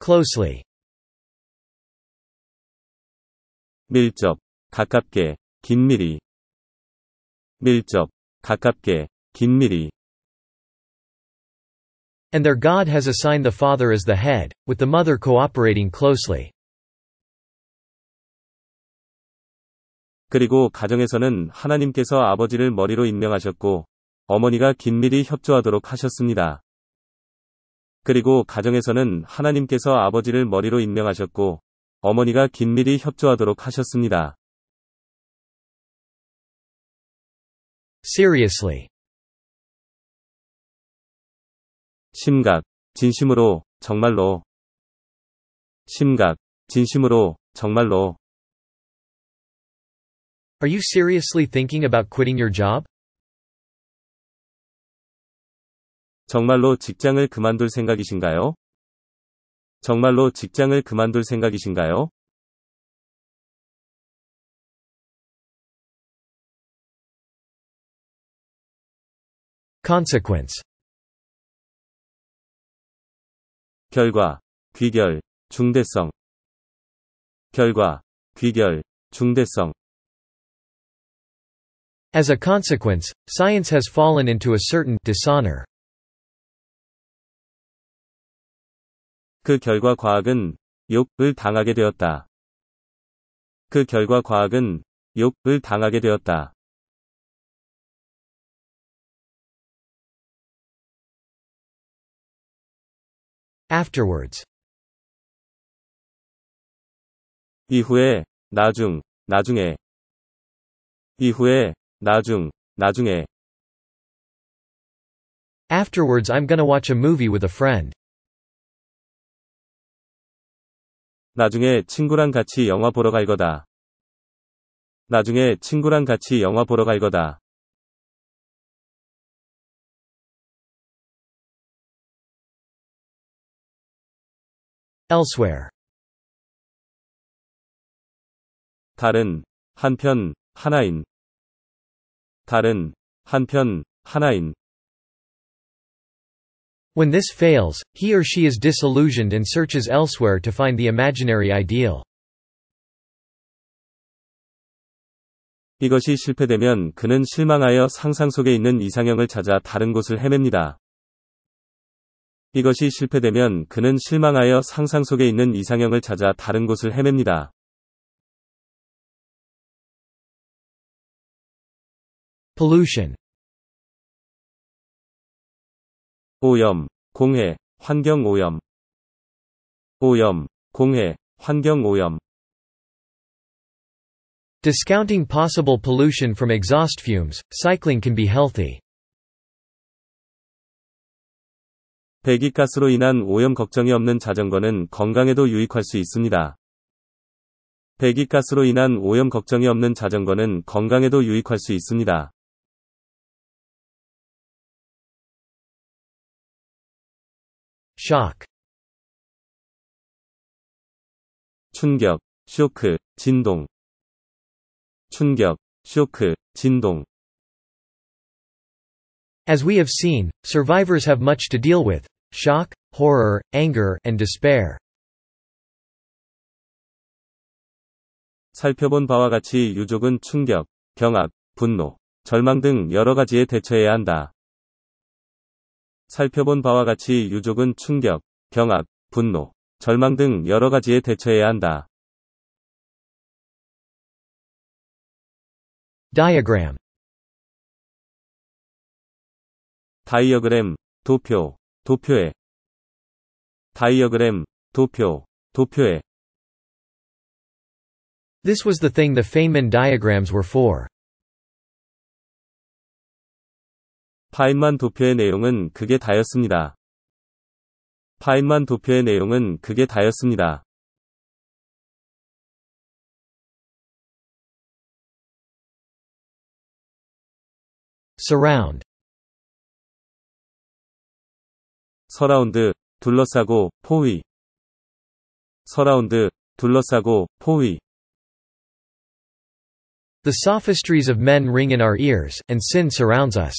closely 밀접 가깝게 긴밀히 밀접 가깝게 긴밀히 And their God has assigned the father as the head, with the mother cooperating closely. 그리고 가정에서는 하나님께서 아버지를 머리로 임명하셨고 어머니가 긴밀히 협조하도록 하셨습니다. 그리고 가정에서는 하나님께서 아버지를 머리로 임명하셨고 어머니가 긴밀히 협조하도록 하셨습니다. Seriously. 심각, 진심으로, 정말로. 심각, 진심으로, 정말로. Are you seriously thinking about quitting your job? 정말로 직장을 그만둘 생각이신가요? 정말로 직장을 그만둘 생각이신가요? consequence 결과, 귀결, 중대성 결과, 귀결, 중대성 As a consequence, science has fallen into a certain dishonor 그 결과 과학은 욕을 당하게 되었다. 그 결과 과학은 욕을 당하게 되었다. afterwards 이후에 나중 나중에 이후에 나중 나중에 Afterwards I'm gonna watch a movie with a friend. 나중에 친구랑 같이 영화 보러 갈 거다. 나중에 친구랑 같이 영화 보러 갈 거다. 다른 한편 하나인 다른 한편 하나인 When this fails, he or she is disillusioned and searches elsewhere to find the imaginary ideal. 이것이 실패되면 그는 실망하여 상상 속에 있는 이상형을 찾아 다른 곳을 헤맵니다. 이것이 실패되면 그는 실망하여 상상 속에 있는 이상형을 찾아 다른 곳을 헤맵니다. pollution 오염, 공해, 환경오염 오염, 공해, 환경오염 Discounting possible pollution from exhaust fumes, cycling can be healthy. 배기가스로 인한 오염 걱정이 없는 자전거는 건강에도 유익할 수 있습니다. 배기가스로 인한 오염 걱정이 없는 자전거는 건강에도 유익할 수 있습니다. shock 충격, 쇼크, 진동 충격, 쇼크, 진동 As we have seen, survivors have much to deal with shock, horror, anger, and despair. 살펴본 바와 같이 유족은 충격, 경악, 분노, 절망 등 여러 가지에 대처해야 한다. 살펴본 바와 같이 유족은 충격, 경악, 분노, 절망 등 여러 가지에 대처해야 한다. Diagram 다이어그램, 도표, 도표에 다이어그램, 도표, 도표에 This was the thing the Feynman diagrams were for. 파인만 도표의 내용은 그게 다였습니다. 파인만 도표의 내용은 그게 다였습니다. surround 서라운드 둘러싸고 포위 서라운드 둘러싸고 포위 The sophistries of men ring in our ears, and sin surrounds us.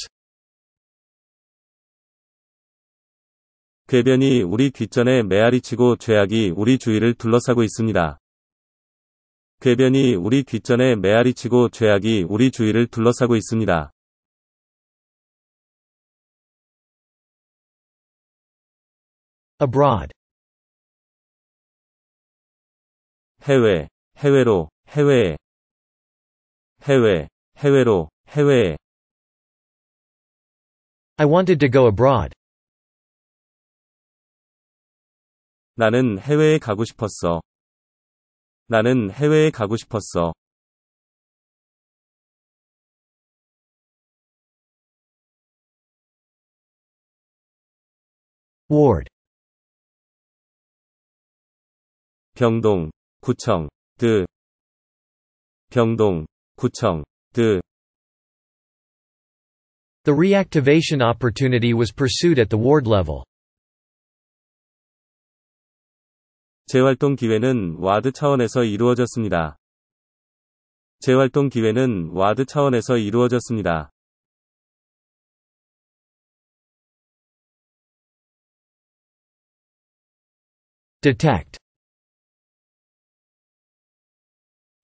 궤변이 우리 귓전에 메아리치고 죄악이 우리 주위를 둘러싸고 있습니다. 궤변이 우리 귓전에 메아리치고 죄악이 우리 주위를 둘러싸고 있습니다. 해외, 해외로, 해외에 해외, 해외로, 해외에 I wanted to go abroad. 나는 해외에 가고 싶었어. 나는 해외에 가고 싶었어. ward 병동 구청 드 병동 구청 드 The reactivation opportunity was pursued at the ward level. 재활동 기회는 와드 차원에서 이루어졌습니다. 재활동 기회는 와드 차원에서 이루어졌습니다.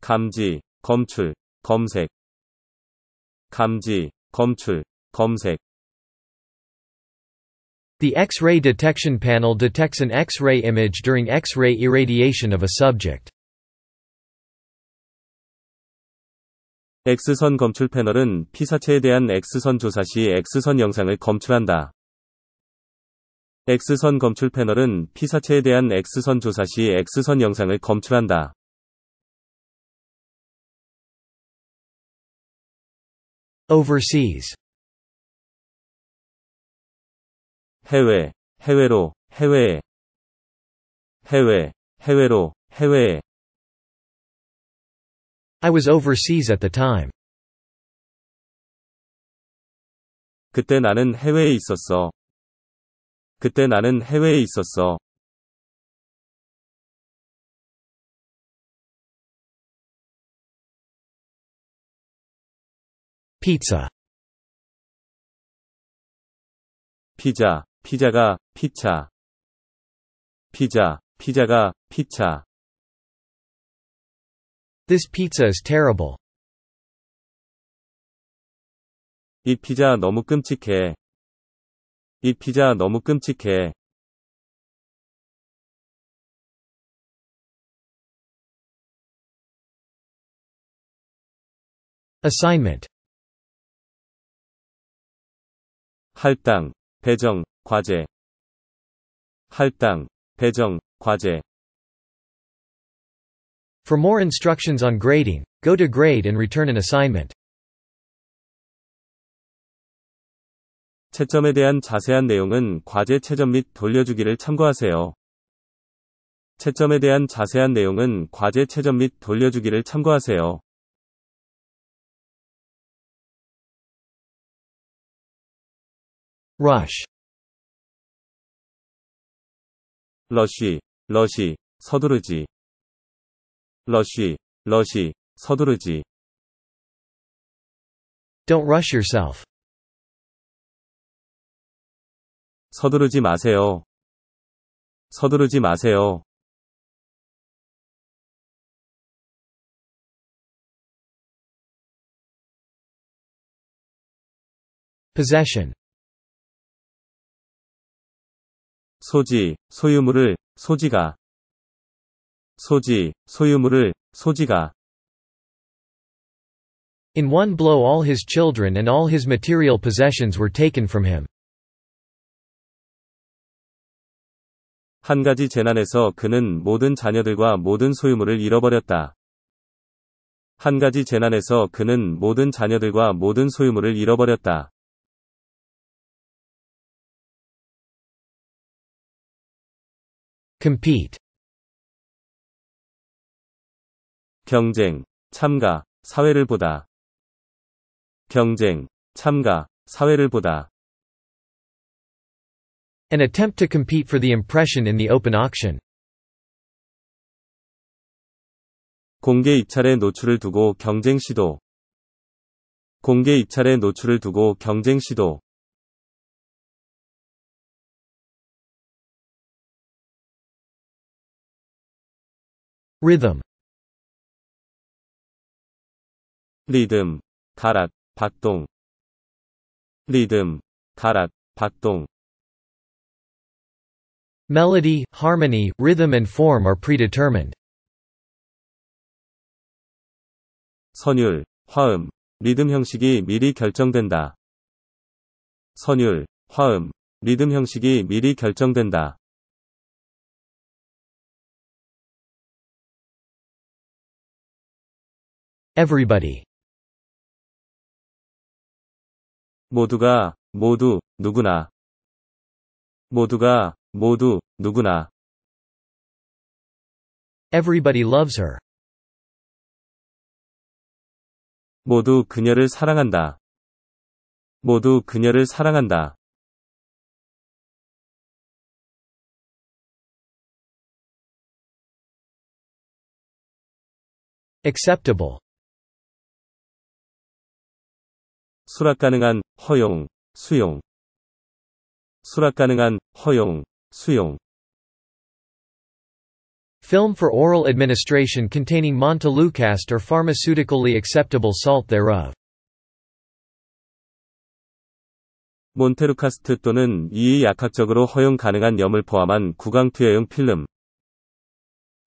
감지, 검출, 검색 감지, 검출, 검색 The X-ray detection panel detects an X-ray image during X-ray irradiation of a subject. X선 검출 패널은 피사체에 대한 조사 시 영상을 검출한다. 검출 패널은 피사체에 대한 X선 조사 시 X선 영상을 검출한다. overseas 해외, 해외로, 해외에 해외, 해외로, 해외에 I was overseas at the time. 그때 나는 해외에 있었어. 그때 나는 해외에 있었어. pizza 피자, 피자가 피차 피자 피자가 피차 This pizza is terrible. 이 피자 너무 끔찍해. 이 피자 너무 끔찍해. assignment 할당, 배정, 과제 할당, 배정, 과제 For more instructions on grading, go to grade and return an assignment. 채점에 대한 자세한 내용은 과제 채점 및 돌려주기를 참고하세요. 채점에 대한 자세한 내용은 과제 채점 및 돌려주기를 참고하세요. rush 러쉬, 러쉬, 서두르지. 러쉬, 러쉬, 서두르지. Don't rush yourself. 서두르지 마세요. 서두르지 마세요. possession 소지, 소유물을, 소지가 소지, 소유물을, 소지가 In one blow all his children and all his material possessions were taken from him. 한 가지 재난에서 그는 모든 자녀들과 모든 소유물을 잃어버렸다. 한 가지 재난에서 그는 모든 자녀들과 모든 소유물을 잃어버렸다. compete 경쟁, 참가, 사회를 보다 경쟁, 참가, 사회를 보다 An attempt to compete for the impression in the open auction. 공개 입찰에 노출을 두고 경쟁 시도 공개 입찰에 노출을 두고 경쟁 시도 rhythm 리듬, 가락, 박동 리듬, 가락, 박동 Melody, harmony, rhythm and form are predetermined. 선율, 화음, 리듬 형식이 미리 결정된다. 선율, 화음, 리듬 형식이 미리 결정된다. Everybody. 모두가 모두 누구나 모두가 모두 누구나 Everybody loves her. 모두 그녀를 사랑한다. 모두 그녀를 사랑한다. acceptable 수락 가능한 허용, 수용. 수락 가능한 허용, 수용. Film for oral administration containing montelukast or pharmaceutically acceptable salt thereof. 몬테루카스트 또는 이에 약학적으로 허용 가능한 염을 포함한 구강투여용 필름.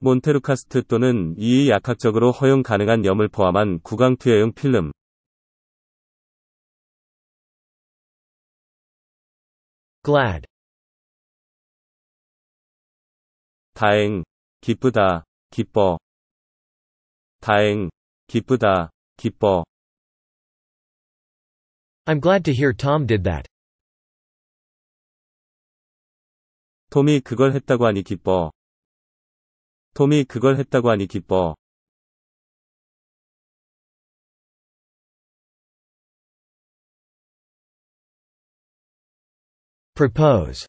몬테루카스트 또는 이에 약학적으로 허용 가능한 염을 포함한 구강투여용 필름. glad 다행 기쁘다 기뻐 다행 기쁘다 기뻐 I'm glad to hear Tom did that. 톰이 그걸 했다고 하니 기뻐. 톰이 그걸 했다고 하니 기뻐. propose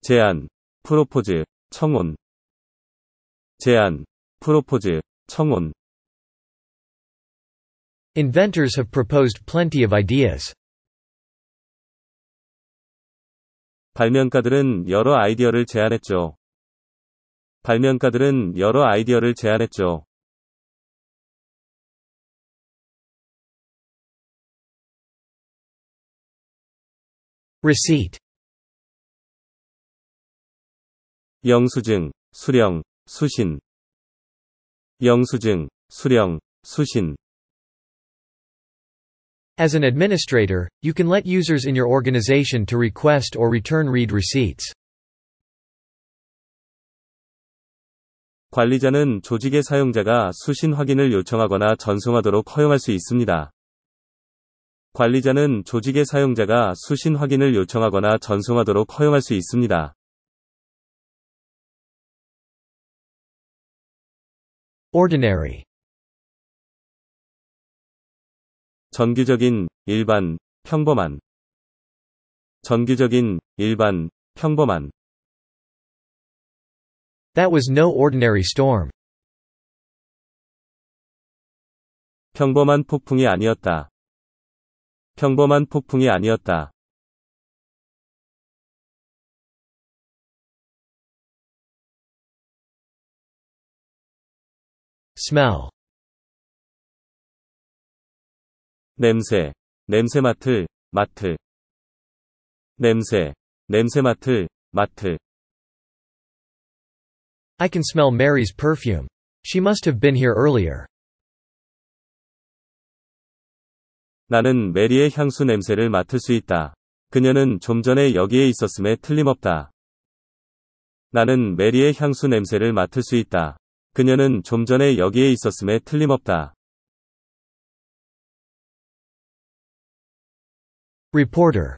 제안 프로포즈 청혼 제안 프로포즈 청혼 Inventors have proposed plenty of ideas. 발명가들은 여러 아이디어를 제안했죠. 발명가들은 여러 아이디어를 제안했죠. receipt 영수증, 수령, 수신 영수증, 수령, 수신 As an administrator, you can let users in your organization to request or return read receipts. 관리자는 조직의 사용자가 수신 확인을 요청하거나 전송하도록 허용할 수 있습니다. 관리자는 조직의 사용자가 수신 확인을 요청하거나 전송하도록 허용할 수 있습니다. o r d i n a 적인 일반, 평범한 정규적인, 일반, 평범한 That was no ordinary storm. 평범한 폭풍이 아니었다. 평범한 폭풍이 아니었다. smell 냄새 냄새 맡을 맡을 냄새 냄새 맡을 맡을 I can smell Mary's perfume. She must have been here earlier. 나는 메리의 향수 냄새를 맡을 수 있다. 그녀는 좀 전에 여기에 있었음에 틀림없다. 나는 메리의 향수 냄새를 맡을 수 있다. 그녀는 좀 전에 여기에 있었음에 틀림없다. reporter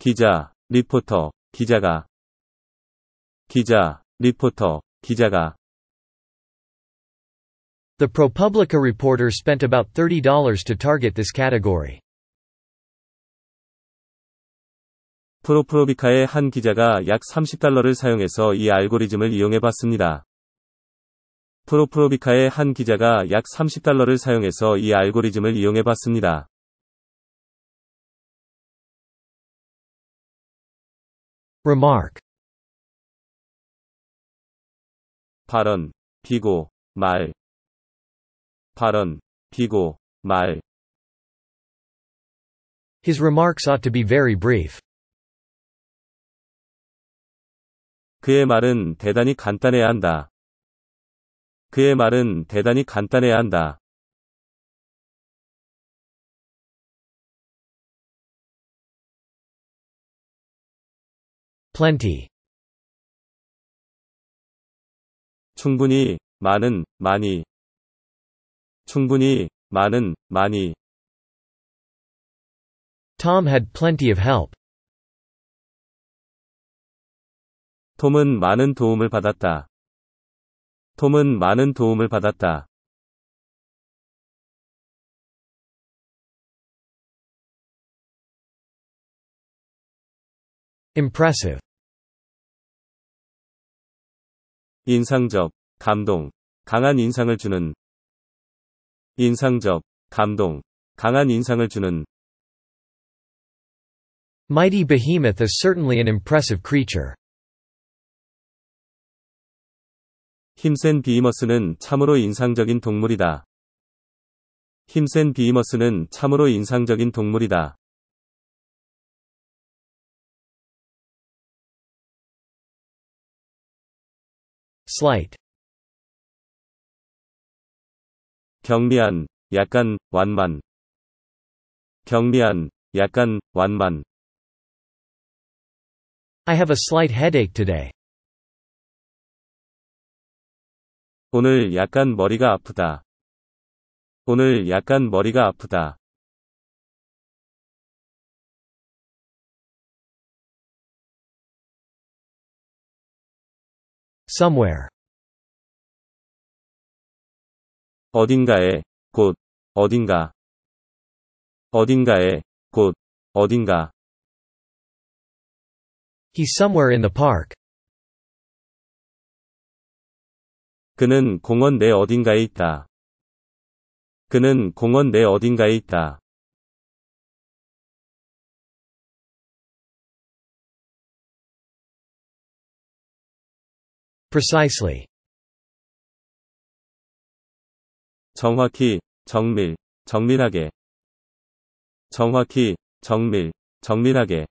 기자, 리포터, 기자가 기자, 리포터, 기자가 The ProPublica reporter spent about $30 to target this category. 프로프로비카의 한 기자가 약 30달러를 사용해서 이 알고리즘을 이용해 봤습니다. 프로프로비카의 한 기자가 약 30달러를 사용해서 이 알고리즘을 이용해 봤습니다. remark 발언, 비고, 말, 발언, 비고, 말. His remarks ought to be very brief. 그의 말은 대단히 간단해야 한다. 그의 말은 대단히 간단해야 한다. plenty 충분히 많은 많이 충분히, 많은, 많이. Tom had plenty of help. 톰은 많은 도움을 받았다. 톰은 많은 도움을 받았다. impressive 인상적, 감동, 강한 인상을 주는 인상적, 감동, 강한 인상을 주는 Mighty behemoth is certainly an impressive creature. 힘센 비히머스는 참으로 인상적인 동물이다. 힘센 비히머스는 참으로 인상적인 동물이다. slight 경미한, 약간, 완만. 경미한, 약간, 완만. I have a slight headache today. 오늘 약간 머리가 아프다. 오늘 약간 머리가 아프다. somewhere 어딘가에 곧 어딘가 어딘가에 곧 어딘가 He's somewhere in the park. 그는 공원 내 어딘가에 있다. 그는 공원 내 어딘가에 있다. Precisely. 정확히, 정밀, 정밀하게. 정확히, 정밀, 정밀하게.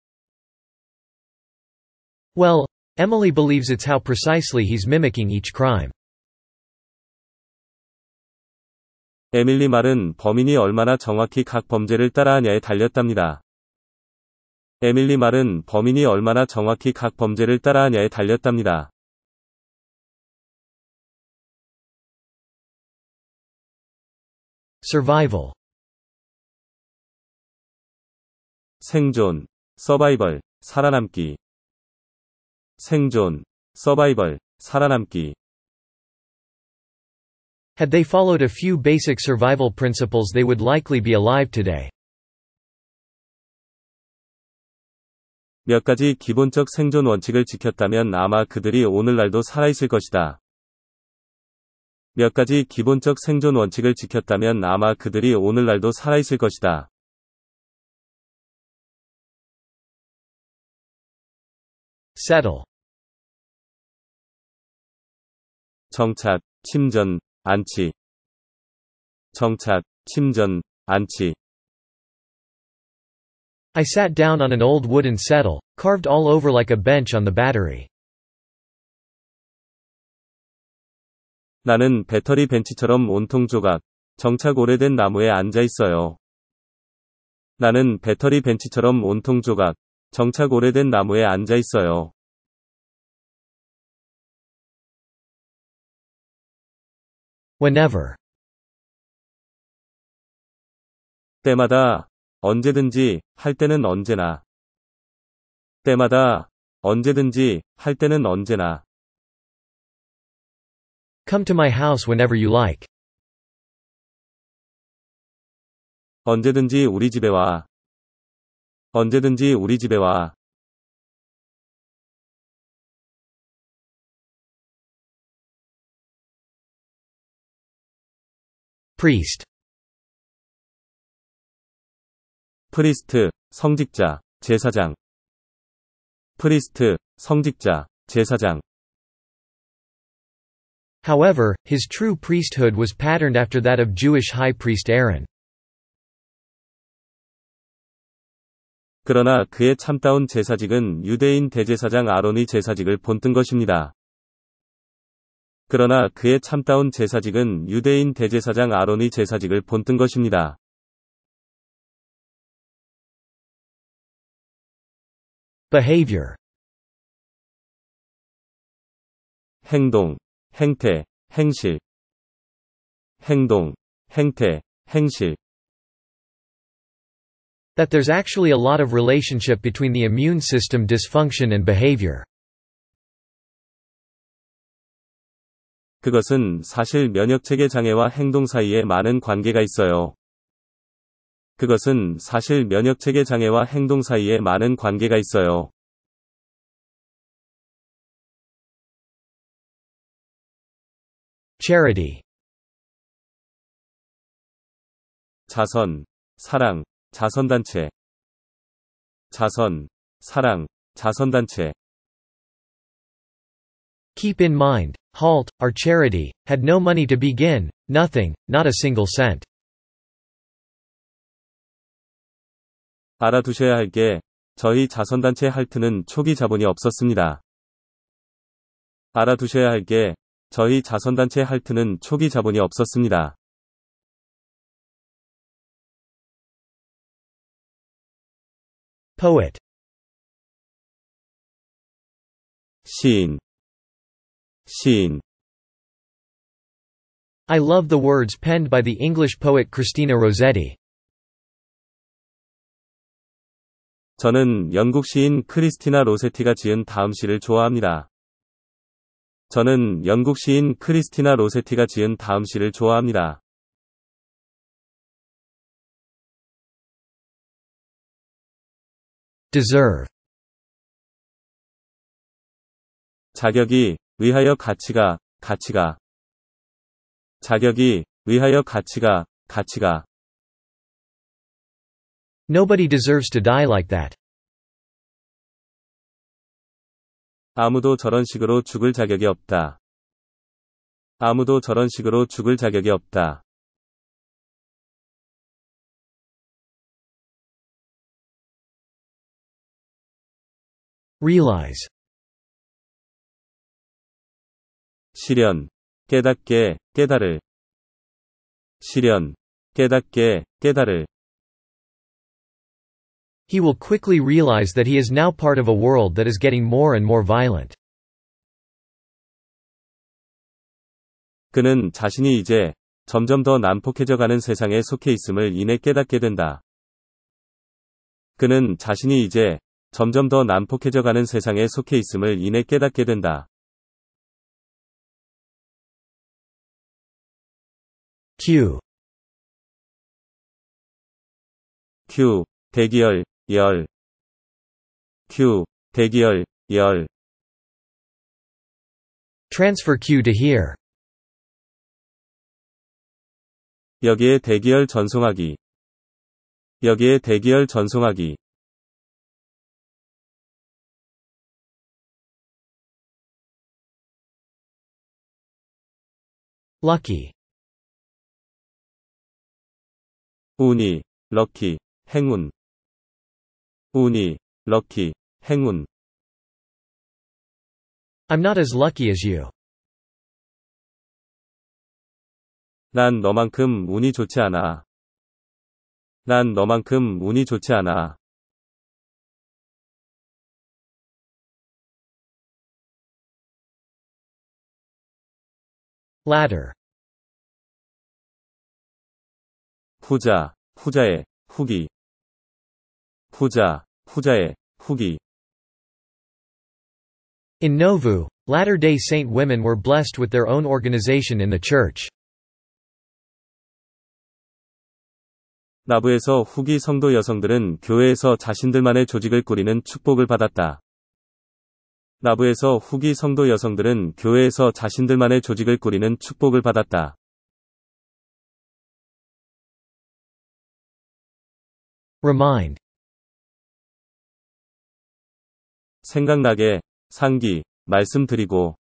Well, Emily believes it's how precisely he's mimicking each crime. 에밀리 말은 범인이 얼마나 정확히 각 범죄를 따라하냐에 달렸답니다. 에밀리 말은 범인이 얼마나 정확히 각 범죄를 따라하냐에 달렸답니다. Survival 생존, 서바이벌, 살아남기 생존, 서바이벌, 살아남기 Had they followed a few basic survival principles they would likely be alive today. 몇 가지 기본적 생존 원칙을 지켰다면 아마 그들이 오늘날도 살아있을 것이다. 몇 가지 기본적 생존 원칙을 지켰다면 아마 그들이 오늘날도 살아있을 것이다. settle 정착, 침전, 안치 정착, 침전, 안치 I sat down on an old wooden settle, carved all over like a bench on the battery. 나는 배터리 벤치처럼 온통 조각, 정착 오래된 나무에 앉아 있어요. 나는 배터리 벤치처럼 온통 조각, 정착 오래된 나무에 앉아 있어요. w h e 때마다 언제든지 할 때는 언제나 때마다 언제든지 할 때는 언제나 Come to my house whenever you like. 언제든지 우리 집에 와. 언제든지 우리 집에 와. priest 프리스트, 성직자, 제사장. 프리스트, 성직자, 제사장. However, his true priesthood was patterned after that of Jewish high priest Aaron. 그러나 그의 참다운 제사직은 유대인 대제사장 아론이 제사직을 본뜬 것입니다. 그러나 그의 참다운 제사직은 유대인 대제사장 아론이 제사직을 본뜬 것입니다. behavior 행동 행태, 행실 행동, 행태, 행실 That there's actually a lot of relationship between the immune system dysfunction and behavior. 그것은 사실 면역체계 장애와 행동 사이에 많은 관계가 있어요. 그것은 사실 면역체계 장애와 행동 사이에 많은 관계가 있어요. charity 자선, 사랑, 자선단체 자선, 사랑, 자선단체 Keep in mind, HALT, our charity, had no money to begin, nothing, not a single cent. 알아두셔야 할 게, 저희 자선단체 할트는 초기 자본이 없었습니다. 알아두셔야 할 게, 저희 자선단체 할트는 초기 자본이 없었습니다. poet 시인 시인 I love the words penned by the English poet Christina Rossetti. 저는 영국 시인 크리스티나 로세티가 지은 다음 시를 좋아합니다. 저는 영국 시인 크리스티나 로세티가 지은 다음 시를 좋아합니다. 자격이 의하여 가치가 가치가 자격이 의하여 가치가 가치가 Nobody deserves to die like that. 아무도 저런 식으로 죽을 자격이 없다. 아무도 저런 식으로 죽을 자격이 없다. 실현 깨닫게 깨달을 실현 깨닫게 깨달을 He will quickly realize that he is now part of a world that is getting more and more violent. 그는 자신이 이제 점점 더 난폭해져가는 세상에 속해 있음을 깨닫게 된다. 그는 자신이 이제 점점 더 난폭해져가는 세상에 속해 있음을 깨닫게 된다. Q Q 대기열 열 Q 대기열 열 Transfer Q to here 여기에 대기열 전송하기 여기에 대기열 전송하기 lucky 운이, 럭키, 행운 운이, lucky, 행운. I'm not as lucky as you. 난 너만큼 운이 좋지 않아. 난 너만큼 운이 좋지 않아. ladder 후자, 후자의, 후기 후자, 후자의, 후기. In Nauvoo, Latter-day Saint women were blessed with their own organization in the church. 나부에서 후기 성도 여성들은 교회에서 자신들만의 조직을 꾸리는 축복을 받았다. 나부에서 후기 성도 여성들은 교회에서 자신들만의 조직을 꾸리는 축복을 받았다. Remind 생각나게 상기 말씀드리고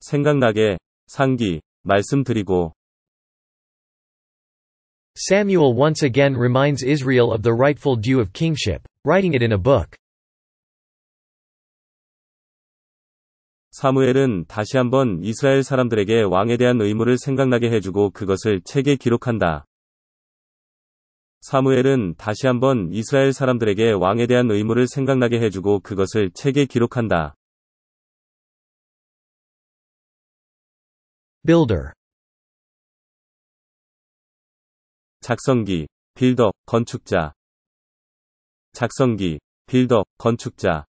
생각나게 상기 말씀드리고 Samuel once again reminds Israel of the rightful due of kingship, writing it in a book. 사무엘은 다시 한번 이스라엘 사람들에게 왕에 대한 의무를 생각나게 해주고 그것을 책에 기록한다. 사무엘은 다시 한번 이스라엘 사람들에게 왕에 대한 의무를 생각나게 해주고 그것을 책에 기록한다. builder 작성기, 빌더, 건축자 작성기, 빌더, 건축자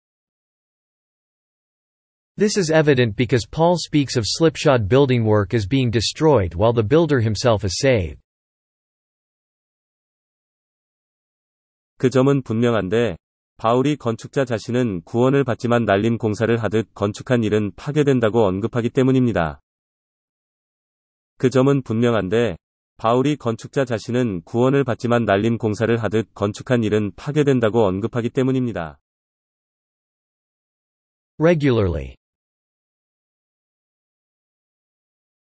This is evident because Paul speaks of slipshod building work as being destroyed while the builder himself is saved. 그 점은 분명한데 바울이 건축자 자신은 구원을 받지만 날림 공사를 하듯 건축한 일은 파괴된다고 언급하기 때문입니다. 그 점은 분명한데 바울이 건축자 자신은 구원을 받지만 날림 공사를 하듯 건축한 일은 파괴된다고 언급하기 때문입니다. regularly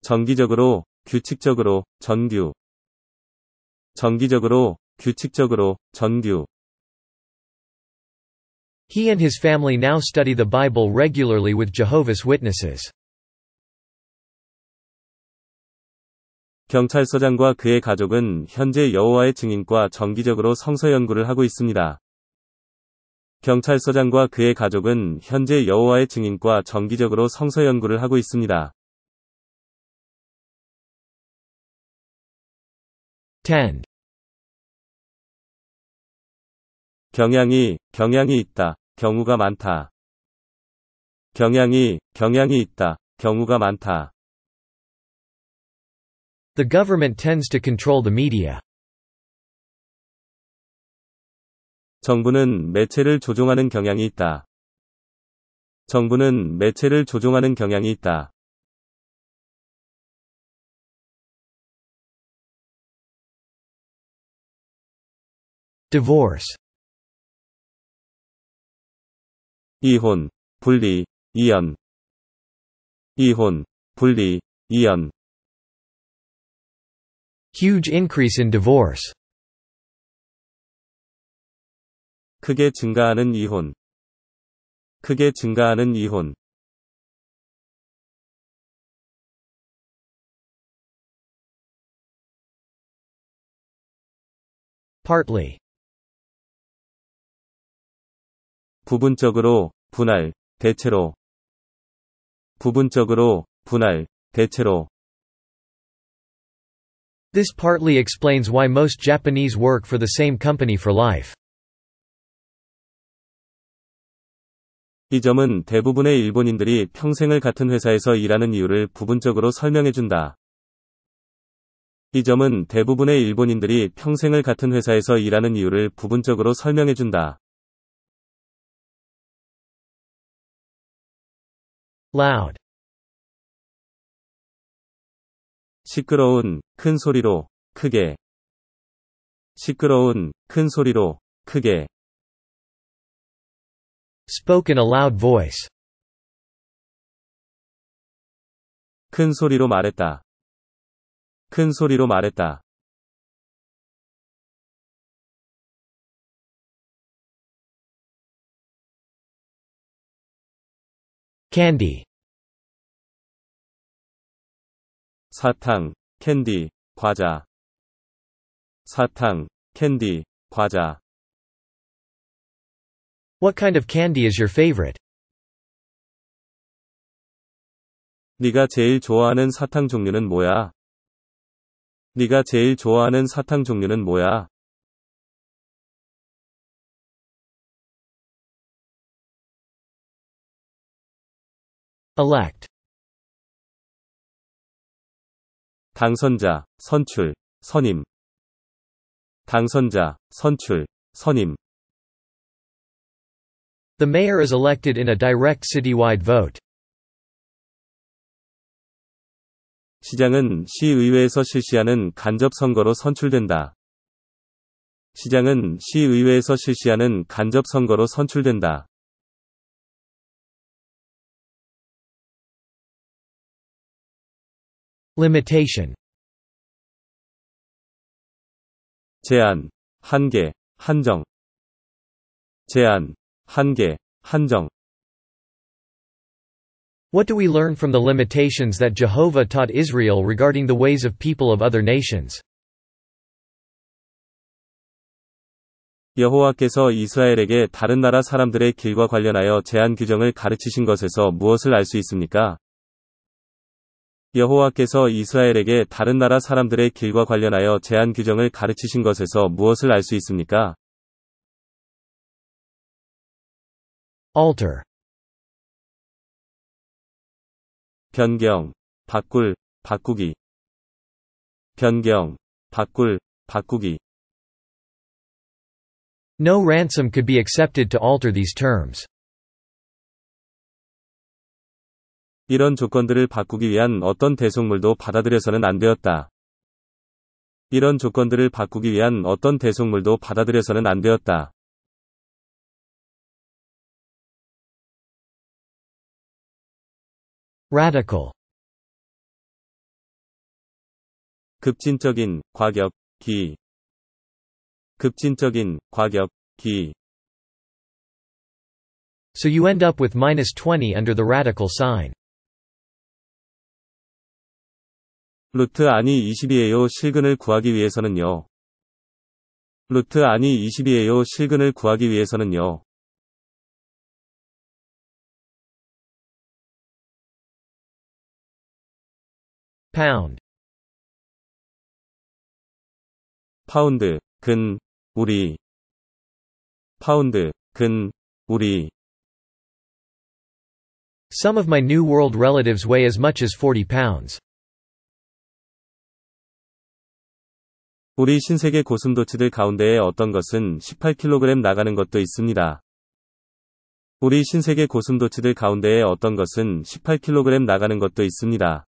정기적으로, 규칙적으로, 정규 정기적으로, 규칙적으로 정규 He and his family now study the Bible regularly with Jehovah's Witnesses. 경찰서장과 그의 가족은 현재 여호와의 증인과 정기적으로 성서 연구를 하고 있습니다. 경찰서장과 그의 가족은 현재 여호와의 증인과 정기적으로 성서 연구를 하고 있습니다. 10. 경향이, 경향이 있다. 경우가 많다. 경향이, 경향이 있다. 경우가 많다. The government tends to control the media. 정부는 매체를 조종하는 경향이 있다. 정부는 매체를 조종하는 경향이 있다. divorce 이혼, 분리, 이연 이혼, 분리, 이연 Huge increase in divorce. 크게 증가하는 이혼 크게 증가하는 이혼 partly 부분적으로 분할 대체로 부분적으로 분할 대체로 This partly explains why most Japanese work for the same company for life. 이 점은 대부분의 일본인들이 평생을 같은 회사에서 일하는 이유를 부분적으로 설명해준다. 이 점은 대부분의 일본인들이 평생을 같은 회사에서 일하는 이유를 부분적으로 설명해준다. loud 시끄러운 큰 소리로 크게 시끄러운 큰 소리로 크게 spoke in a loud voice 큰 소리로 말했다 큰 소리로 말했다 candy 사탕, 캔디, 과자 사탕, 캔디, 과자 What kind of candy is your favorite? 네가 제일 좋아하는 사탕 종류는 뭐야? 네가 제일 좋아하는 사탕 종류는 뭐야? elect 당선자, 선출, 선임 당선자, 선출, 선임 The mayor is elected in a direct citywide vote. 시장은 시의회에서 실시하는 간접 선거로 선출된다. 시장은 시의회에서 실시하는 간접 선거로 선출된다. limitation 제한, 한계, 한정 제한, 한계, 한정 What do we learn from the limitations that Jehovah taught Israel regarding the ways of people of other nations? 여호와께서 이스라엘에게 다른 나라 사람들의 길과 관련하여 제한 규정을 가르치신 것에서 무엇을 알 수 있습니까? 여호와께서 이스라엘에게 다른 나라 사람들의 길과 관련하여 제한 규정을 가르치신 것에서 무엇을 알 수 있습니까? alter 변경, 바꿀, 바꾸기 변경, 바꿀, 바꾸기 No ransom could be accepted to alter these terms. 이런 조건들을 바꾸기 위한 어떤 대속물도 받아들여서는 안 되었다. 이런 조건들을 바꾸기 위한 어떤 대속물도 받아들여서는 안 되었다. 급진적인 과격 기 급진적인 과격 기 So you end up with minus 20 under the radical sign. 루트 아니 20이에요 실근을 구하기 위해서는요. 루트 아니 20이에요 실근을 구하기 위해서는요. pound 파운드 근 우리 파운드 근 우리 Some of my new world relatives weigh as much as 40 pounds. 우리 신세계 고슴도치들 가운데에 어떤 것은 18kg 나가는 것도 있습니다. 우리 신세계 고슴도치들 가운데에 어떤 것은 18kg 나가는 것도 있습니다.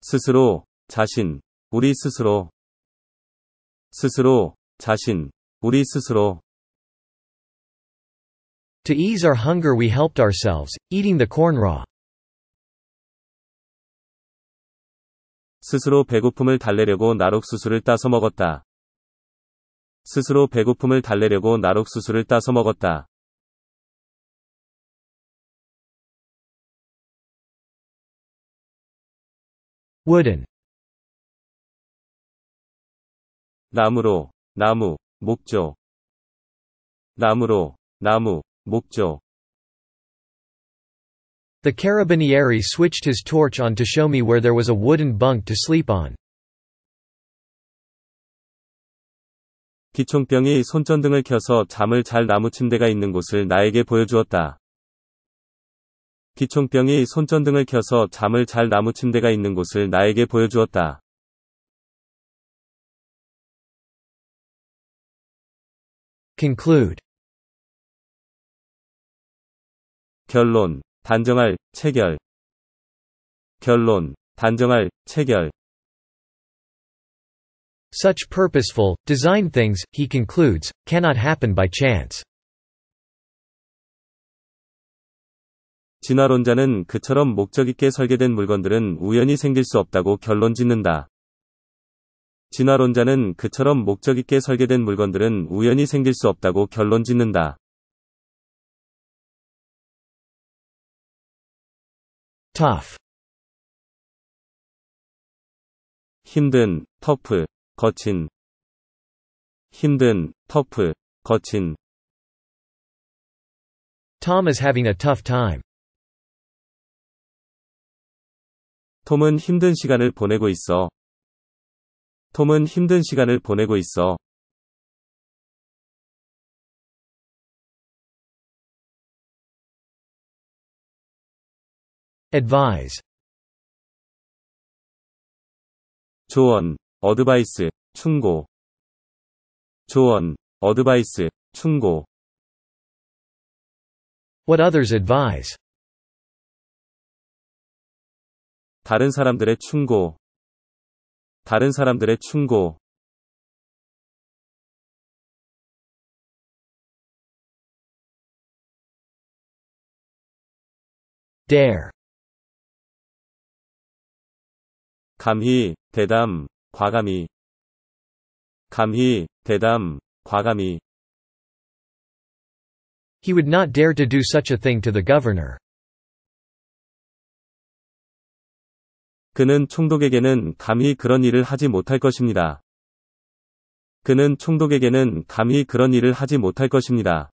스스로, 자신, 우리 스스로 스스로, 자신, 우리 스스로 To ease our hunger we helped ourselves, eating the corn raw. 스스로 배고픔을 달래려고 나록수수를 따서 먹었다. 스스로 배고픔을 달래려고 나록수수를 따서 먹었다. wooden 나무로 나무 목조 나무로 나무 목적 The carabinieri switched his torch on to show me where there was a wooden bunk to sleep on. 기총병이 손전등을 켜서 잠을 잘 나무 침대가 있는 곳을 나에게 보여주었다. 기총병이 손전등을 켜서 잠을 잘 나무 침대가 있는 곳을 나에게 보여주었다. conclude 결론, 단정할, 체결. 결론, 단정할, 체결. Such purposeful, designed things, he concludes, cannot happen by chance. 진화론자는 그처럼 목적 있게 설계된 물건들은 우연히 생길 수 없다고 결론 짓는다. 진화론자는 그처럼 목적 있게 설계된 물건들은 우연히 생길 수 없다고 결론 짓는다. tough 힘든 터프 거친 힘든 터프 거친 Tom is having a tough time. 톰은 힘든 시간을 보내고 있어. 톰은 힘든 시간을 보내고 있어. advise 조언, advice, 충고 조언, advice, 충고 What others advise 다른 사람들의 충고 다른 사람들의 충고 dare 감히, 대담, 과감히. 감히, 대담, 과감히. He would not dare to do such a thing to the governor. 그는 총독에게는 감히 그런 일을 하지 못할 것입니다. 그는 총독에게는 감히 그런 일을 하지 못할 것입니다.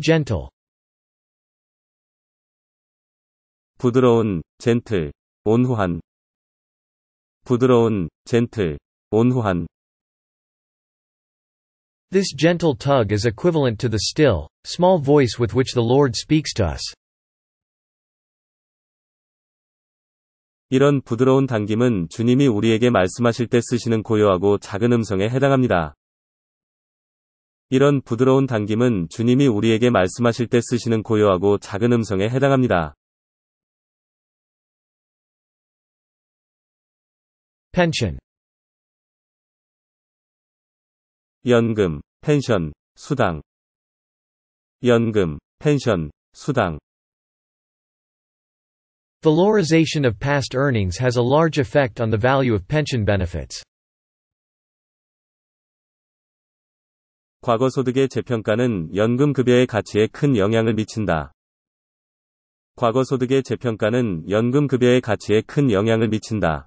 gentle 부드러운, 젠틀, 온후한. 부드러운, 젠틀, 온후한. This gentle tug is equivalent to the still, small voice with which the Lord speaks to us. 이런 부드러운 당김은 주님이 우리에게 말씀하실 때 쓰시는 고요하고 작은 음성에 해당합니다. 이런 부드러운 당김은 주님이 우리에게 말씀하실 때 쓰시는 고요하고 작은 음성에 해당합니다. pension 연금, 펜션, 수당 연금, 펜션, 수당 Valorization of past earnings has a large effect on the value of pension benefits. 과거 소득의 재평가는 연금 급여의 가치에 큰 영향을 미친다. 과거 소득의 재평가는 연금 급여의 가치에 큰 영향을 미친다.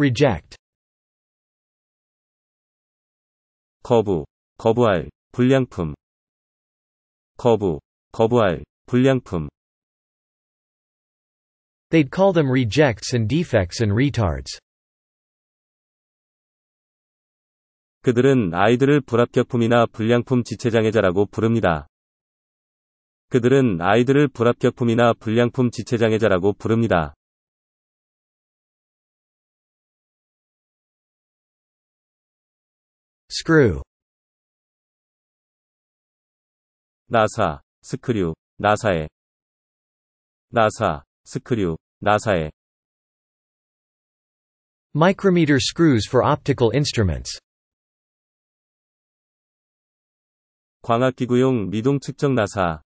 reject 거부 거부할 불량품 거부 거부할 불량품 They'd call them rejects and defects and retards. 그들은 아이들을 불합격품이나 불량품 지체장애자라고 부릅니다. 그들은 아이들을 불합격품이나 불량품 지체장애자라고 부릅니다. screw 나사 스크류 나사에 나사 스크류 나사에 micrometer screws for optical instruments 광학기구용 미동 측정 나사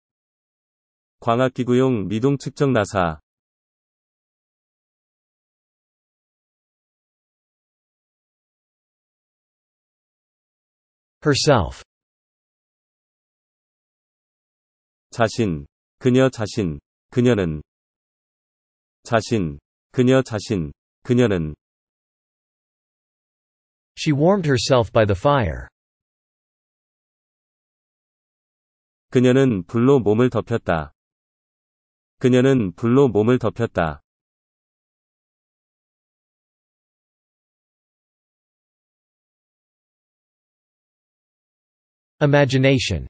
광학기구용 미동 측정 나사 herself 자신, 그녀 자신, 그녀는 자신, 그녀 자신, 그녀는 She warmed herself by the fire. 그녀는 불로 몸을 덮였다. 그녀는 불로 몸을 덮였다. Imagination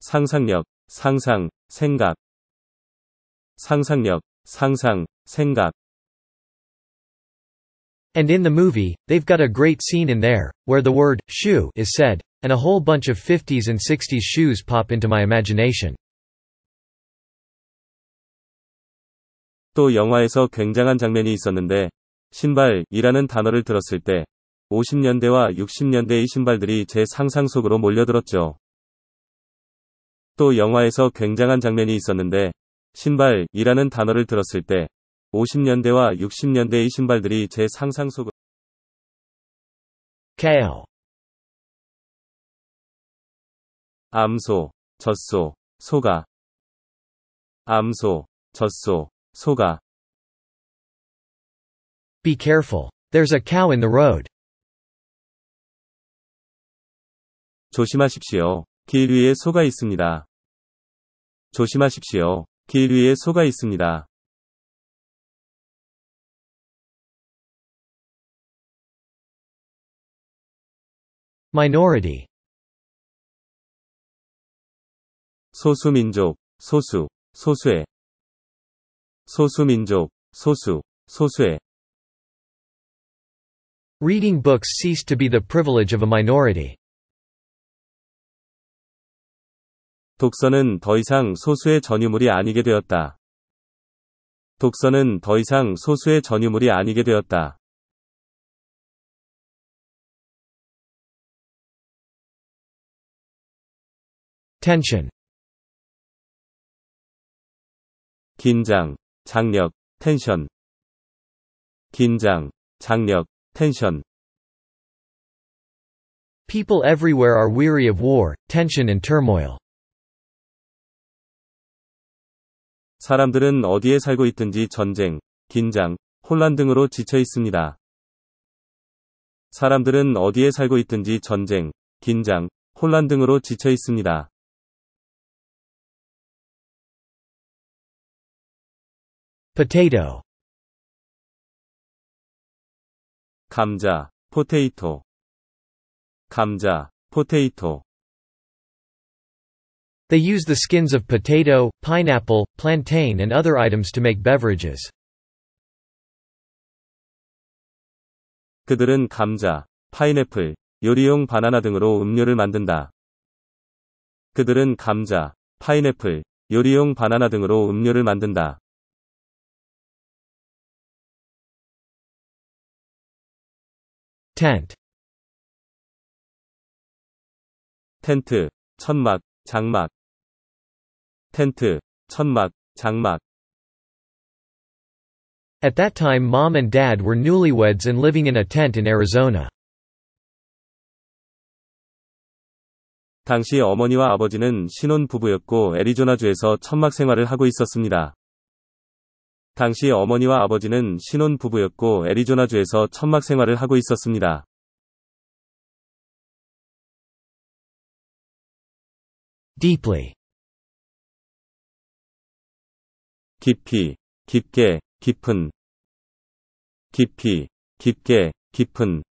상상력, 상상, 생각 상상력, 상상, 생각 And in the movie, they've got a great scene in there, where the word, shoe, is said, and a whole bunch of 50s and 60s shoes pop into my imagination. 또 영화에서 굉장한 장면이 있었는데, 신발이라는 단어를 들었을 때, 50년대와 60년대의 신발들이 제 상상 속으로 몰려들었죠. 또 영화에서 굉장한 장면이 있었는데 신발이라는 단어를 들었을 때 50년대와 60년대의 신발들이 제 상상 속으로 k a 암소, 젖소, 소가 암소, 젖소, 소가 Be careful. There's a cow in the road. 조심하십시오. 길 위에 소가 있습니다. 조심하십시오. 길 위에 소가 있습니다. minority 소수민족, 소수, 소수의 소수민족, 소수, 소수의 Reading books ceased to be the privilege of a minority. 독서는 더 이상 소수의 전유물이 아니게 되었다. 독서는 더 이상 소수의 전유물이 아니게 되었다. 텐션 긴장, 장력, 텐션 긴장, 장력, 텐션 People everywhere are weary of war, tension and turmoil. 사람들은 어디에 살고 있든지 전쟁, 긴장, 혼란 등으로 지쳐 있습니다. 사람들은 어디에 살고 있든지 전쟁, 긴장, 혼란 등으로 지쳐 있습니다. p o t a 감자, 포테이토 감자, 포테이토 They use the skins of potato, pineapple, plantain and other items to make beverages. 그들은 감자, 파인애플, 요리용 바나나 등으로 음료를 만든다. 그들은 감자, 파인애플, 요리용 바나나 등으로 음료를 만든다. Tent. 텐트, 천막, 장막 텐트, 천막, 장막. At that time mom and dad were newlyweds and living in a tent in Arizona. 당시 어머니와 아버지는 신혼 부부였고 애리조나주에서 천막 생활을 하고 있었습니다. 당시 어머니와 아버지는 신혼 부부였고 애리조나주에서 천막 생활을 하고 있었습니다. deeply 깊이, 깊게, 깊은 깊이, 깊게, 깊은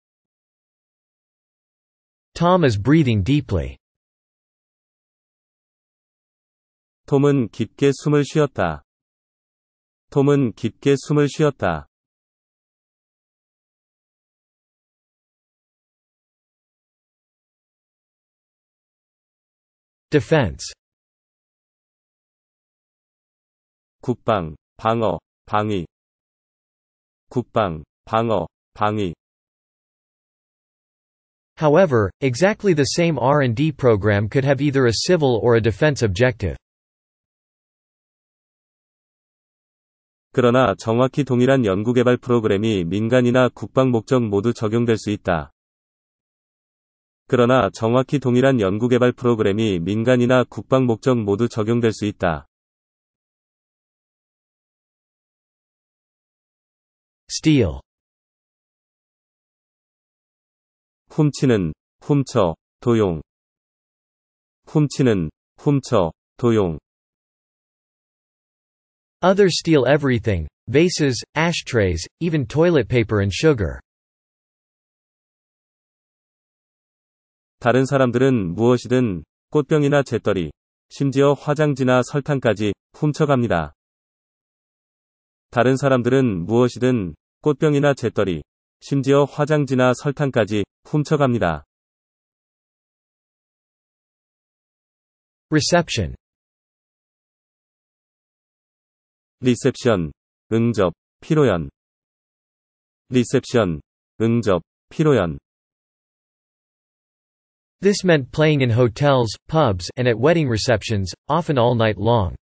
Tom is breathing deeply. Tom은 깊게 숨을 쉬었다. Tom은 깊게 숨을 쉬었다. Defense 국방, 방어, 방위 국방, 방어, 방위 However, exactly the same R&D program could have either a civil or a defense objective. 그러나 정확히 동일한 연구개발 프로그램이 민간이나 국방 목적 모두 적용될 수 있다. 그러나 정확히 동일한 연구개발 프로그램이 민간이나 국방 목적 모두 적용될 수 있다. steal 훔치는 훔쳐 도용 훔치는 훔쳐 도용 Other steal everything vases, ashtrays, even toilet paper and sugar. 다른 사람들은 무엇이든 꽃병이나 재떨이, 심지어 화장지나 설탕까지 훔쳐갑니다. 다른 사람들은 무엇이든 꽃병이나 재떨이, 심지어 화장지나 설탕까지 훔쳐갑니다. reception 리셉션, 응접, 피로연 리셉션, 응접, 피로연 This meant playing in hotels, pubs, and at wedding receptions, often all night long.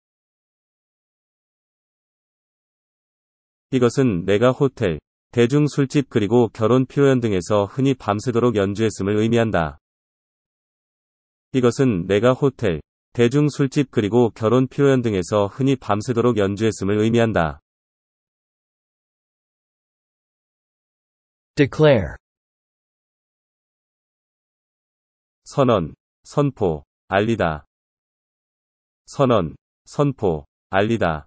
이것은 내가 호텔, 대중 술집 그리고 결혼 표현 등에서 흔히 밤새도록 연주했음을 의미한다. 이것은 내가 호텔, 대중 술집 그리고 결혼 표현 등에서 흔히 밤새도록 연주했음을 의미한다. declare 선언, 선포, 알리다. 선언, 선포, 알리다.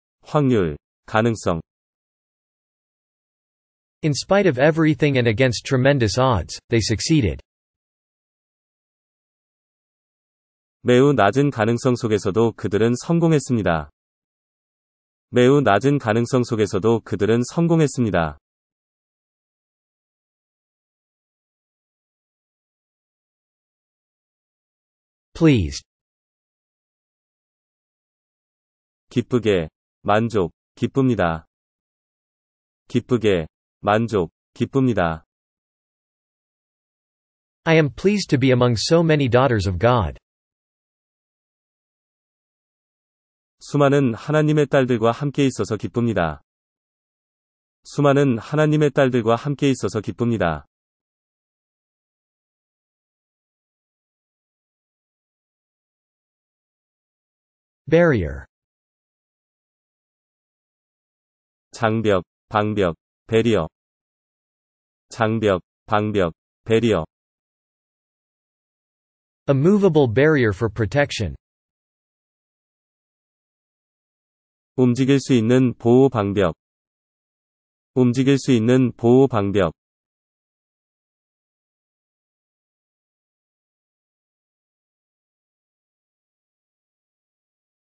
확률, 가능성 In spite of everything and against tremendous odds, they succeeded. 매우 낮은 가능성 속에서도 그들은 성공했습니다. 매우 낮은 가능성 속에서도 그들은 성공했습니다. pleased 기쁘게 만족, 기쁩니다. 기쁘게, 만족, 기쁩니다. I am pleased to be among so many daughters of God. 수많은 하나님의 딸들과 함께 있어서 기쁩니다. 수많은 하나님의 딸들과 함께 있어서 기쁩니다. barrier 장벽, 방벽, 배리어 장벽, 방벽, 배리어 A movable barrier for protection. 움직일 수 있는 보호 방벽 움직일 수 있는 보호 방벽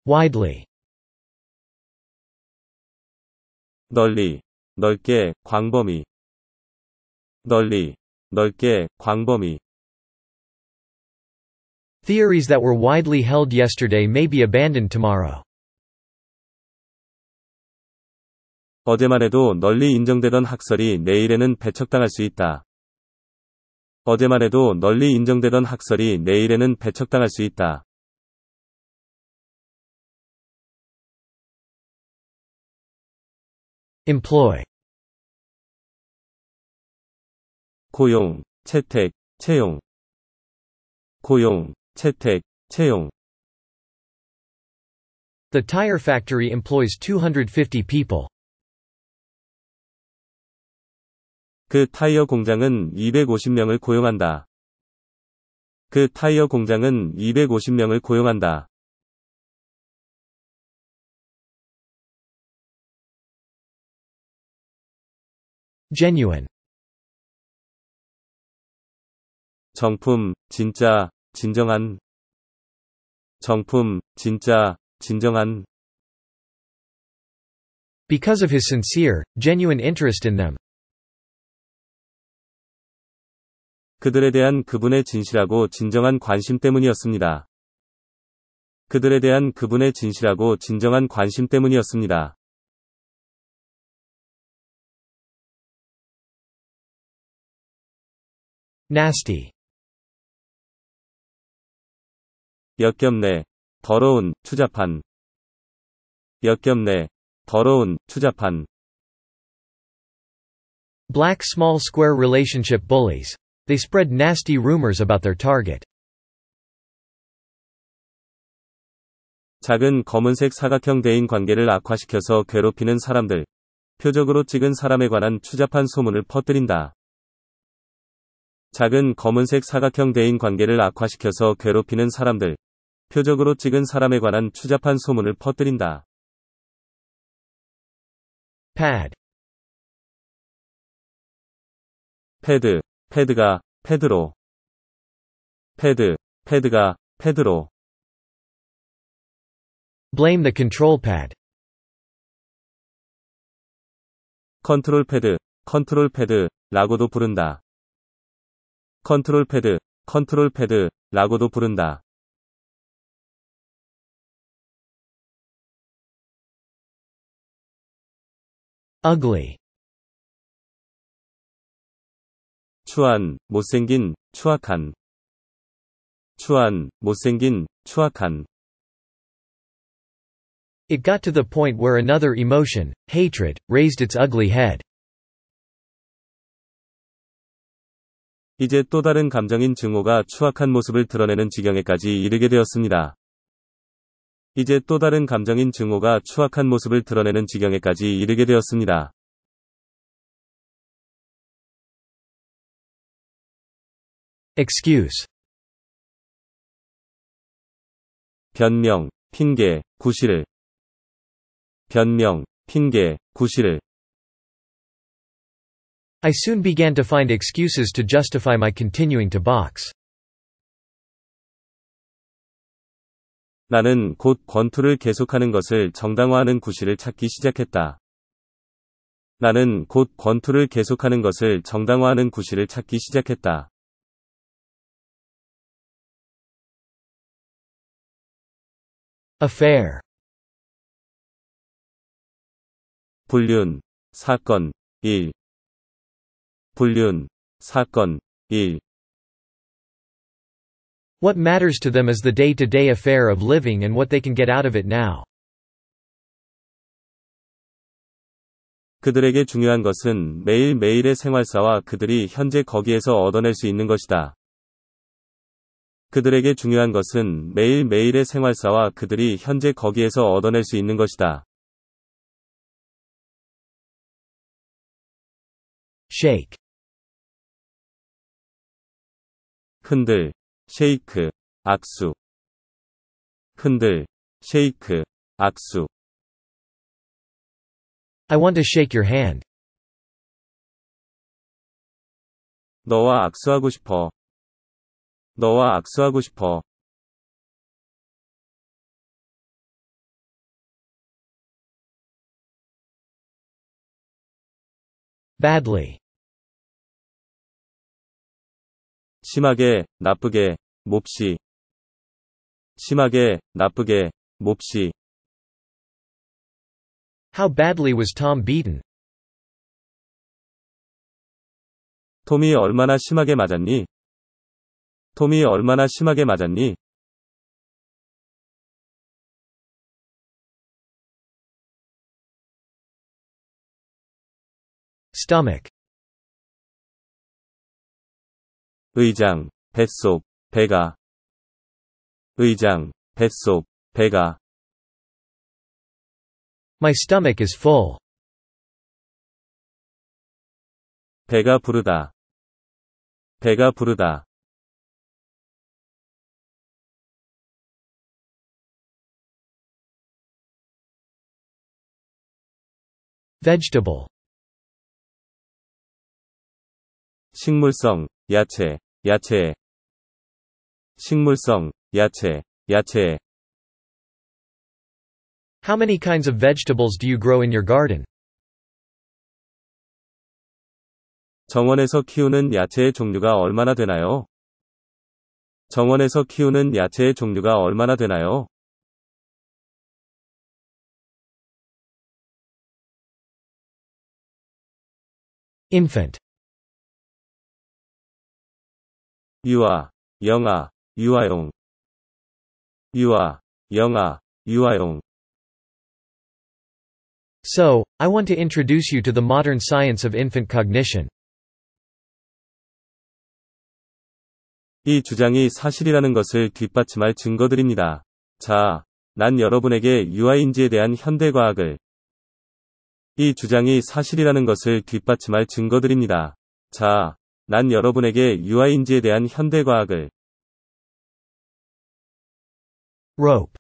widely 널리 넓게 광범위 널리 넓게 광범위 Theories that were widely held yesterday may be abandoned tomorrow. 어제만 해도 널리 인정되던 학설이 내일에는 배척당할 수 있다. 어제만 해도 널리 인정되던 학설이 내일에는 배척당할 수 있다. employ 고용, 채택, 채용 고용, 채택, 채용 The tire factory employs 250 people. 그 타이어 공장은 250명을 고용한다. 그 타이어 공장은 250명을 고용한다. genuine 정품 진짜 진정한 정품 진짜 진정한 because of his sincere genuine interest in them 그들에 대한 그분의 진실하고 진정한 관심 때문이었습니다. 그들에 대한 그분의 진실하고 진정한 관심 때문이었습니다. nasty 역겹네 더러운 추잡한 역겹네 더러운 추잡한 Black small square relationship bullies. They spread nasty rumors about their target. 작은 검은색 사각형 대인 관계를 악화시켜서 괴롭히는 사람들. 표적으로 찍은 사람에 관한 추잡한 소문을 퍼뜨린다. 작은 검은색 사각형 대인 관계를 악화시켜서 괴롭히는 사람들, 표적으로 찍은 사람에 관한 추잡한 소문을 퍼뜨린다. pad 패드, 패드가, 패드로 패드, 패드가, 패드로 blame the control pad 컨트롤 패드, 컨트롤 패드라고도 부른다. 컨트롤 패드, 컨트롤 패드라고도 부른다. ugly 추한, 못생긴, 추악한 추한, 못생긴, 추악한 It got to the point where another emotion, hatred, raised its ugly head. 이제 또 다른 감정인 증오가 추악한 모습을 드러내는 지경에까지 이르게 되었습니다. 이제 또 다른 감정인 증오가 추악한 모습을 드러내는 지경에까지 이르게 되었습니다. 변명, 핑계, 구실 변명, 핑계, 구실 I soon began to find excuses to justify my continuing to box. 나는 곧 권투를 계속하는 것을 정당화하는 구실을 찾기 시작했다. 나는 곧 권투를 계속하는 것을 정당화하는 구실을 찾기 시작했다. affair 불륜 사건 1 불륜 사건 1 What matters to them is the day-to-day -day affair of living and what they can get out of it now. 그들에게 중요한 것은 매일매일의 생활사와 그들이 현재 거기에서 얻어낼 수 있는 것이다. 그들에게 중요한 것은 매일매일의 생활사와 그들이 현재 거기에서 얻어낼 수 있는 것이다. shake 흔들, 쉐이크, 악수. 흔들, 쉐이크, 악수. I want to shake your hand. 너와 악수하고 싶어. 너와 악수하고 싶어. badly 심하게, 나쁘게, 몹시. 심하게, 나쁘게, 몹시. How badly was Tom beaten? 톰이 얼마나 심하게 맞았니? 톰이 얼마나 심하게 맞았니? stomach 의장, 뱃속, 배가 의장, 뱃속, 배가 My stomach is full. 배가 부르다. 배가 부르다. vegetable 식물성 야채 야채 식물성 야채 야채 How many kinds of vegetables do you grow in your garden? 정원에서 키우는 야채의 종류가 얼마나 되나요? 정원에서 키우는 야채의 종류가 얼마나 되나요? infant 유아, 영아, 유아용. 유아, 영아, 유아용. So, I want to introduce you to the modern science of infant cognition. 이 주장이 사실이라는 것을 뒷받침할 증거들입니다. 자, 난 여러분에게 유아인지에 대한 현대과학을 이 주장이 사실이라는 것을 뒷받침할 증거들입니다. 자, 난 여러분에게 유아인지에 대한 현대 과학을 rope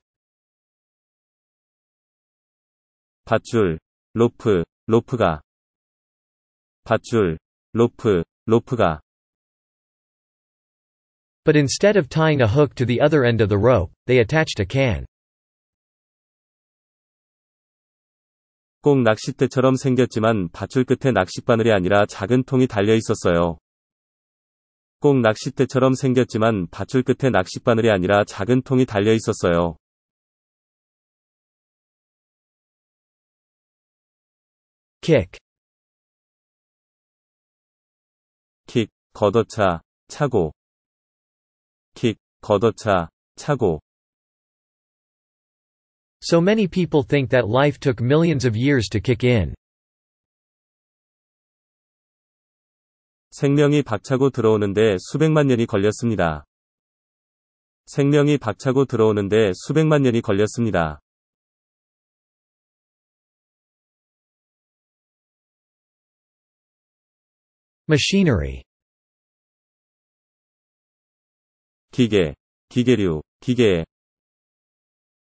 밧줄 로프 로프가 밧줄 로프 로프가 But instead of tying a hook to the other end of the rope, they attached a can. 꼭 낚싯대처럼 생겼지만 밧줄 끝에 낚싯바늘이 아니라 작은 통이 달려 있었어요. 꼭 낚싯대처럼 생겼지만 밧줄 끝에 낚싯바늘이 아니라 작은 통이 달려 있었어요. kick 킥, 걷어차, 차고 킥, 걷어차, 차고 So many people think that life took millions of years to kick in. 생명이 박차고 들어오는데 수백만 년이 걸렸습니다. 생명이 박차고 들어오는데 수백만 년이 걸렸습니다. machinery 기계, 기계류, 기계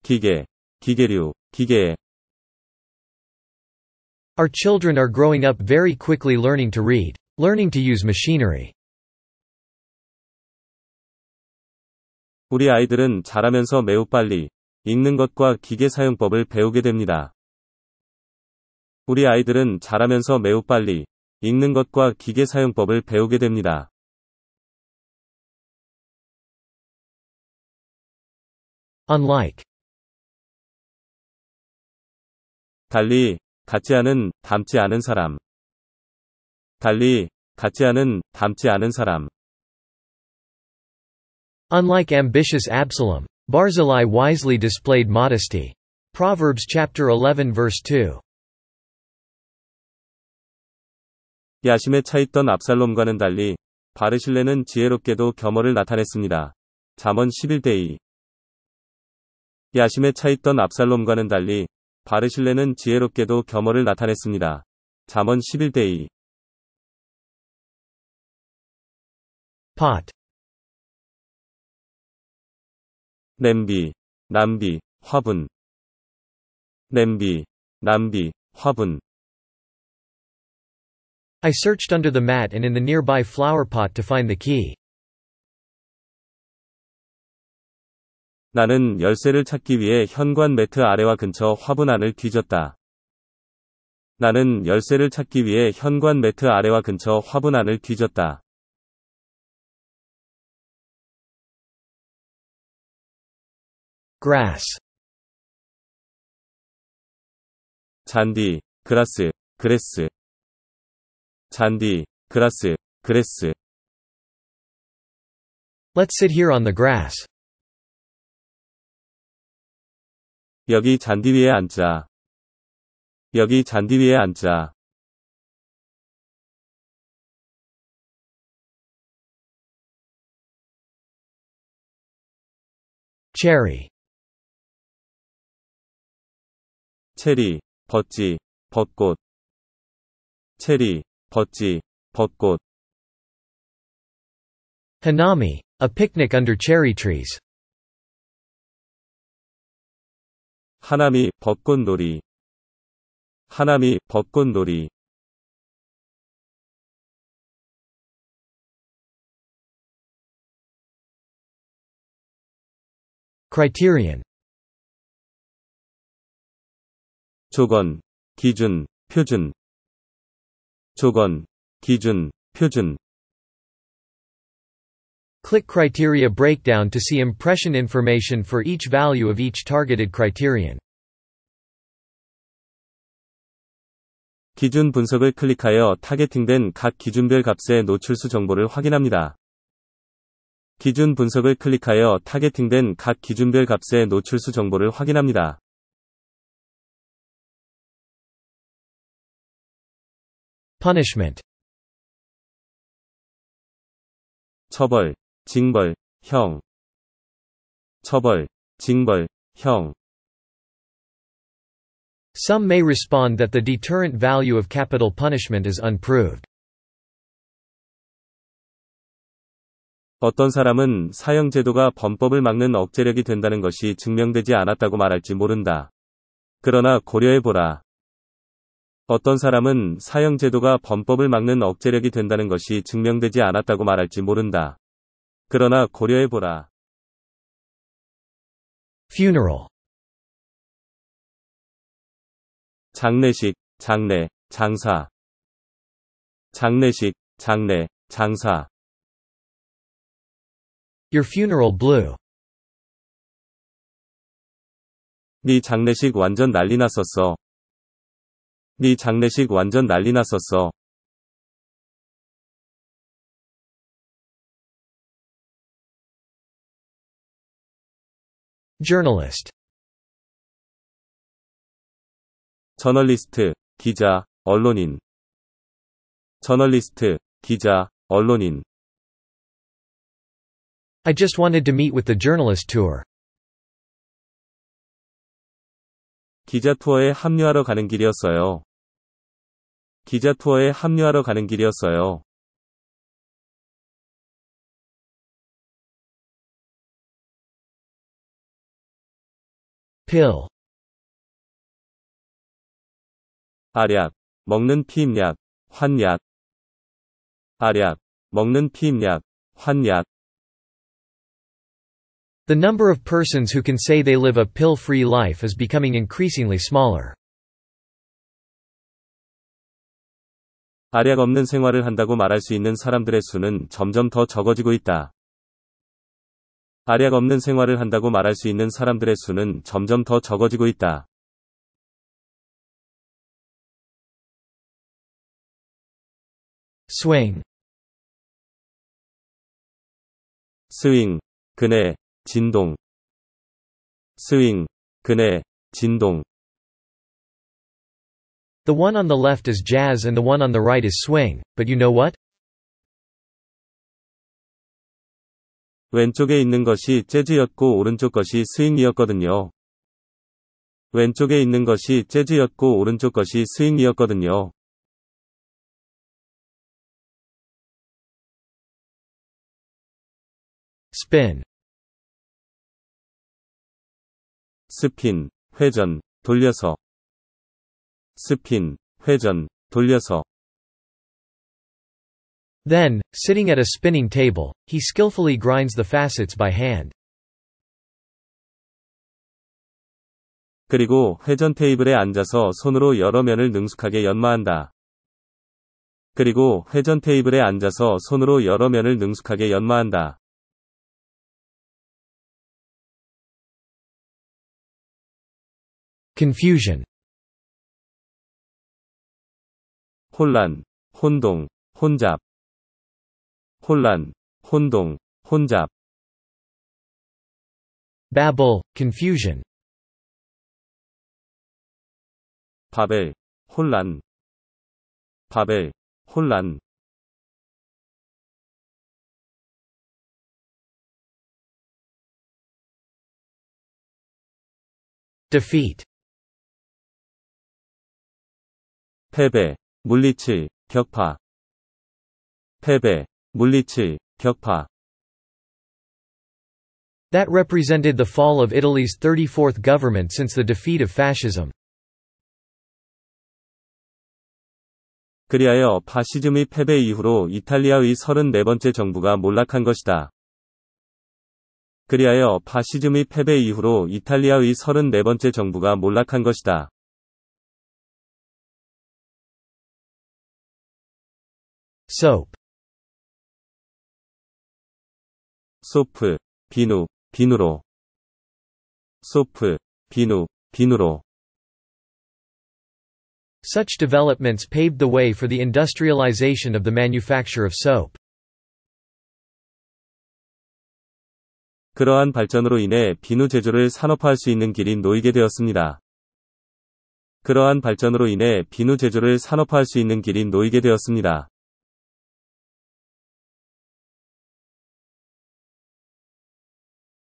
기계, 기계류, 기계 Our children are growing up very quickly learning to read. Learning to use machinery. 우리 아이들은 자라면서 매우 빨리 읽는 것과 기계 사용법을 배우게 됩니다. 우리 아이들은 자라면서 매우 빨리 읽는 것과 기계 사용법을 배우게 됩니다. unlike 달리 같지 않은 닮지 않은 사람 달리 같지 않은, 닮지 않은 사람. Unlike ambitious Absalom, Barzillai wisely displayed modesty. Proverbs chapter 11 verse 2. 야심에 차있던 압살롬과는 달리 바르실레는 지혜롭게도 겸허를 나타냈습니다. 잠언 11대2 야심에 차있던 압살롬과는 달리 바르실레는 지혜롭게도 겸허를 나타냈습니다. 잠언 11대2 pot 냄비, 남비, 화분 냄비, 남비, 화분 I searched under the mat and in the nearby flower pot to find the key. 나는 열쇠를 찾기 위해 현관 매트 아래와 근처 화분 안을 뒤졌다. 나는 열쇠를 찾기 위해 현관 매트 아래와 근처 화분 안을 뒤졌다. grass 잔디 그라스 그레스 잔디 그라스 그레스 Let's sit here on the grass. 여기 잔디 위에 앉자. 여기 잔디 위에 앉자. Cherry 체리, 벗지, 벚꽃 체리, 벗지, 벚꽃 Hanami, a picnic under cherry trees. 하나미 벚꽃놀이 하나미 벚꽃놀이 Criterion 조건, 기준, 표준 조건, 기준, 표준 Click criteria breakdown to see impression information for each value of each targeted criterion. 기준 분석을 클릭하여 타겟팅된 각 기준별 값의 노출수 정보를 확인합니다. 기준 분석을 클릭하여 타겟팅된 각 기준별 값의 노출수 정보를 확인합니다. punishment 처벌, 징벌, 형 처벌, 징벌, 형 Some may respond that the deterrent value of capital punishment is unproved. 어떤 사람은 사형 제도가 범법을 막는 억제력이 된다는 것이 증명되지 않았다고 말할지 모른다. 그러나 고려해보라. 어떤 사람은 사형제도가 범법을 막는 억제력이 된다는 것이 증명되지 않았다고 말할지 모른다. 그러나 고려해보라. funeral 장례식, 장례, 장사 장례식, 장례, 장사 Your funeral blue 네 장례식 완전 난리 났었어. 네 장례식 완전 난리 났었어. journalist 저널리스트, 기자, 언론인 저널리스트, 기자, 언론인 I just wanted to meet with the journalist tour. 기자 투어에 합류하러 가는 길이었어요. 기자 투어에 합류하러 가는 길이었어요. pill 알약 먹는 피임약 환약 알약 먹는 피임약 환약 The number of persons who can say they live a pill-free life is becoming increasingly smaller. 아약 없는 생활을 한다고 말할 수 있는 사람들의 수는 점점 더 적어지고 있다. 아약 없는 생활을 한다고 말할 수 있는 사람들의 수는 점점 더 적어지고 있다. s w 스윙, 그네, 진동 스윙, 그네, 진동 The one on the left is jazz and the one on the right is swing, but you know what? 왼쪽에 있는 것이 재즈였고 오른쪽 것이 스윙이었거든요. 왼쪽에 있는 것이 재즈였고 오른쪽 것이 스윙이었거든요. spin 스핀, 회전, 돌려서 스핀, 회전, 돌려서. Then, sitting at a spinning table, he skillfully grinds the facets by hand. 그리고 회전 테이블에 앉아서 손으로 여러 면을 능숙하게 연마한다. 그리고 회전 테이블에 앉아서 손으로 여러 면을 능숙하게 연마한다. confusion 혼란, 혼동, 혼잡. 혼란, 혼동, 혼잡. babble, confusion. 바벨, 혼란. 바벨, 혼란. defeat 패배, 물리칠, 격파 패배, 물리칠, 격파 That represented the fall of Italy's 34th government since the defeat of fascism. 그리하여 파시즘의 패배 이후로 이탈리아의 34번째 정부가 몰락한 것이다. 그리하여 파시즘의 패배 이후로 이탈리아의 34번째 정부가 몰락한 것이다. soap 소프 비누 비누로 소프 비누 비누로 Such developments paved the way for the industrialization of the manufacture of soap. 그러한 발전으로 인해 비누 제조를 산업화할 수 있는 길이 놓이게 되었습니다. 그러한 발전으로 인해 비누 제조를 산업화할 수 있는 길이 놓이게 되었습니다.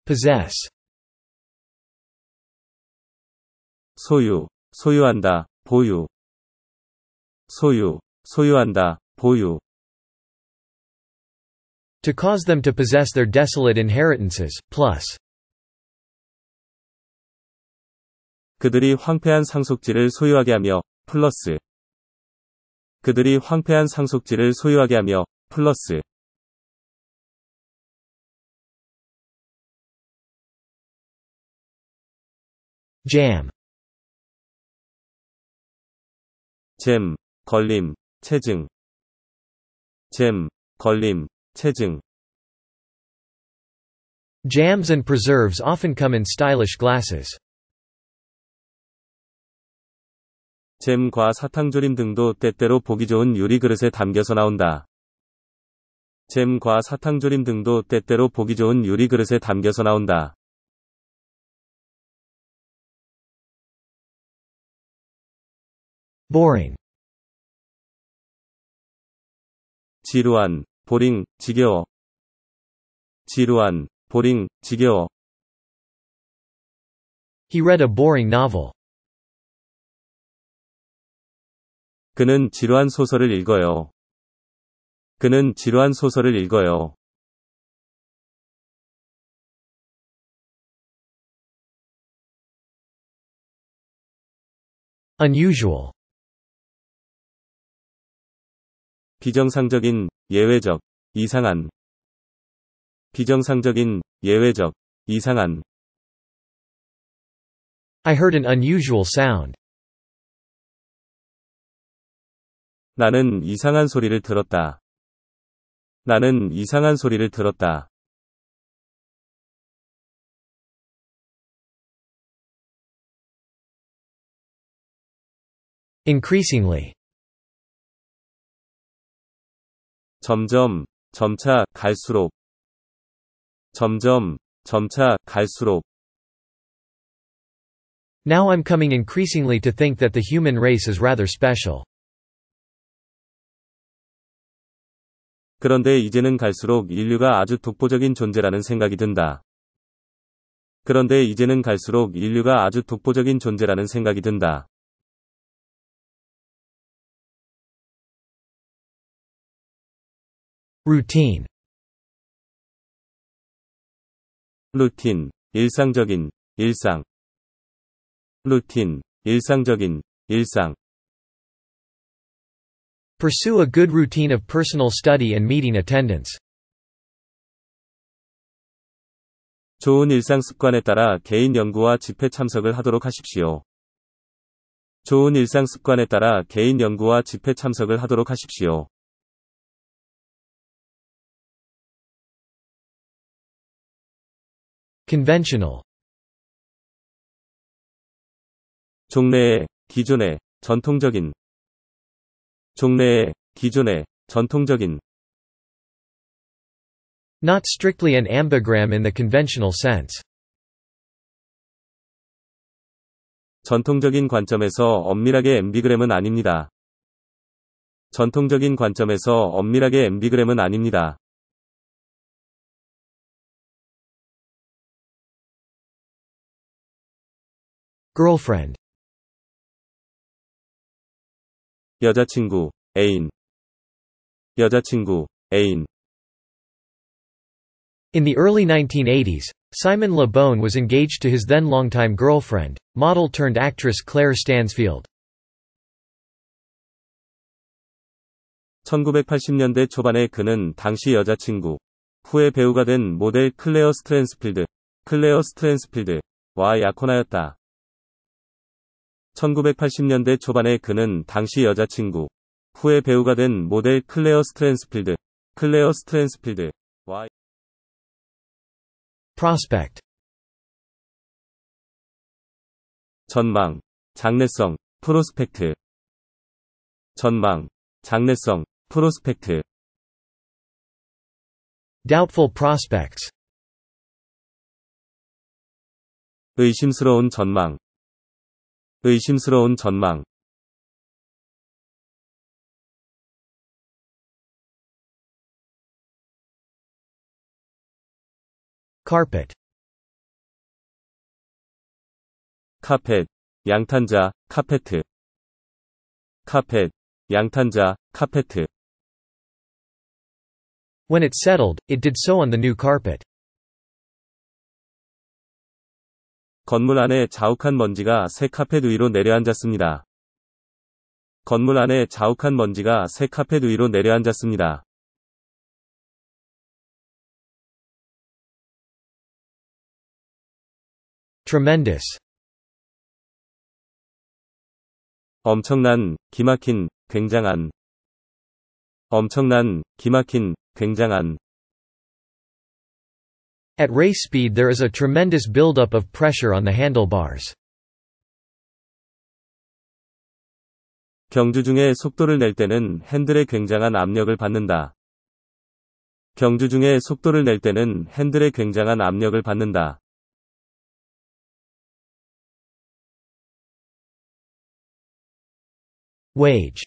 possess 소유, 소유한다, 보유 소유, 소유한다, 보유 to cause them to possess their desolate inheritances, plus 그들이 황폐한 상속지를 소유하게 하며, 플러스 그들이 황폐한 상속지를 소유하게 하며, 플러스 jam 잼, 걸림, 체증 잼, 걸림, 체증 Jams and preserves often come in stylish glasses. 잼과 사탕조림 등도 때때로 보기 좋은 유리 그릇에 담겨서 나온다. 잼과 사탕조림 등도 때때로 보기 좋은 유리 그릇에 담겨서 나온다. boring 지루한 보링 지겨워 지루한 보링 지겨워 He read a boring novel. 그는 지루한 소설을 읽어요. 그는 지루한 소설을 읽어요. unusual 비정상적인, 예외적, 이상한. 비정상적인, 예외적, 이상한. I heard an unusual sound. 나는 이상한 소리를 들었다. 나는 이상한 소리를 들었다. increasingly 점점, 점차, 갈수록. 점점, 점차, 갈수록. Now I'm coming increasingly to think that the human race is rather special. 그런데 이제는 갈수록 인류가 아주 독보적인 존재라는 생각이 든다. 그런데 이제는 갈수록 인류가 아주 독보적인 존재라는 생각이 든다. routine 루틴 일상적인 일상 루틴 일상적인 일상 Pursue a good routine of personal study and meeting attendance. 좋은 일상 습관에 따라 개인 연구와 집회 참석을 하도록 하십시오. 좋은 일상 습관에 따라 개인 연구와 집회 참석을 하도록 하십시오. conventional 종래의 기존의 전통적인 종래의 기존의 전통적인 not strictly an ambigram in the conventional sense 전통적인 관점에서 엄밀하게 엠비그램은 아닙니다. 전통적인 관점에서 엄밀하게 엠비그램은 아닙니다. girlfriend 여자친구 애인 여자친구 애인 In the early 1980s, Simon Le was engaged to his then longtime girlfriend, model-turned-actress Claire Stansfield. 1980년대 초반에 그는 당시 여자친구, 후에 배우가 된 모델 클레어 스트랜스필드, 클레어 스트랜스필드와 약혼하였다. 1980년대 초반에 그는 당시 여자친구, 후에 배우가 된 모델 클레어 스트랜스필드, 클레어 스트랜스필드, 와 prospect 전망, 장래성, 프로스펙트 전망, 장래성, 프로스펙트 doubtful prospects 의심스러운 전망, 의심스러운 전망 carpet 카펫 양탄자 카페트 카펫 양탄자 카페트 When it settled, it did so on the new carpet. 건물 안에 자욱한 먼지가 새 카펫 위로 내려앉았습니다. 건물 안에 자욱한 먼지가 새 카펫 위로 내려앉았습니다. 엄청난, 기막힌, 굉장한 엄청난, 기막힌, 굉장한 At race speed there is a tremendous buildup of pressure on the handlebars. 경주 중에 속도를 낼 때는 핸들에 굉장한 압력을 받는다. 경주 중에 속도를 낼 때는 핸들에 굉장한 압력을 받는다. wage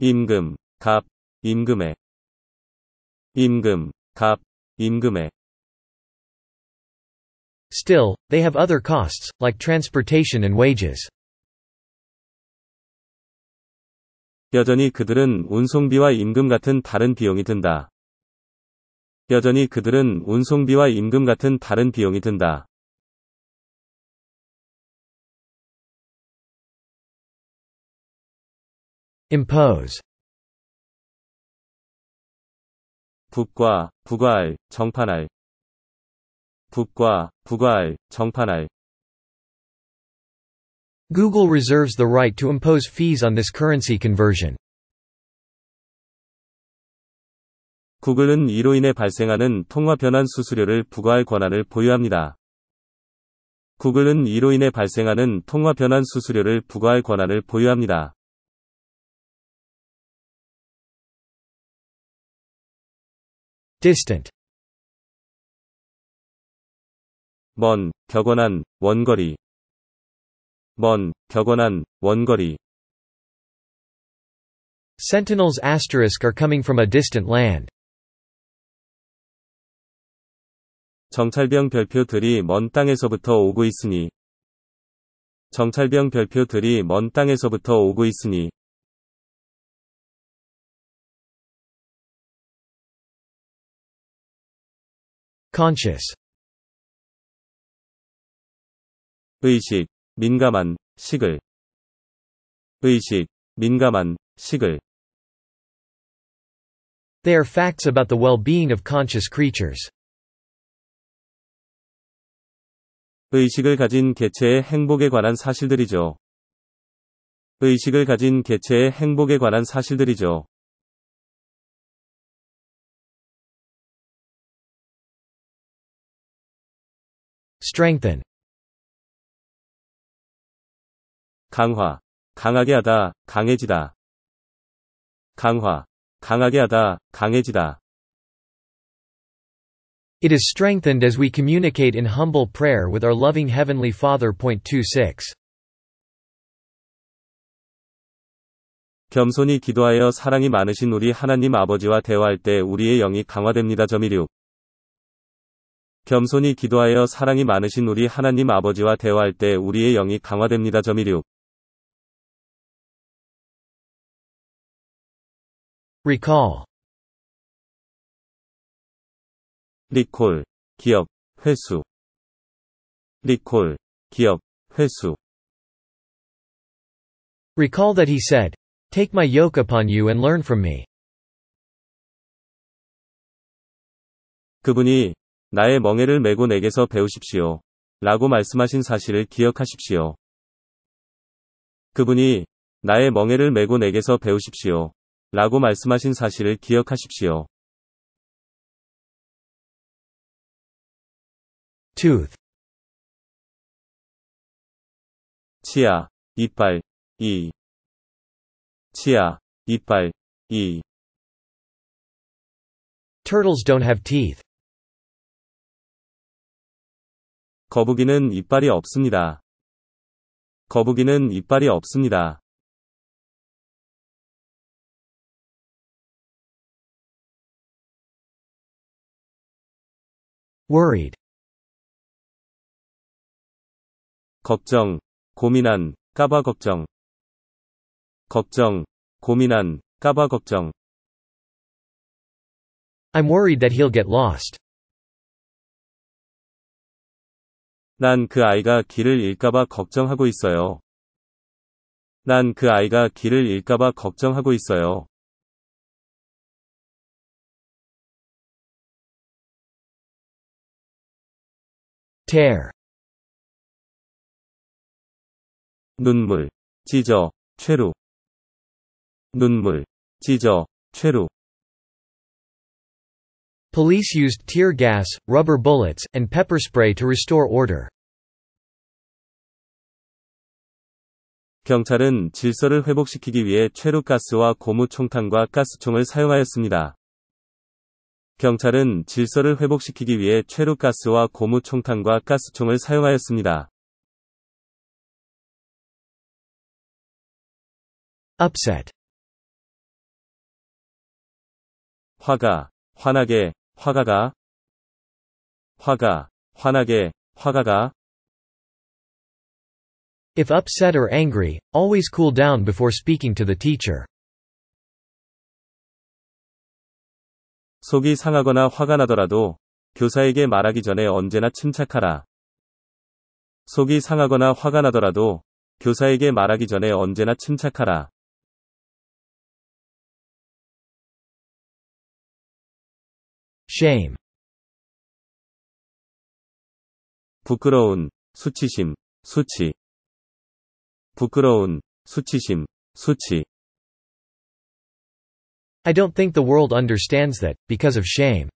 임금, 값, 임금액 임금, 값, 임금액. Still, they have other costs, like transportation and wages. 여전히 그들은 운송비와 임금 같은 다른 비용이 든다. 여전히 그들은 운송비와 임금 같은 다른 비용이 든다. impose 북과 부과할 정판할 북과 부과할 정판할 Google reserves the right to impose fees on this currency conversion. 구글은 이로 인해 발생하는 통화 변환 수수료를 부과할 권한을 보유합니다. 구글은 이로 인해 발생하는 통화 변환 수수료를 부과할 권한을 보유합니다. distant 먼, 격언한, 원거리 먼, 격언한, 원거리 Sentinels asterisk are coming from a distant land. 정찰병 별표들이 먼 땅에서부터 오고 있으니 정찰병 별표들이 먼 땅에서부터 오고 있으니 conscious 의식, 민감한, 식을 의식, 민감한, 식을 They are facts about the well-being of conscious creatures. 의식을 가진 개체의 행복에 관한 사실들이죠. 의식을 가진 개체의 행복에 관한 사실들이죠. strengthen 강화 강하게 하다 강해지다 강화 강하게 하다 강해지다 It is strengthened as we communicate in humble prayer with our loving Heavenly Father. 26. 겸손히 기도하여 사랑이 많으신 우리 하나님 아버지와 대화할 때 우리의 영이 강화됩니다. 116. 겸손히 기도하여 사랑이 많으신 우리 하나님 아버지와 대화할 때 우리의 영이 강화됩니다. 점이류. recall 리콜 기억 회수 리콜 기억 회수 Recall that he said, Take my yoke upon you and learn from me. 그분이 나의 멍에를 메고 내게서 배우십시오. 라고 말씀하신 사실을 기억하십시오. 그분이 나의 멍에를 메고 내게서 배우십시오. 라고 말씀하신 사실을 기억하십시오. tooth 치아, 이빨, 이 치아, 이빨, 이 Turtles don't have teeth. 거북이는 이빨이 없습니다. 거북이는 이빨이 없습니다. 걱정, 고민한, 까봐 걱정 걱정, 고민한, 까봐 걱정 I'm worried that he'll get lost. 난그 아이가 길을 잃까봐 걱정하고 있어요. 난 그 아이가 길을 잃까봐 걱정하고 있어요. 눈물 찢어 최루 눈물 찢어 최루 Police used tear gas, rubber bullets, and pepper spray to restore order. 경찰은 질서를 회복시키기 위해 최루가스와 고무총탄과 가스총을 사용하였습니다. 경찰은 질서를 회복시키기 위해 최루가스와 고무총탄과 가스총을 사용하였습니다. upset 화가 환하게 화가가 화가 환하게 화가가 If upset or angry, always cool down before speaking to the teacher. 속이 상하거나 화가 나더라도 교사에게 말하기 전에 언제나 침착하라. 속이 상하거나 화가 나더라도 교사에게 말하기 전에 언제나 침착하라. shame 부끄러운 수치심 수치 부끄러운 수치심 수치 I don't think the world understands that because of shame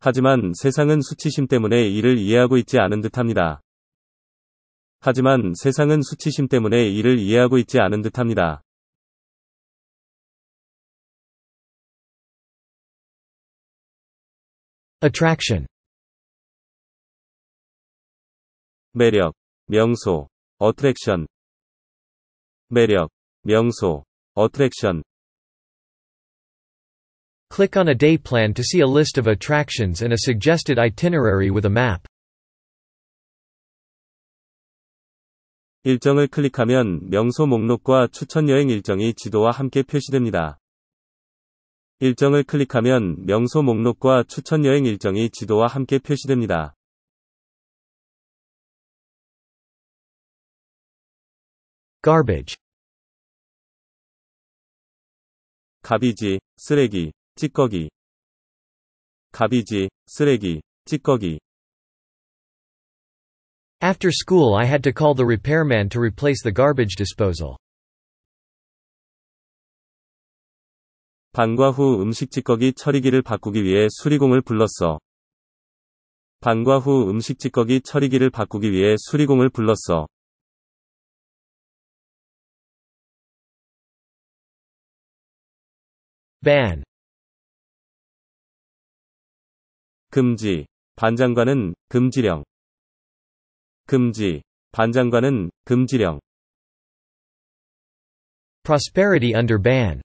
하지만 세상은 수치심 때문에 이를 이해하고 있지 않은 듯합니다. 하지만 세상은 수치심 때문에 이를 이해하고 있지 않은 듯합니다. Attraction 매력, 명소, attraction 매력, 명소, attraction Click on a day plan to see a list of attractions and a suggested itinerary with a map. 일정을 클릭하면 명소 목록과 추천 여행 일정이 지도와 함께 표시됩니다. 일정을 클릭하면 명소 목록과 추천 여행 일정이 지도와 함께 표시됩니다. garbage 가비지, 쓰레기, 찌꺼기 가비지, 쓰레기, 찌꺼기 After school I had to call the repairman to replace the garbage disposal. 방과 후 음식 찌꺼기 처리기를 바꾸기 위해 수리공을 불렀어. 방과 후 음식 찌꺼기 처리기를 바꾸기 위해 수리공을 불렀어. b 금지 반장관은 금지령 금지 반장관은 금지령 prosperity under ban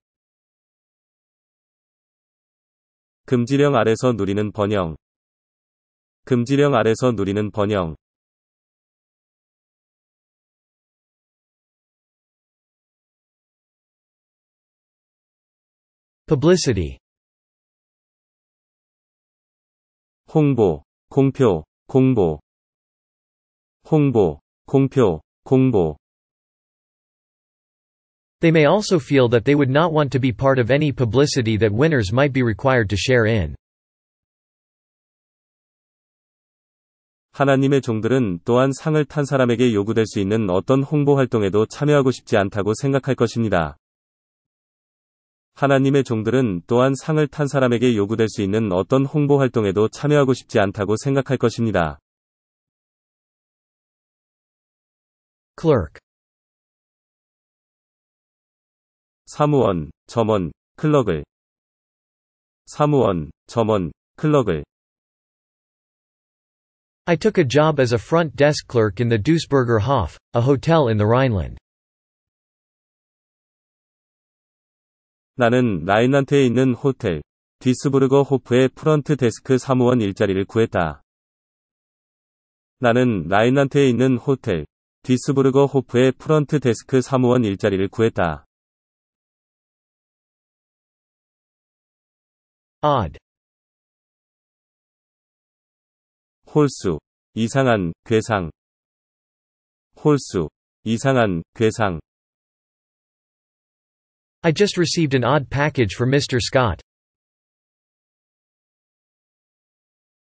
금지령 아래서 누리는 번영 금지령 아래서 누리는 번영 홍보 공표 공보 홍보 공표 공보 They may also feel that they would not want to be part of any publicity that winners might be required to share in. 하나님의 종들은 또한 상을 탄 사람에게 요구될 수 있는 어떤 홍보 활동에도 참여하고 싶지 않다고 생각할 것입니다. 하나님의 종들은 또한 상을 탄 사람에게 요구될 수 있는 어떤 홍보 활동에도 참여하고 싶지 않다고 생각할 것입니다. clerk 사무원, 점원, 클럭을 사무원, 점원, 클럭을 I took a job as a front desk clerk in the Duisburger Hof, a hotel in the Rhineland. 나는 라인한테에 있는 호텔 디스부르거 호프의 프런트 데스크 사무원 일자리를 구했다. 나는 라인한테에 있는 호텔 디스부르거 호프의 프런트 데스크 사무원 일자리를 구했다. odd 홀수 이상한 괴상 홀수 이상한 괴상 I just received an odd package for Mr. Scott.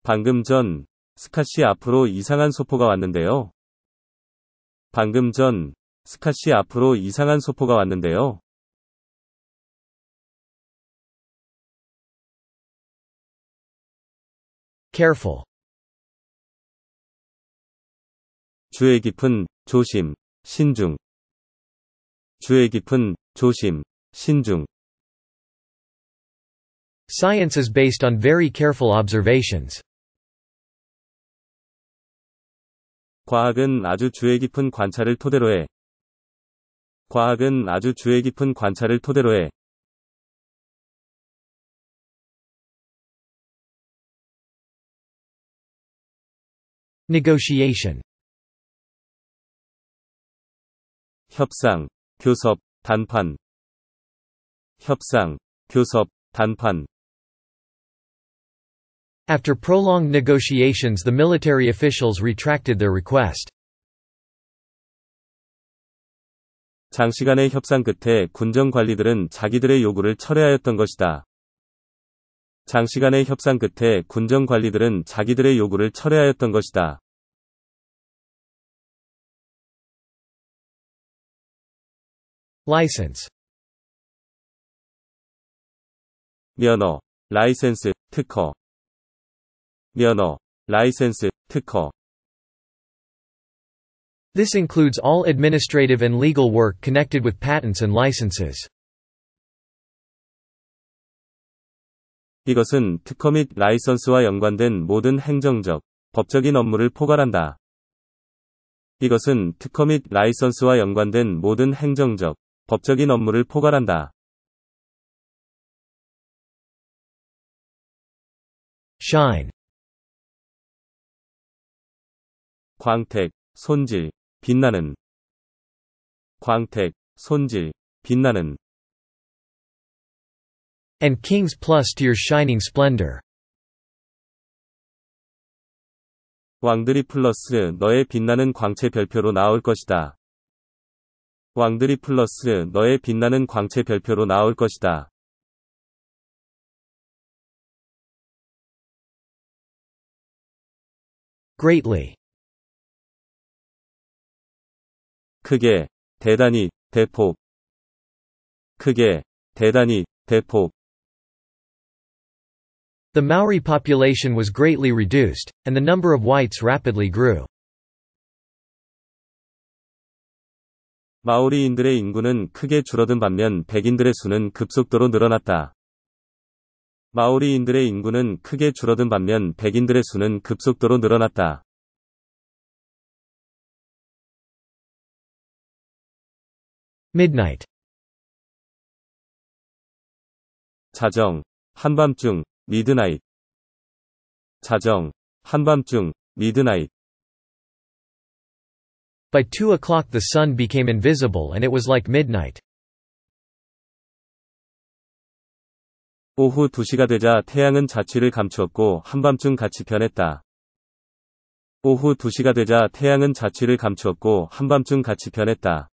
방금 전스카시 앞으로 이상한 소포가 왔는데요. 방금 전 스캇씨 앞으로 이상한 소포가 왔는데요. careful. 주의 깊은 조심 신중 주의 깊은 조심 신중 Science is based on very careful observations. 과학은 아주 주의 깊은 관찰을 토대로 해. 과학은 아주 주의 깊은 관찰을 토대로 해. negotiation 협상, 교섭, 단판 협상, 교섭, 단판 After prolonged negotiations the military officials retracted their request. 장시간의 협상 끝에 군정 관리들은 자기들의 요구를 철회하였던 것이다. 장시간의 협상 끝에 군정 관리들은 자기들의 요구를 철회하였던 것이다. license 면허, 라이센스, 특허 면허, 라이센스, 특허 This includes all administrative and legal work connected with patents and licenses. 이것은 특허 및 라이선스와 연관된 모든 행정적, 법적인 업무를 포괄한다. 이것은 특허 및 라이선스와 연관된 모든 행정적, 법적인 업무를 포괄한다. s h 광택, 손질, 빛나는 광택, 손질, 빛나는 And kings plus to your shining splendor. 왕들이 플러스 너의 빛나는 광채 별표로 나올 것이다. 왕들이 플러스 너의 빛나는 광채 별표로 나올 것이다. greatly 크게 대단히 대폭 크게 대단히 대폭 the Maori population was greatly reduced, and the number of whites rapidly grew. 마오리인들의 인구는 크게 줄어든 반면 백인들의 수는 급속도로 늘어났다. 마오리인들의 인구는 크게 줄어든 반면 백인들의 수는 급속도로 늘어났다. midnight 자정, 한밤중, 미드나잇 자정 한밤중 midnight By 2 o'clock the sun became invisible and it was like midnight. 오후 2시가 되자 태양은 자취를 감추었고 한밤중 같이 변했다. 오후 2시가 되자 태양은 자취를 감추었고 한밤중 같이 변했다.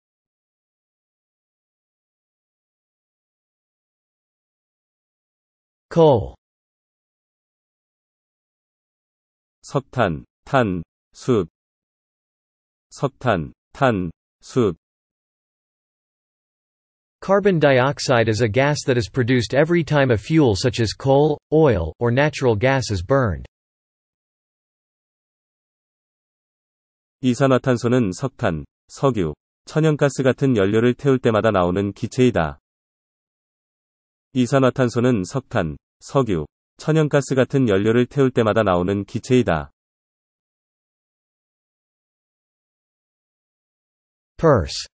coal 석탄, 탄, 숲. 석탄, 탄, 숲. Carbon dioxide is a gas that is produced every time a fuel such as coal, oil, or natural gas is burned. 이산화탄소는 석탄, 석유, 천연가스 같은 연료를 태울 때마다 나오는 기체이다. 이산화탄소는 석탄, 석유, 천연가스 같은 연료를 태울 때마다 나오는 기체이다. purse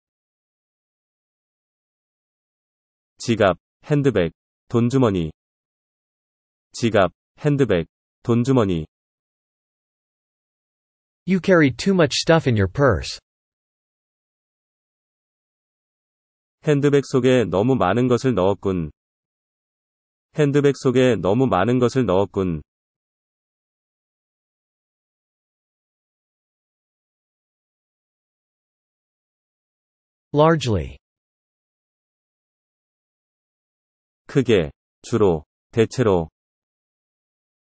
지갑, 핸드백, 돈주머니 지갑, 핸드백, 돈주머니 You carry too much stuff in your purse. 핸드백 속에 너무 많은 것을 넣었군. 핸드백 속에 너무 많은 것을 넣었군. largely 크게 주로 대체로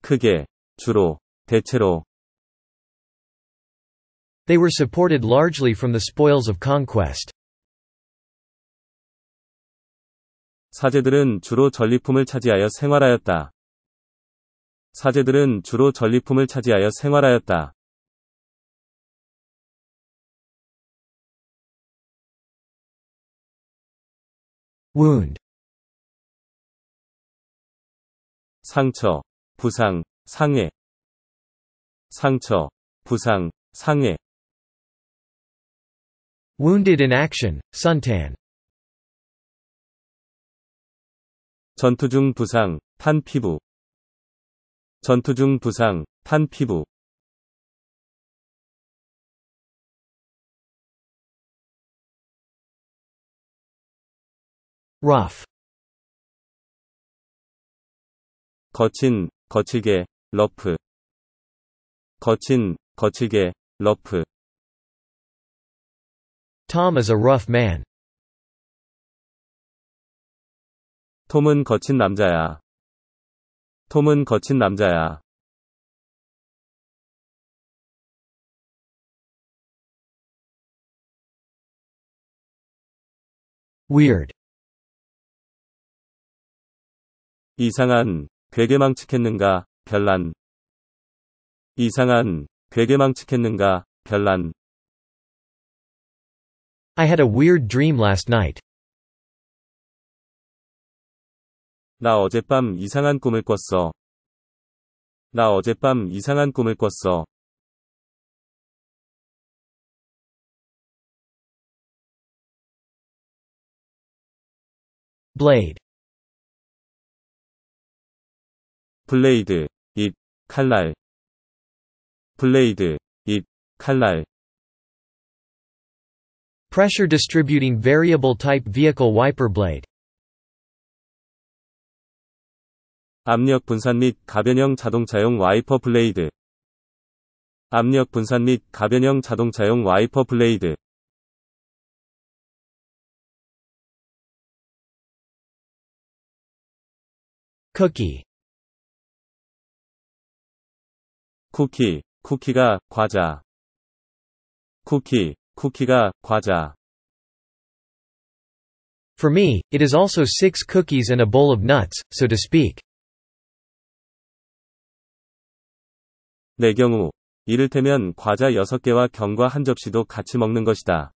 크게 주로 대체로 They were supported largely from the spoils of conquest. 사제들은 주로 전리품을 차지하여 생활하였다. 사제들은 주로 전리품을 차지하여 생활하였다. 상처, 부상, 상해 상처, 부상, 상해 wounded in action, suntan 전투 중 부상, 탄 피부. 전투 중 부상, 탄 피부. 거친, 거칠게, 러프. 거친, 거칠게, 러프. Tom is a rough man. 톰은 거친 남자야. 톰은 거친 남자야. 이상한 괴계망측했는가 별난 이상한 괴계망측했는가 별난 I had a weird dream last night. 나 어젯밤 이상한 꿈을 꿨어. 나 어젯밤 이상한 꿈을 꿨어. blade 블레이드 잎 칼날 블레이드 잎 칼날 pressure distributing variable type vehicle wiper blade 압력 분산 및 가변형 자동차용 와이퍼 블레이드 압력 분산 및 가변형 자동차용 와이퍼 블레이드 쿠키 쿠키, 쿠키가 과자 쿠키, 쿠키가 과자 For me, it is also six cookies and a bowl of nuts, so to speak. 내 네, 경우 이를테면 과자 6개와 견과 한 접시도 같이 먹는 것이다.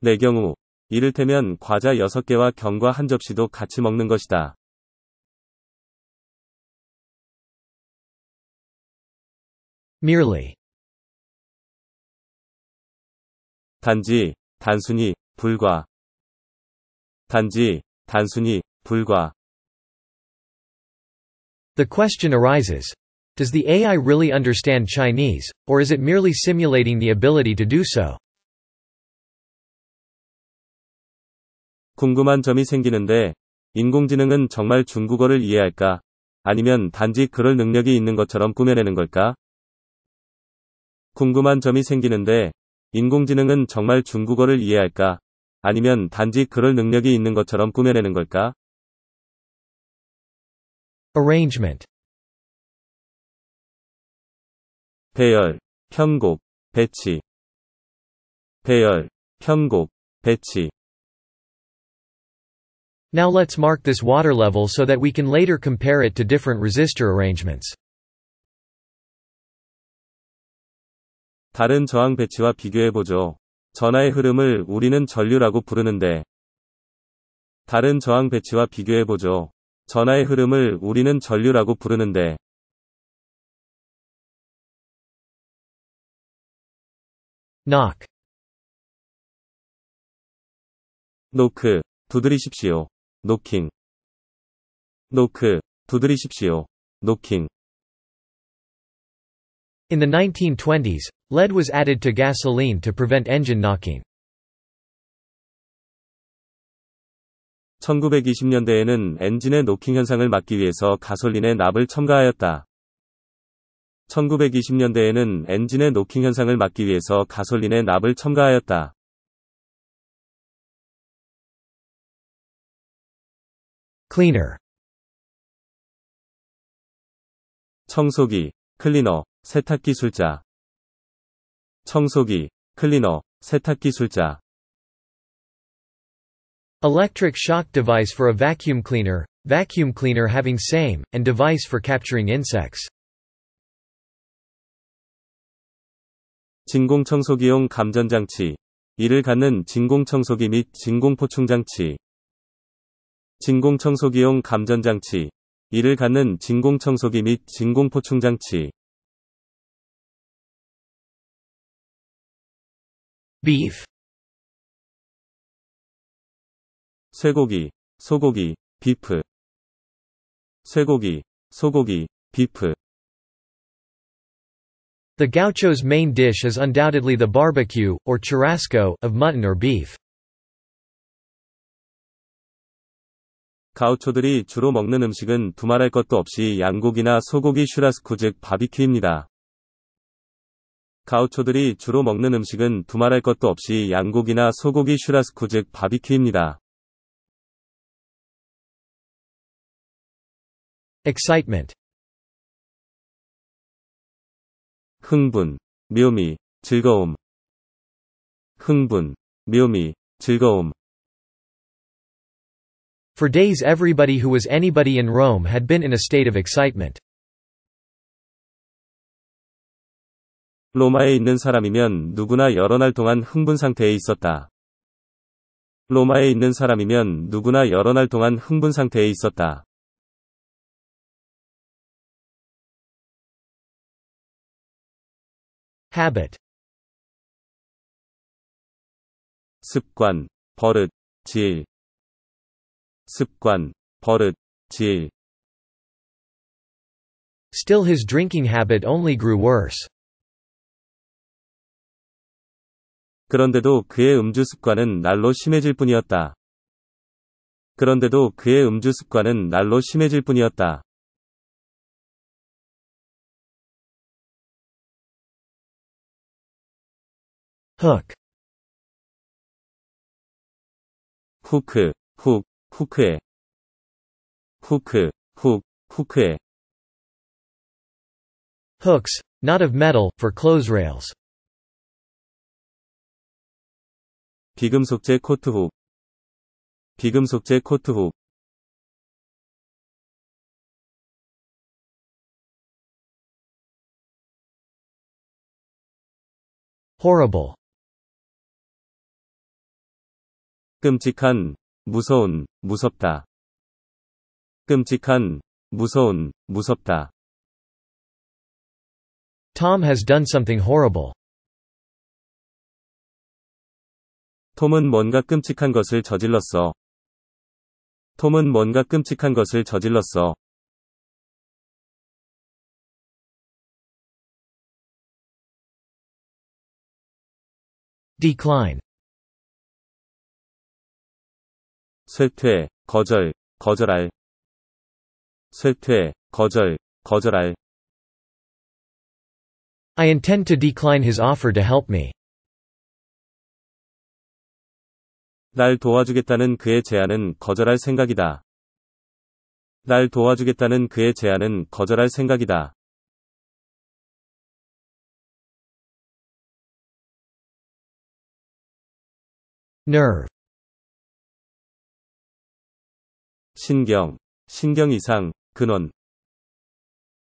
내 네, 경우 이를테면 과자 6개와 견과 한 접시도 같이 먹는 것이다. 단지 단순히 불과 단지 단순히 불과 The question arises Does the AI really understand Chinese, or is it merely simulating the ability to do so? 궁금한 점이 생기는데, 인공지능은 정말 중국어를 이해할까? 아니면 단지 그럴 능력이 있는 것처럼 꾸며내는 걸까? 궁금한 점이 생기는데, 인공지능은 정말 중국어를 이해할까? 아니면 단지 그럴 능력이 있는 것처럼 꾸며내는 걸까? Arrangement 배열, 편곡, 배치 배열, 편곡, 배치 Now let's mark this water level so that we can later compare it to different resistor arrangements. 다른 저항 배치와 비교해보죠. 전하의 흐름을 우리는 전류라고 부르는데 다른 저항 배치와 비교해보죠. 전하의 흐름을 우리는 전류라고 부르는데 knock 노크 두드리십시오 노킹 노크 두드리십시오 노킹 In the 1920s, lead was added to gasoline to prevent engine knocking. 1920년대에는 엔진의 노킹 현상을 막기 위해서 가솔린에 납을 첨가하였다. 1920년대에는 엔진의 노킹 현상을 막기 위해서 가솔린에 납을 첨가하였다. cleaner 청소기, 클리너, 세탁기술자 청소기, 클리너, 세탁기술자 Electric shock device for a vacuum cleaner, vacuum cleaner having same, and device for capturing insects. 진공청소기용 감전장치 이를 갖는 진공청소기 및 진공포충장치 진공청소기용 감전장치 이를 갖는 진공청소기 및 진공포충장치 beef 쇠고기, 소고기, 비프 쇠고기, 소고기, 비프 The gaucho's main dish is undoubtedly the barbecue, or churrasco, of mutton or beef. 가우초들이 주로 먹는 음식은 두말할 것도 없이 양고기나 소고기 슈라스코 즉 바비큐입니다. 가우초들이 주로 먹는 음식은 두말할 것도 없이 양고기나 소고기 슈라스코 즉 바비큐입니다. excitement 흥분, 묘미, 즐거움. 흥분, 묘미, 즐거움. For days everybody who was anybody in Rome had been in a state of excitement. 로마에 있는 사람이면 누구나 여러 날 동안 흥분 상태에 있었다. 로마에 있는 사람이면 누구나 여러 날 동안 흥분 상태에 있었다. habit 습관, 버릇, 질 습관, 버릇, 질 Still his drinking habit only grew worse. 그런데도 그의 음주 습관은 날로 심해질 뿐이었다. 그런데도 그의 음주 습관은 날로 심해질 뿐이었다. hook 후크 훅 후크에 후크 훅 후크에 hooks not of metal for clothes rails 비금속제 코트훅 비금속제 horrible 끔찍한, 무서운, 무섭다. 끔찍한, 무서운, 무섭다. Tom has done something horrible. 톰은 뭔가 끔찍한 것을 저질렀어. 톰은 뭔가 끔찍한 것을 저질렀어. decline 쇠퇴, 거절, 거절할 쇠퇴, 거절, 거절할 I intend to decline his offer to help me. 날 도와주겠다는 그의 제안은 거절할 생각이다. 날 도와주겠다는 그의 제안은 거절할 생각이다. nerve 신경, 신경 이상, 근원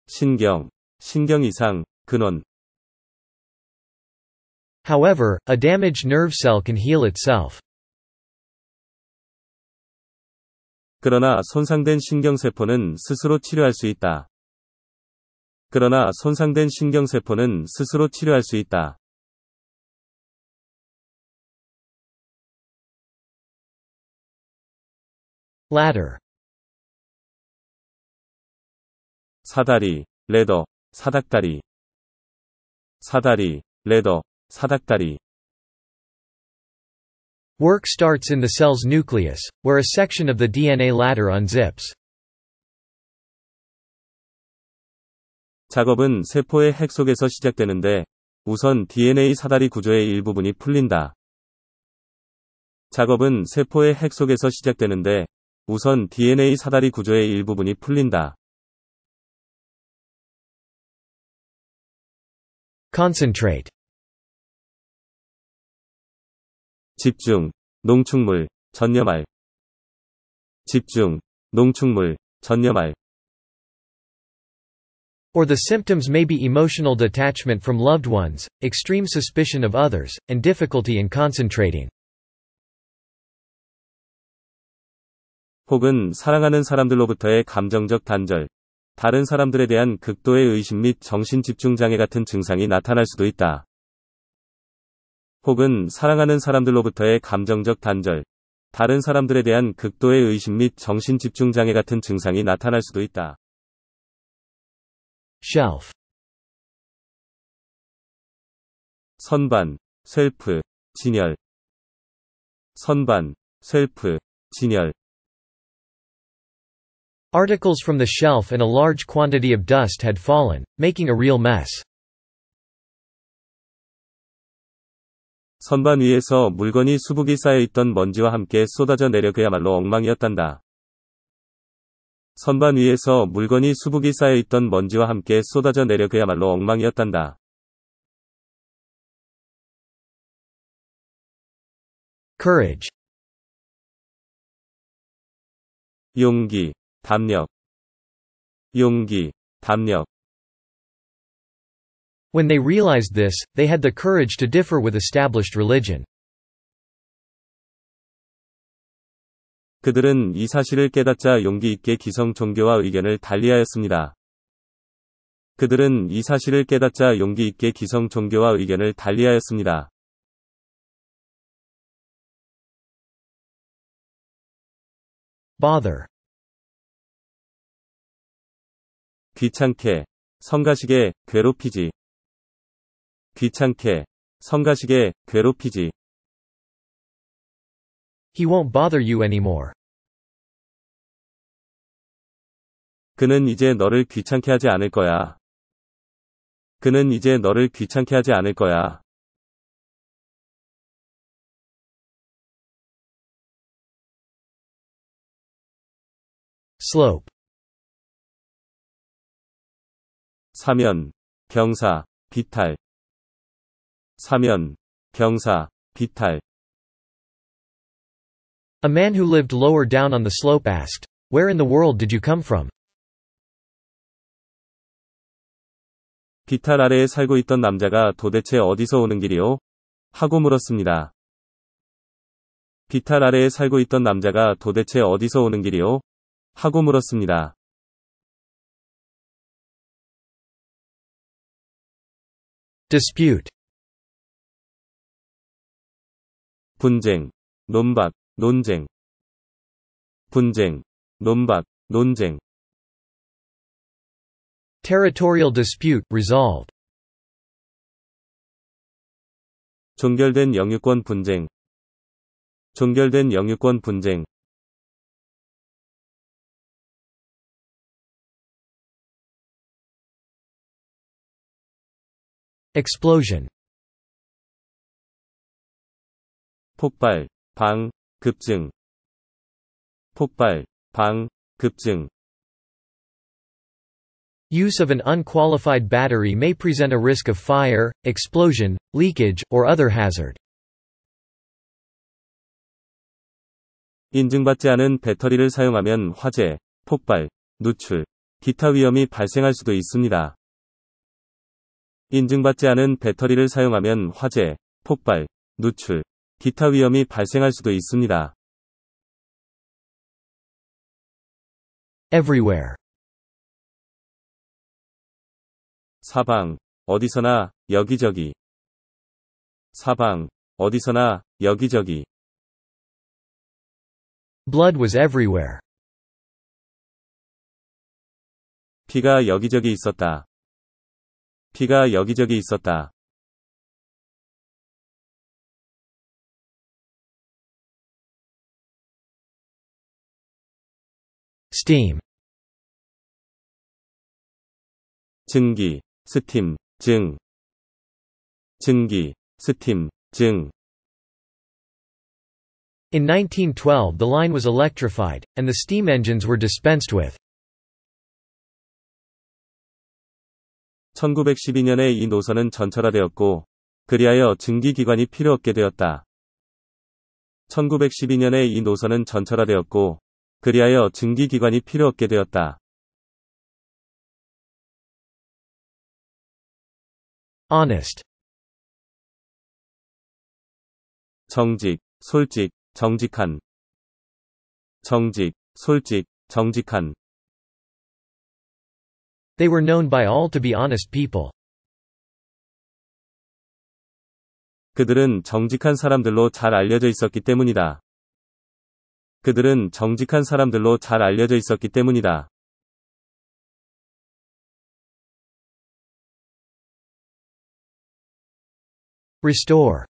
신경, 신경 이상, 근원 However, a damaged nerve cell can heal itself. 그러나 손상된 신경세포는 스스로 치료할 수 있다. 그러나 손상된 신경세포는 스스로 치료할 수 있다. Ladder 사다리, 레더, 사닥다리. 사다리, 레더, 사닥다리. Work starts in the cell's nucleus, where a section of the DNA ladder unzips. 작업은 세포의 핵 속에서 시작되는데 우선 DNA 사다리 구조의 일부분이 풀린다. 작업은 세포의 핵 속에서 시작되는데 우선 DNA 사다리 구조의 일부분이 풀린다. Concentrate. 집중, 농축물, 전념할. 집중, 농축물, 전념할. Or the symptoms may be emotional detachment from loved ones, extreme suspicion of others, and difficulty in concentrating. 혹은 사랑하는 사람들로부터의 감정적 단절, 다른 사람들에 대한 극도의 의심 및 정신집중장애 같은 증상이 나타날 수도 있다. 혹은 사랑하는 사람들로부터의 감정적 단절, 다른 사람들에 대한 극도의 의심 및 정신집중장애 같은 증상이 나타날 수도 있다. shelf 선반, 셀프, 진열 선반, 셀프, 진열 Articles from the shelf and a large quantity of dust had fallen, making a real mess. 선반 위에서 물건이 수북이 쌓여 있던 먼지와 함께 쏟아져 내려 그야말로 엉망이었단다. 선반 위에서 물건이 수북이 쌓여 있던 먼지와 함께 쏟아져 내려 그야말로 엉망이었단다. courage 용기 담력 용기 담력 When they realized this, they had the courage to differ with established religion. 그들은 이 사실을 깨닫자 용기 있게 기성 종교와 의견을 달리하였습니다. 그들은 이 사실을 깨닫자 용기 있게 기성 종교와 의견을 달리하였습니다. bother 귀찮게, 성가시게, 괴롭히지. 귀찮게, 성가시게, 괴롭히지. He won't bother you anymore. 그는 이제 너를 귀찮게 하지 않을 거야. 그는 이제 너를 귀찮게 하지 않을 거야. slope 사면, 병사 비탈 사면, 병사 비탈 A man who lived lower down on the slope asked, Where in the world did you come from? 비탈 아래에 살고 있던 남자가 도대체 어디서 오는 길이요? 하고 물었습니다. 비탈 아래에 살고 있던 남자가 도대체 어디서 오는 길이요? 하고 물었습니다. dispute 분쟁, 논밭, 논쟁 분쟁, 논밭, 논쟁 territorial dispute resolved 종결된 영유권 분쟁 종결된 영유권 분쟁 explosion 폭발, 방, 급증 폭발, 방, 급증 Use of an unqualified battery may present a risk of fire, explosion, leakage, or other hazard. 인증받지 않은 배터리를 사용하면 화재, 폭발, 누출, 기타 위험이 발생할 수도 있습니다. 인증받지 않은 배터리를 사용하면 화재, 폭발, 누출, 기타 위험이 발생할 수도 있습니다. everywhere 사방 어디서나 여기저기 사방 어디서나 여기저기 blood was everywhere 피가 여기저기 있었다. 피가 여기저기 있었다. steam 증기, 스팀, 증 증기, 스팀, 증 In 1912 the line was electrified, and the steam engines were dispensed with. 1912년에 이 노선은 전철화되었고 그리하여 증기기관이 필요 없게 되었다. 1912년에 이 노선은 전철화되었고 그리하여 증기기관이 필요 없게 되었다. 정직, 솔직, 정직한 정직, 솔직, 정직한 They were known by all to be honest people. 그들은 정직한 사람들로 잘 알려져 있었기 때문이다. 그들은 정직한 사람들로 잘 알려져 있었기 때문이다. restore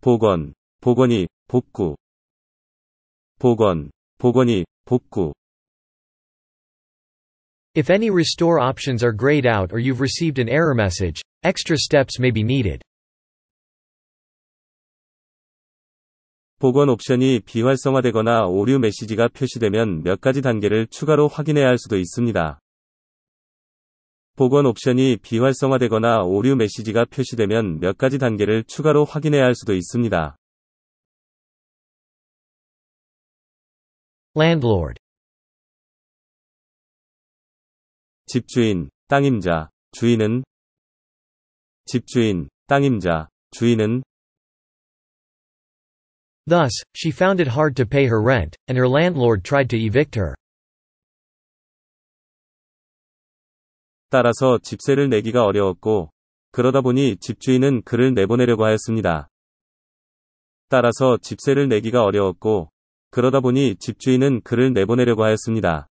복원, 복원이 복구 복원, 복원이 복구 If any restore options are grayed out or you've received an error message, extra steps may be needed. 복원 옵션이 비활성화되거나 오류 메시지가 표시되면 몇 가지 단계를 추가로 확인해야 할 수도 있습니다. 복원 옵션이 비활성화되거나 오류 메시지가 표시되면 몇 가지 단계를 추가로 확인해야 할 수도 있습니다. landlord 집주인, 땅임자, 주인은 집주인, 땅임자, 주인은 Thus, she found it hard to pay her rent, and her landlord tried to evict her. 따라서 집세를 내기가 어려웠고, 그러다 보니 집주인은 그를 내보내려고 하였습니다. 따라서 집세를 내기가 어려웠고, 그러다 보니 집주인은 그를 내보내려고 하였습니다.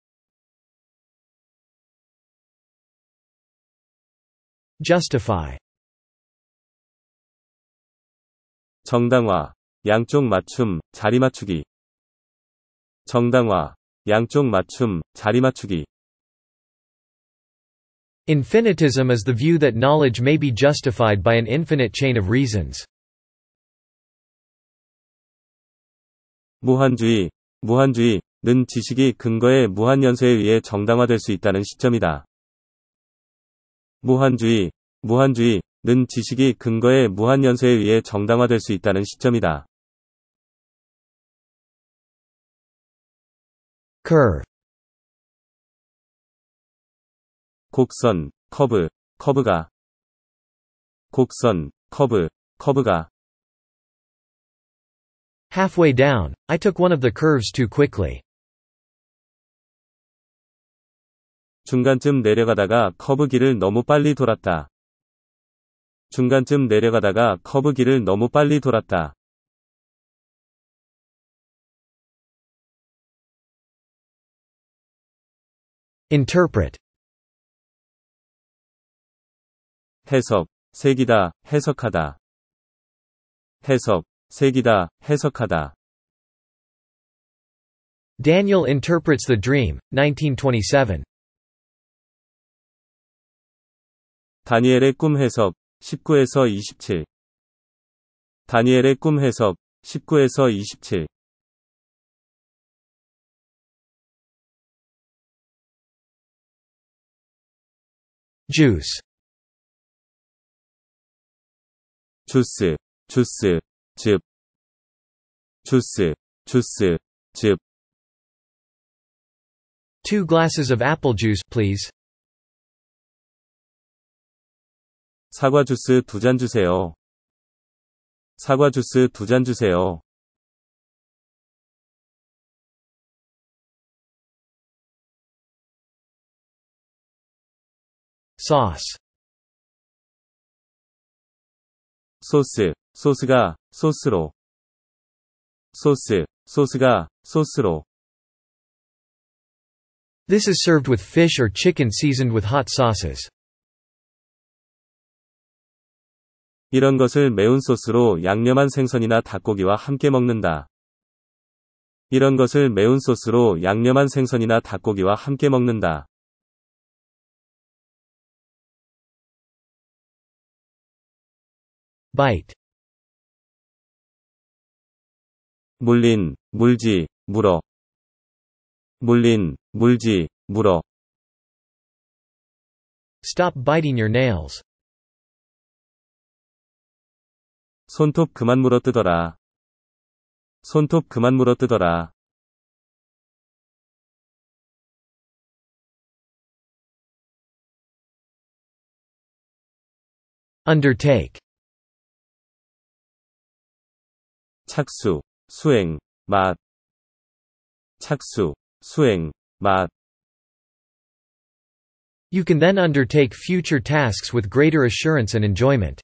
justify 정당화, 양쪽 맞춤, 자리 맞추기 정당화, 양쪽 맞춤, 자리 맞추기 Infinitism is the view that knowledge may be justified by an infinite chain of reasons. 무한주의, 무한주의는 지식이 근거의 무한 연소에 의해 정당화될 수 있다는 시점이다. 무한주의, 무한주의는 지식이 근거의 무한연소에 의해 정당화될 수 있다는 시점이다. curve 곡선, 커브, 커브가 곡선, 커브, 커브가 Halfway down, I took one of the curves too quickly. 중간쯤 내려가다가 커브길을 너무 빨리 돌았다. 중간쯤 내려가다가 커브길을 너무 빨리 돌았다. 해석, 색기다 해석하다. 해석, 색기다 해석하다. Daniel interprets the dream, 1927. 다니엘의 꿈 해석 19에서 27 다니엘의 꿈 해석 19에서 27 주스 주스 주스 즙 주스 주스 즙 Two glasses of apple juice, please. 사과 주스 두 잔 주세요. 사과 주스 두 잔 주세요. sauce 소스, 소스가 소스로 소스, 소스가 소스로 This is served with fish or chicken seasoned with hot sauces. 이런 것을 매운 소스로 양념한 생선이나 닭고기와 함께 먹는다. 이런 것을 매운 소스로 양념한 생선이나 닭고기와 함께 먹는다. b i t 물린, 물지, 물어 물린, 물지, 물어 Stop biting your nails. 손톱 그만 물어뜯어라. 손톱 그만 물어뜯어라. undertake 착수, 수행, 맛 착수, 수행, 맛 You can then undertake future tasks with greater assurance and enjoyment.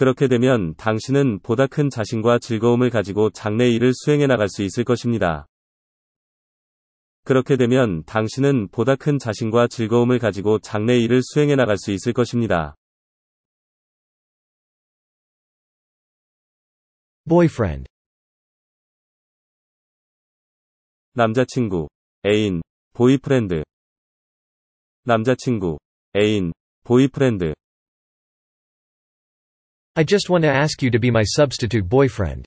그렇게 되면 당신은 보다 큰 자신과 즐거움을 가지고 장래 일을 수행해 나갈 수 있을 것입니다. 그렇게 되면 당신은 보다 큰 자신과 즐거움을 가지고 장래 일을 수행해 나갈 수 있을 것입니다. boyfriend 남자친구, 애인, 보이프렌드 남자친구, 애인, 보이프렌드 I just want to ask you to be my substitute boyfriend.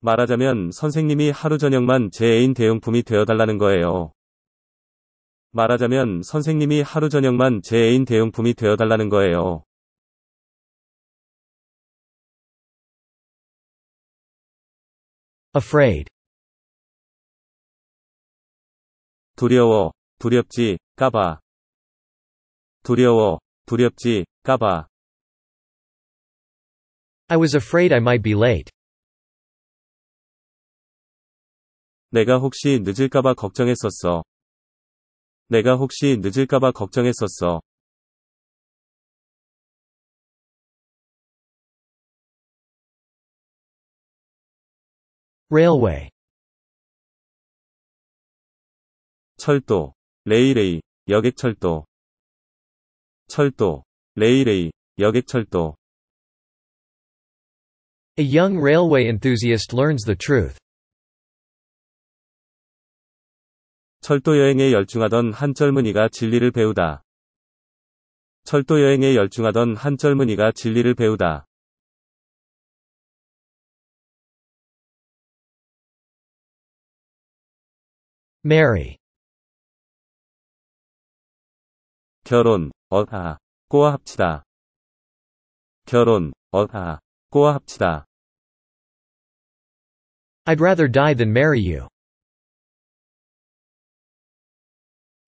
말하자면 선생님이 하루 저녁만 제 애인 대용품이 되어달라는 거예요. 말하자면 선생님이 하루 저녁만 제 애인 대용품이 되어달라는 거예요. afraid 두려워, 두렵지, 까봐. 두려워, 두렵지, 까봐. I was afraid I might be late. 내가 혹시 늦을까봐 걱정했었어. 내가 혹시 늦을까봐 걱정했었어. railway 철도 레일웨이 여객철도 철도, 레이레이, 여객철도. A young railway enthusiast learns the truth. 철도 여행에 열중하던 한 젊은이가 진리를 배우다. 철도 여행에 열중하던 한 젊은이가 진리를 배우다. Mary 결혼, 어하 꼬아 합치다 결혼 어하 꼬아 합치다 I'd rather die than marry you.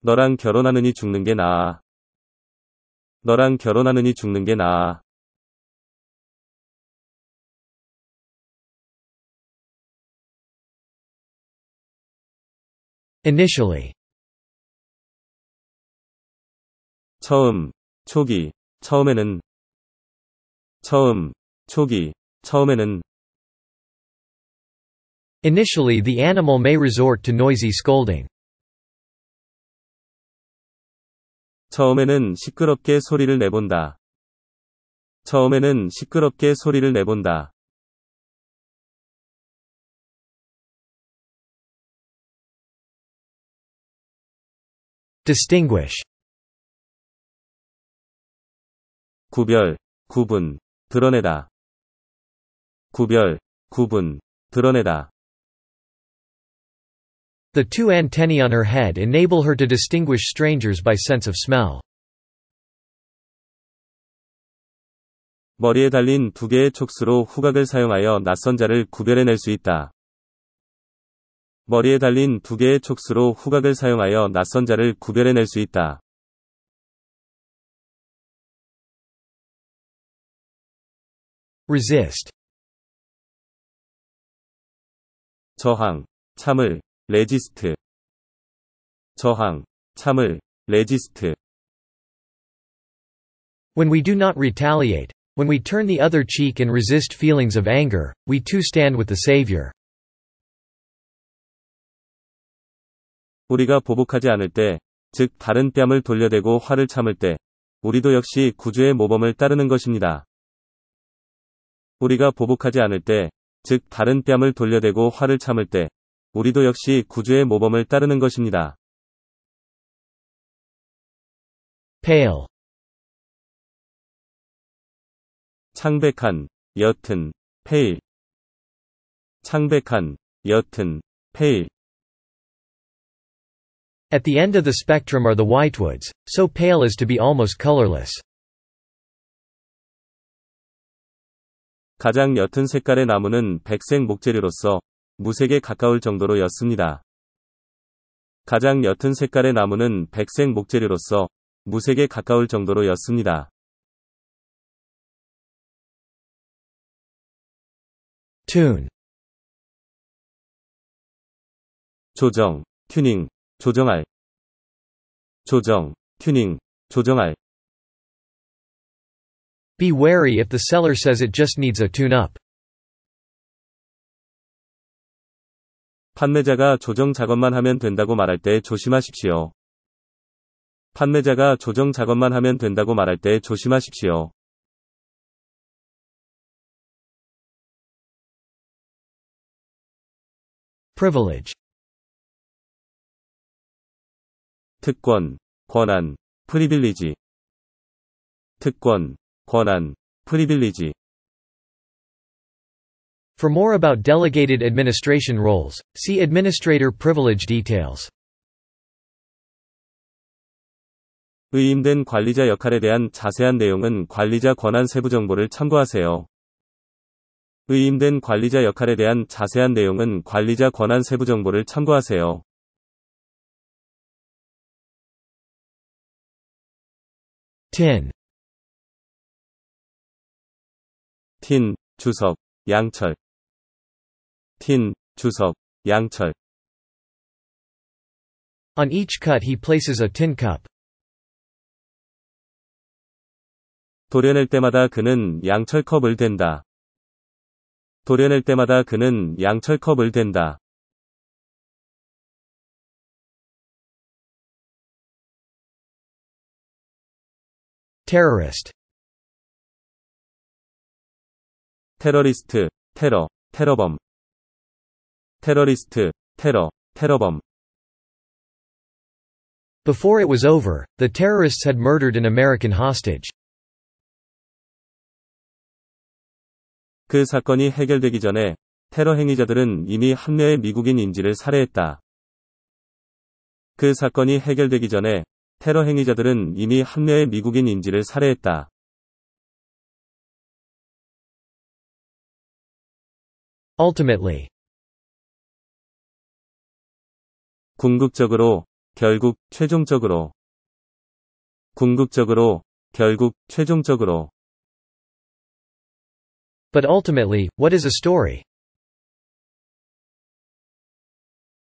너랑 결혼하느니 죽는 게 나아. 너랑 결혼하느니 죽는 게 나아. Initially. 처음, 초기, 처음에는 처음, 초기, 처음에는 Initially the animal may resort to noisy scolding. 처음에는 시끄럽게 소리를 내본다. 처음에는 시끄럽게 소리를 내본다. distinguish 구별, 구분, 드러내다. 구별, 구분, 드러내다. The two antennae on her head enable her to distinguish strangers by sense of smell. 머리에 달린 두 개의 촉수로 후각을 사용하여 낯선 자를 구별해낼 수 있다. 머리에 달린 두 개의 촉수로 후각을 사용하여 낯선 자를 구별해낼 수 있다. resist 저항, 참을, 레지스트 저항, 참을, 레지스트 When we do not retaliate, when we turn the other cheek and resist feelings of anger, we too stand with the Savior. 우리가 보복하지 않을 때, 즉 다른 뺨을 돌려대고 화를 참을 때, 우리도 역시 구주의 모범을 따르는 것입니다. 우리가 보복하지 않을 때, 즉 다른 뺨을 돌려대고 화를 참을 때, 우리도 역시 구주의 모범을 따르는 것입니다. pale 창백한, 옅은, pale 창백한, 옅은, pale At the end of the spectrum are the whitewoods, so pale as to be almost colorless. 가장 옅은 색깔의 나무는 백색 목재료로서 무색에 가까울 정도로였습니다. 가장 옅은 색깔의 나무는 백색 목재료로서 무색에 가까울 정도로였습니다. t 조정, 튜닝, 조정할 조정, 튜닝, 조정할 Be wary if the seller says it just needs a tune-up. 판매자가 조정 작업만 하면 된다고 말할 때 조심하십시오. 판매자가 조정 작업만 하면 된다고 말할 때 조심하십시오. privilege 특권, 권한, privilege 특권, 권한, privilege. For more about delegated administration roles, see Administrator Privilege Details. 의임된 관리자 역할에 대한 자세한 내용은 관리자 권한 세부 정보를 참고하세요. 의임된 관리자 역할에 대한 자세한 내용은 관리자 권한 세부 정보를 참고하세요. Ten. 틴, 주석, 양철. 틴, 주석, 양철. On each cut he places a tin cup. 도려낼 때마다 그는 양철컵을 댄다. 도려낼 때마다 그는 양철컵을 댄다. terrorist 테러리스트, 테러, 테러범. 테러리스트, 테러, 테러범. Before it was over, the terrorists had murdered an American hostage. 그 사건이 해결되기 전에 테러 행위자들은 이미 한 명의 미국인 인질을 살해했다. 그 사건이 해결되기 전에 테러 행위자들은 이미 한 명의 미국인 인질을 살해했다. Ultimately 궁극적으로 결국 최종적으로 궁극적으로 결국 최종적으로 But ultimately, what is a story?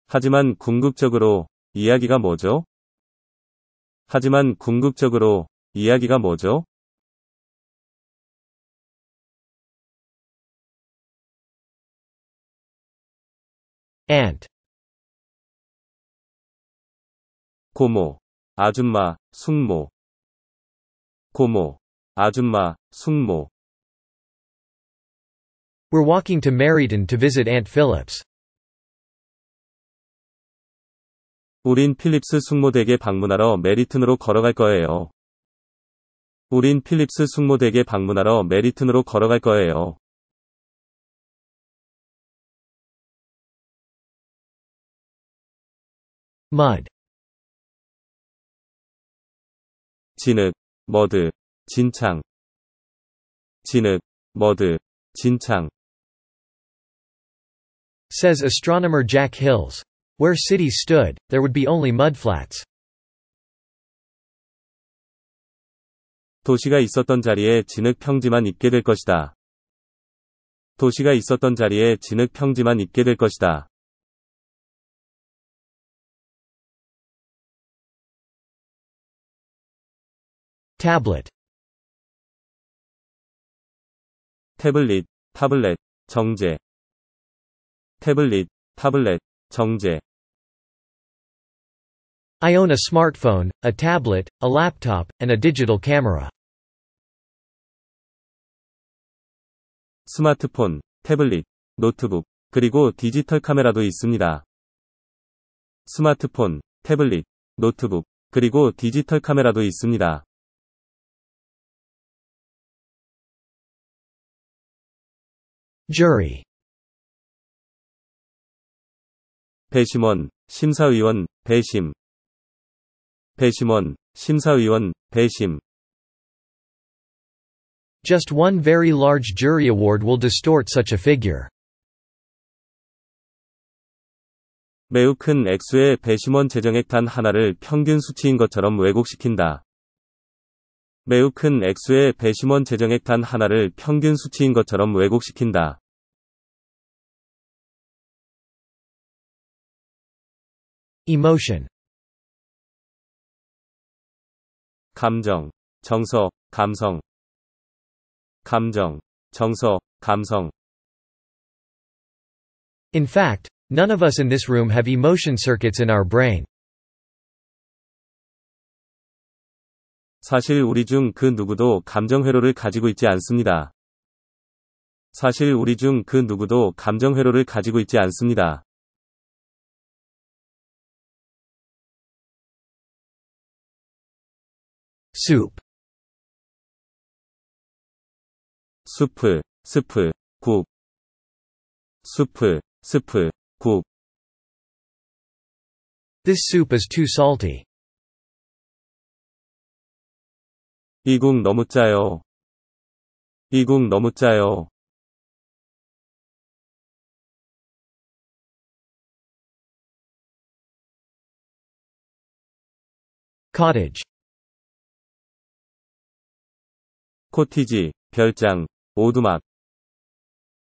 하지만 궁극적으로 이야기가 뭐죠? 하지만 궁극적으로 이야기가 뭐죠? aunt 고모, 아줌마, 숙모 고모, 아줌마, 숙모 We're walking to Meriden to visit Aunt Phillips. 우린 필립스 숙모 댁에 방문하러 메리튼으로 걸어갈 거예요. 우린 필립스 숙모 댁에 방문하러 메리튼으로 걸어갈 거예요. mud 진흙, 머드, 진창 진흙, 머드, 진창 says astronomer Jack Hills. Where cities stood, there would be only mudflats. 도시가 있었던 자리에 진흙 평지만 있게 될 것이다. 도시가 있었던 자리에 진흙 평지만 있게 될 것이다. tablet 태블릿, 타블렛, 정제 태블릿, 타블렛, 정제 I own a smartphone, a tablet, a laptop, and a digital camera. 스마트폰, 태블릿, 노트북, 그리고 디지털 카메라도 있습니다. 스마트폰, 태블릿, 노트북, 그리고 디지털 카메라도 있습니다. jury 배심원, 심사위원, 배심 배심원, 심사위원, 배심 Just one very large jury award will distort such a figure. 매우 큰 액수의 배심원 재정액 단 하나를 평균 수치인 것처럼 왜곡시킨다. 매우 큰 액수의 배심원 재정액 단 하나를 평균 수치인 것처럼 왜곡시킨다. emotion 감정, 정서, 감성 감정, 정서, 감성 In fact, none of us in this room have emotion circuits in our brain. 사실 우리 중 그 누구도 감정 회로를 가지고 있지 않습니다. 사실 우리 중 그 누구도 감정 회로를 가지고 있지 않습니다. soup 수프, 스프, 국 수프, 스프, 국 This soup is too salty. 이 너무 짜요. 이 너무 짜요. cottage 코티지, 별장, 오두막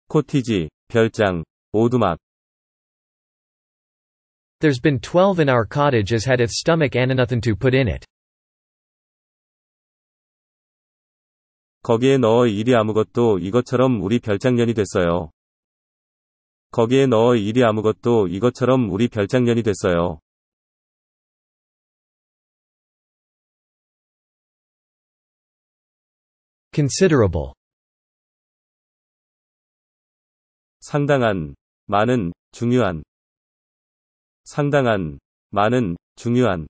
코티지, 별장, 오두막 There's been 12 in our cottage as had if stomach ananothin to put in it. 거기에 넣어 일이 아무것도 이것처럼 우리 별장년이 됐어요. 거기에 넣어 일이 아무것도 이것처럼 우리 별장년이 됐어요. considerable 상당한 많은 중요한 상당한 많은 중요한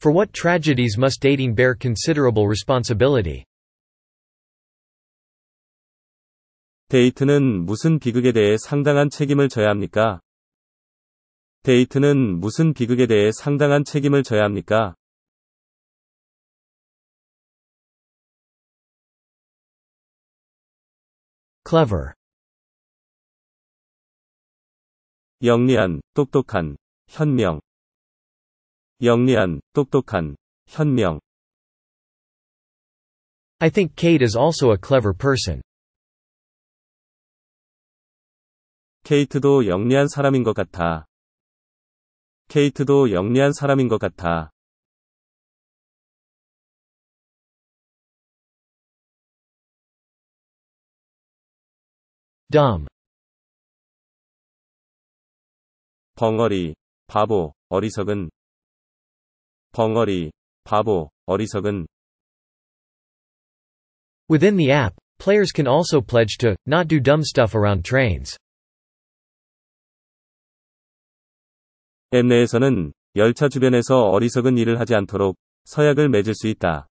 For what tragedies must dating bear considerable responsibility? 데이트는 무슨 비극에 대해 상당한 책임을 져야 합니까? 데이트는 무슨 비극에 대해 상당한 책임을 져야 합니까? clever 영리한, 똑똑한, 현명 영리한, 똑똑한, 현명 I think Kate is also a clever person. 케이트도 영리한 사람인 것 같아. 케이트도 영리한 사람인 것 같아. dumb 벙어리 바보 어리석은 벙어리 바보 어리석은 Within the app, players can also pledge to not do dumb stuff around trains. 앱 내에서는 열차 주변에서 어리석은 일을 하지 않도록 서약을 맺을 수 있다.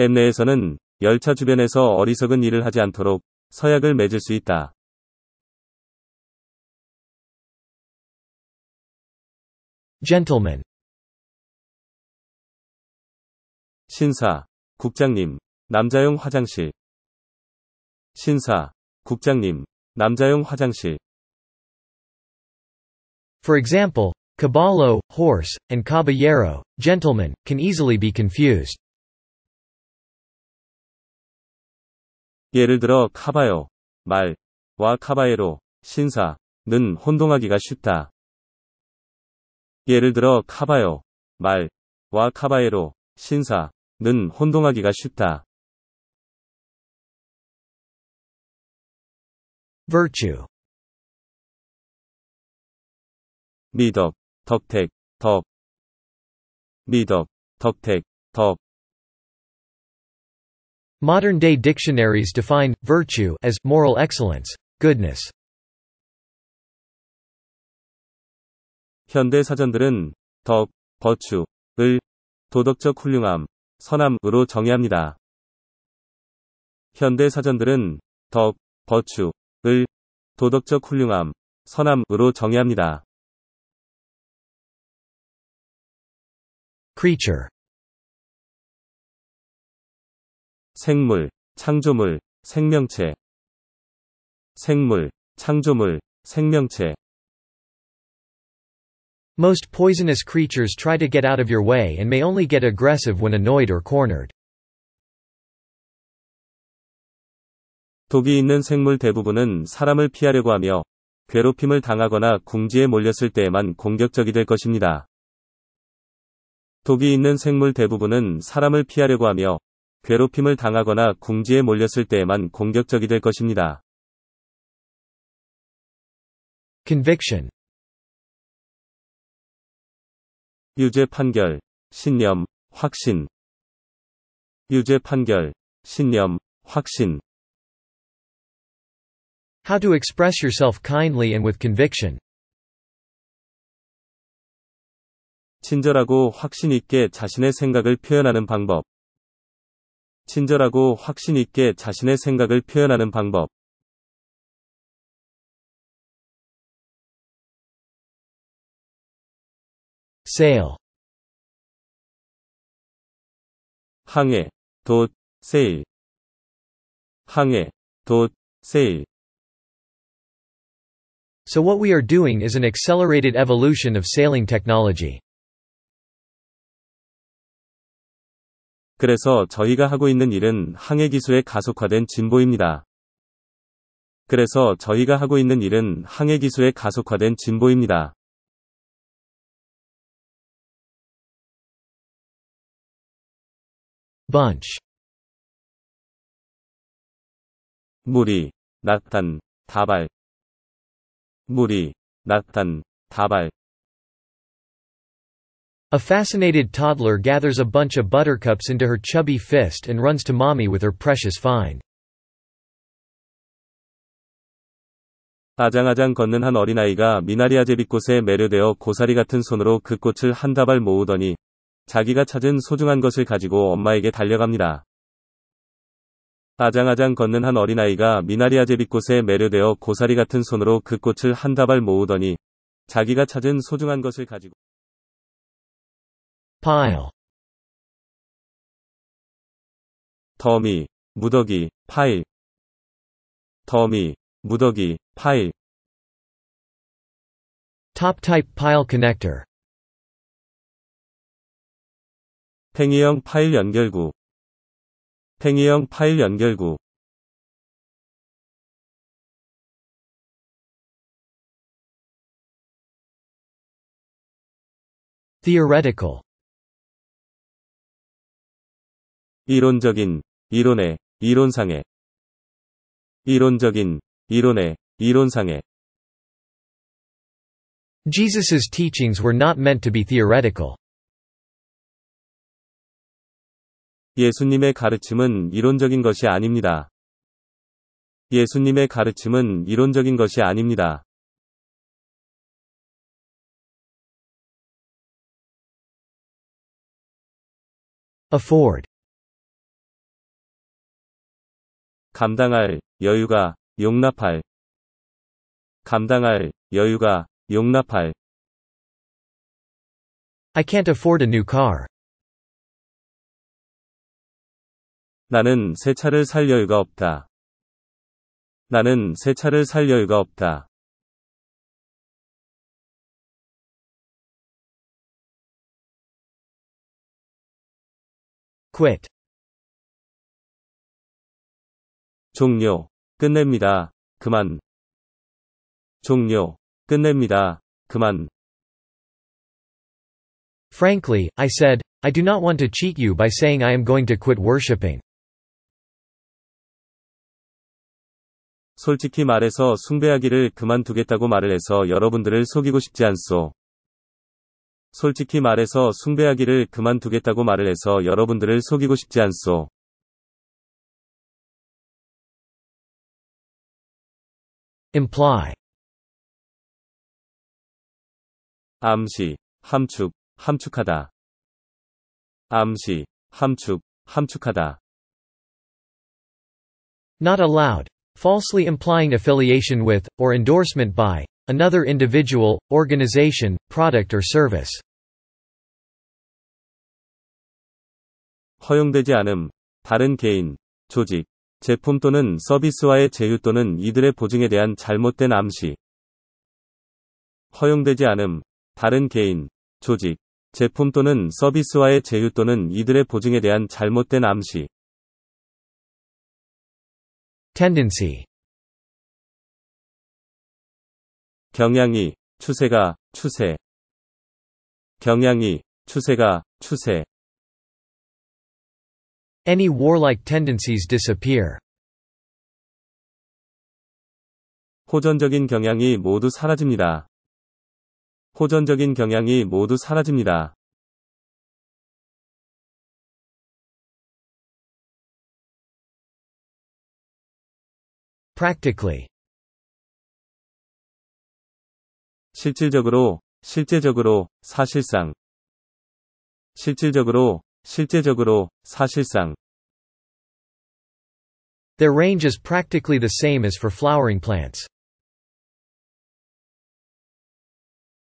앱 내에서는 열차 주변에서 어리석은 일을 하지 않도록 서약을 맺을 수 있다. gentleman 신사 국장님 남자용 화장실 신사 국장님 남자용 화장실 For example, caballo, horse, and caballero, gentleman, can easily be confused. 예를 들어 카바요, 말 와 카바에로, 신사는 혼동하기가 쉽다. 예를 들어 카바요, 말 와 카바에로, 신사는 혼동하기가 쉽다. virtue 미덕, 덕택, 덕 미덕, 덕택, 덕 Modern-day dictionaries define virtue as moral excellence, goodness. 현대 사전들은 덕, 도덕적 훌륭함, 선함으로 정의합니다. 현대 사전들은 덕, 도덕적 훌륭함, 선함으로 정의합니다. creature 생물, 창조물, 생명체 생물, 창조물, 생명체 Most poisonous creatures try to get out of your way and may only get aggressive when annoyed or cornered. 독이 있는 생물 대부분은 사람을 피하려고 하며 괴롭힘을 당하거나 궁지에 몰렸을 때에만 공격적이 될 것입니다. 독이 있는 생물 대부분은 사람을 피하려고 하며 괴롭힘을 당하거나 궁지에 몰렸을 때에만 공격적이 될 것입니다. conviction 유죄 판결, 신념, 확신 유죄 판결, 신념, 확신 How to express yourself kindly and with conviction. 친절하고 확신 있게 자신의 생각을 표현하는 방법. 친절하고 확신 있게 자신의 생각을 표현하는 방법. sale 항해, 돛, 세일 항해, 돛, 세일 So what we are doing is an accelerated evolution of sailing technology. 그래서 저희가 하고 있는 일은 항해 기술의 가속화된 진보입니다. 그래서 저희가 하고 있는 일은 항해 기술의 가속화된 진보입니다. 무리, 낙단, 다발 무리, 낙단, 다발 A fascinated toddler gathers a bunch of buttercups into her chubby fist and runs to mommy with her precious find. 아장아장 걷는 한 어린아이가 미나리아 제비꽃에 매료되어 고사리 같은 손으로 그 꽃을 한 다발 모으더니 자기가 찾은 소중한 것을 가지고 엄마에게 달려갑니다. 아장아장 걷는 한 어린아이가 미나리아 제비꽃에 매료되어 고사리 같은 손으로 그 꽃을 한 다발 모으더니 자기가 찾은 소중한 것을 가지고 pile 더미, 무더기, 파일 더미, 무더기, 파일 Top type pile connector 팽이형 파일 연결구 팽이형 파일 연결구 Theoretical 이론적인 이론의 이론상의 이론적인 이론의 이론상의 Jesus's teachings were not meant to be theoretical. 예수님의 가르침은 이론적인 것이 아닙니다. 예수님의 가르침은 이론적인 것이 아닙니다. afford 감당할 여유가 용납할 감당할 여유가 용납할 I can't afford a new car. 나는 새 차를 살 여유가 없다. 나는 새 차를 살 여유가 없다. quit 종료. 끝냅니다. 그만. 종료. 끝냅니다. 그만. Frankly, I said, I do not want to cheat you by saying I am going to quit worshipping. 솔직히 말해서 숭배하기를 그만두겠다고 말을 해서 여러분들을 속이고 싶지 않소. 솔직히 말해서 숭배하기를 그만두겠다고 말을 해서 여러분들을 속이고 싶지 않소. imply 암시, 함축, 함축하다 암시, 함축, 함축하다 Not allowed. Falsely implying affiliation with, or endorsement by, another individual, organization, product or service. 허용되지 않음, 다른 개인, 조직, 제품 또는 서비스와의 제휴 또는 이들의 보증에 대한 잘못된 암시. 허용되지 않음. 다른 개인, 조직, 제품 또는 서비스와의 제휴 또는 이들의 보증에 대한 잘못된 암시. tendency 경향이, 추세가, 추세. 경향이, 추세가, 추세. Any warlike tendencies disappear. 호전적인 경향이 모두 사라집니다. 호전적인 경향이 모두 사라집니다. practically 실질적으로 실제적으로 사실상 실질적으로 실제적으로, 사실상 Their range is practically the same as for flowering plants.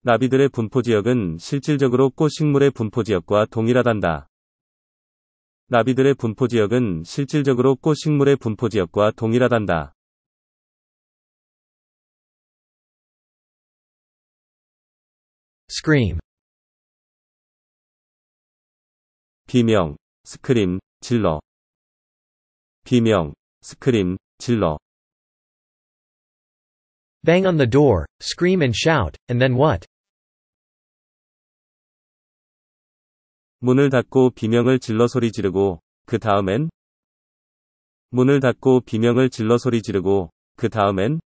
나비들의 분포 지역은 실질적으로 꽃식물의 분포 지역과 동일하단다. 나비들의 분포 지역은 실질적으로 꽃식물의 분포 지역과 동일하단다. scream 비명, 스크린, 질러. 비명, 스크린, 질러. Bang on the door, scream and shout, and then what? 문을 닫고 비명을 질러 소리 지르고 그 다음엔 문을 닫고 비명을 질러 소리 지르고 그 다음엔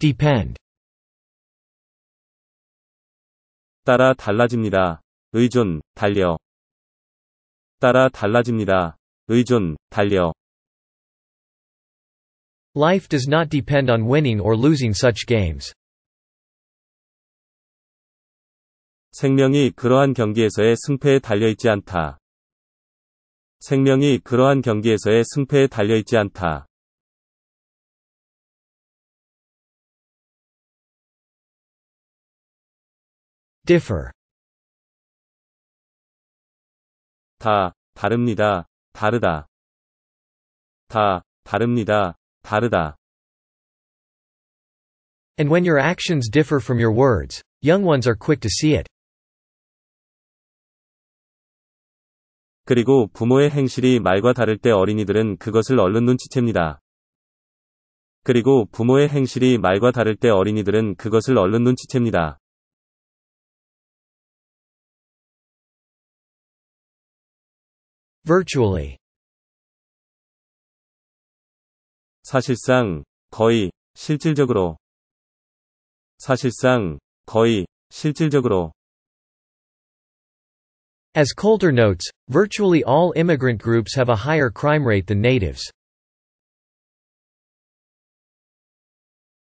depend 따라 달라집니다. 의존, 달려. 따라 달라집니다. 의존, 달려. Life does not depend on winning or losing such games. 생명이 그러한 경기에서의 승패에 달려있지 않다. 생명이 그러한 경기에서의 승패에 달려있지 않다. differ 다 다릅니다. 다르다. 다 다릅니다. 다르다. And when your actions differ from your words, young ones are quick to see it. 그리고 부모의 행실이 말과 다를 때 어린이들은 그것을 얼른 눈치챕니다. 그리고 부모의 행실이 말과 다를 때 어린이들은 그것을 얼른 눈치챕니다. virtually 사실상 거의 실질적으로 사실상 거의 실질적으로 As Coulter notes, virtually all immigrant groups have a higher crime rate than natives.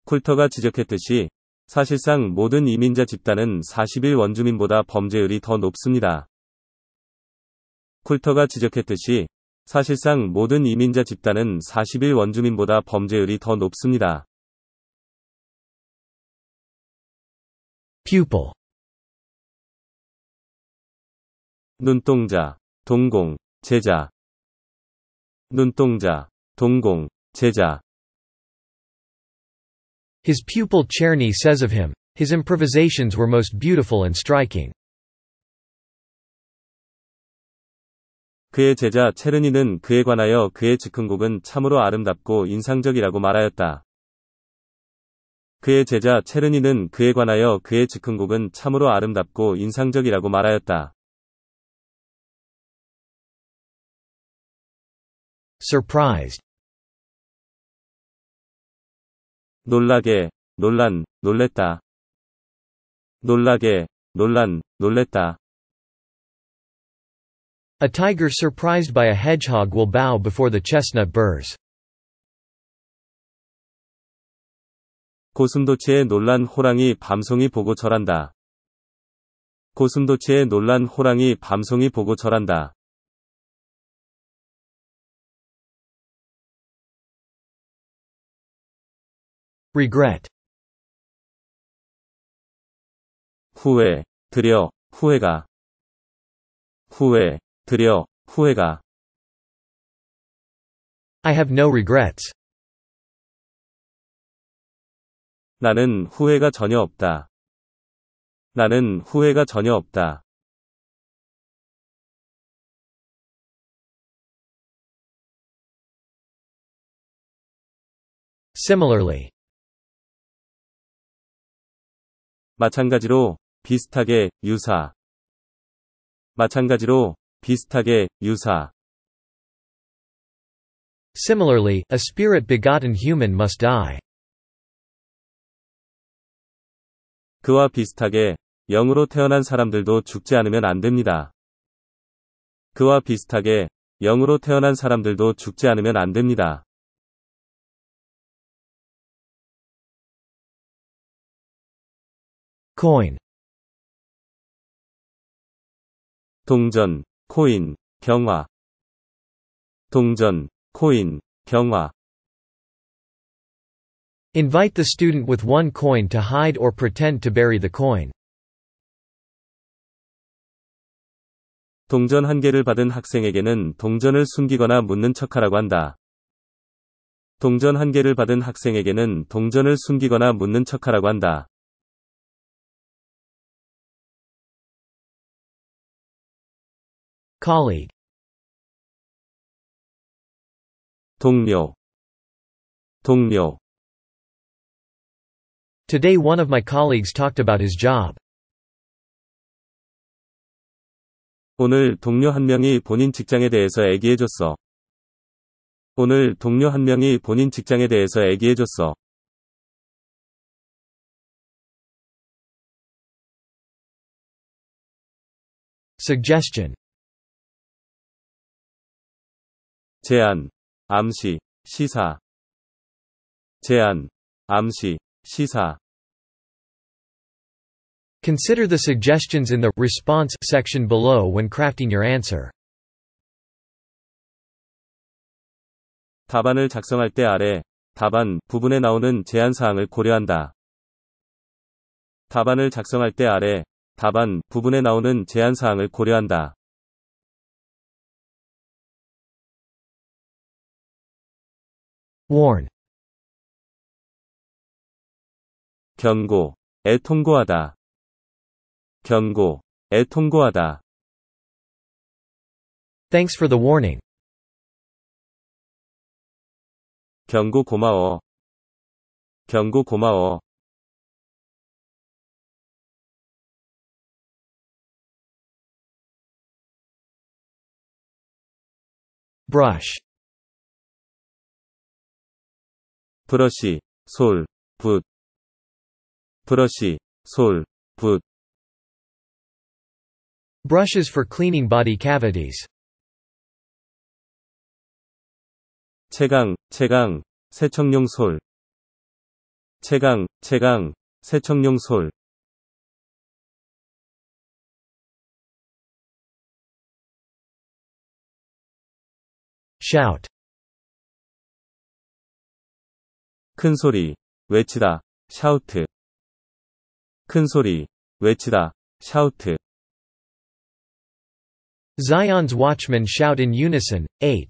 쿨터가 지적했듯이 사실상 모든 이민자 집단은 40일 원주민보다 범죄율이 더 높습니다. 쿨터가 지적했듯이 사실상 모든 이민자 집단은 40일 원주민보다 범죄율이 더 높습니다. pupil 눈동자, 동공, 제자 눈동자, 동공, 제자 His pupil Czerny says of him, his improvisations were most beautiful and striking. 그의 제자 체르니는 그에 관하여 그의 즉흥곡은 참으로 아름답고 인상적이라고 말하였다. 그의 제자 체르니는 그에 관하여 그의 즉흥곡은 참으로 아름답고 인상적이라고 말하였다. surprised 놀라게 놀란 놀랬다 놀라게 놀란 놀랬다 A tiger surprised by a hedgehog will bow before the chestnut burrs. 고슴도치에 놀란 호랑이 밤송이 보고 절한다. 고슴도치에 놀란 호랑이 밤송이 보고 절한다. regret 후회, 드려, 후회가 후회, 드려 후회가 I have no regrets. 나는 후회가 전혀 없다. 나는 후회가 전혀 없다. Similarly, 마찬가지로 비슷하게 유사 마찬가지로 비슷하게, 유사. Similarly, a spirit begotten human must die. 그와 비슷하게 영으로 태어난 사람들도 죽지 않으면 안 됩니다. 그와 비슷하게 영으로 태어난 사람들도 죽지 않으면 안 됩니다. coin 동전 코인, 경화 동전, 코인, 경화 Invite the student with one coin to hide or pretend to bury the coin. 동전 한 개를 받은 학생에게는 동전을 숨기거나 묻는 척하라고 한다. 동전 한 개를 받은 학생에게는 동전을 숨기거나 묻는 척하라고 한다. colleague 동료 동료 Today one of my colleagues talked about his job. 오늘 동료 한 명이 본인 직장에 대해서 얘기해줬어. 오늘 동료 한 명이 본인 직장에 대해서 Suggestion 제안, 암시, 시사 제안, 암시, 시사 Consider the suggestions in the response section below when crafting your answer. 답안을 작성할 때 아래 답안 부분에 나오는 제한 사항을 고려한다. 답안을 작성할 때 아래 답안 부분에 나오는 제한 사항을 고려한다. warn 경고, 에 통고하다. 경고, 에 통고하다. Thanks for the warning. 경고 고마워. 경고 고마워. brush 브러시, 솔, 붓 브러시, 솔, 붓 Brushes for cleaning body cavities 채강, 채강, 세척용 솔 채강, 채강, 세척용 솔 shout 큰 소리, 외치다, 샤우트. 큰 소리, 외치다, 샤우트. Zion's watchmen shout in unison, 8.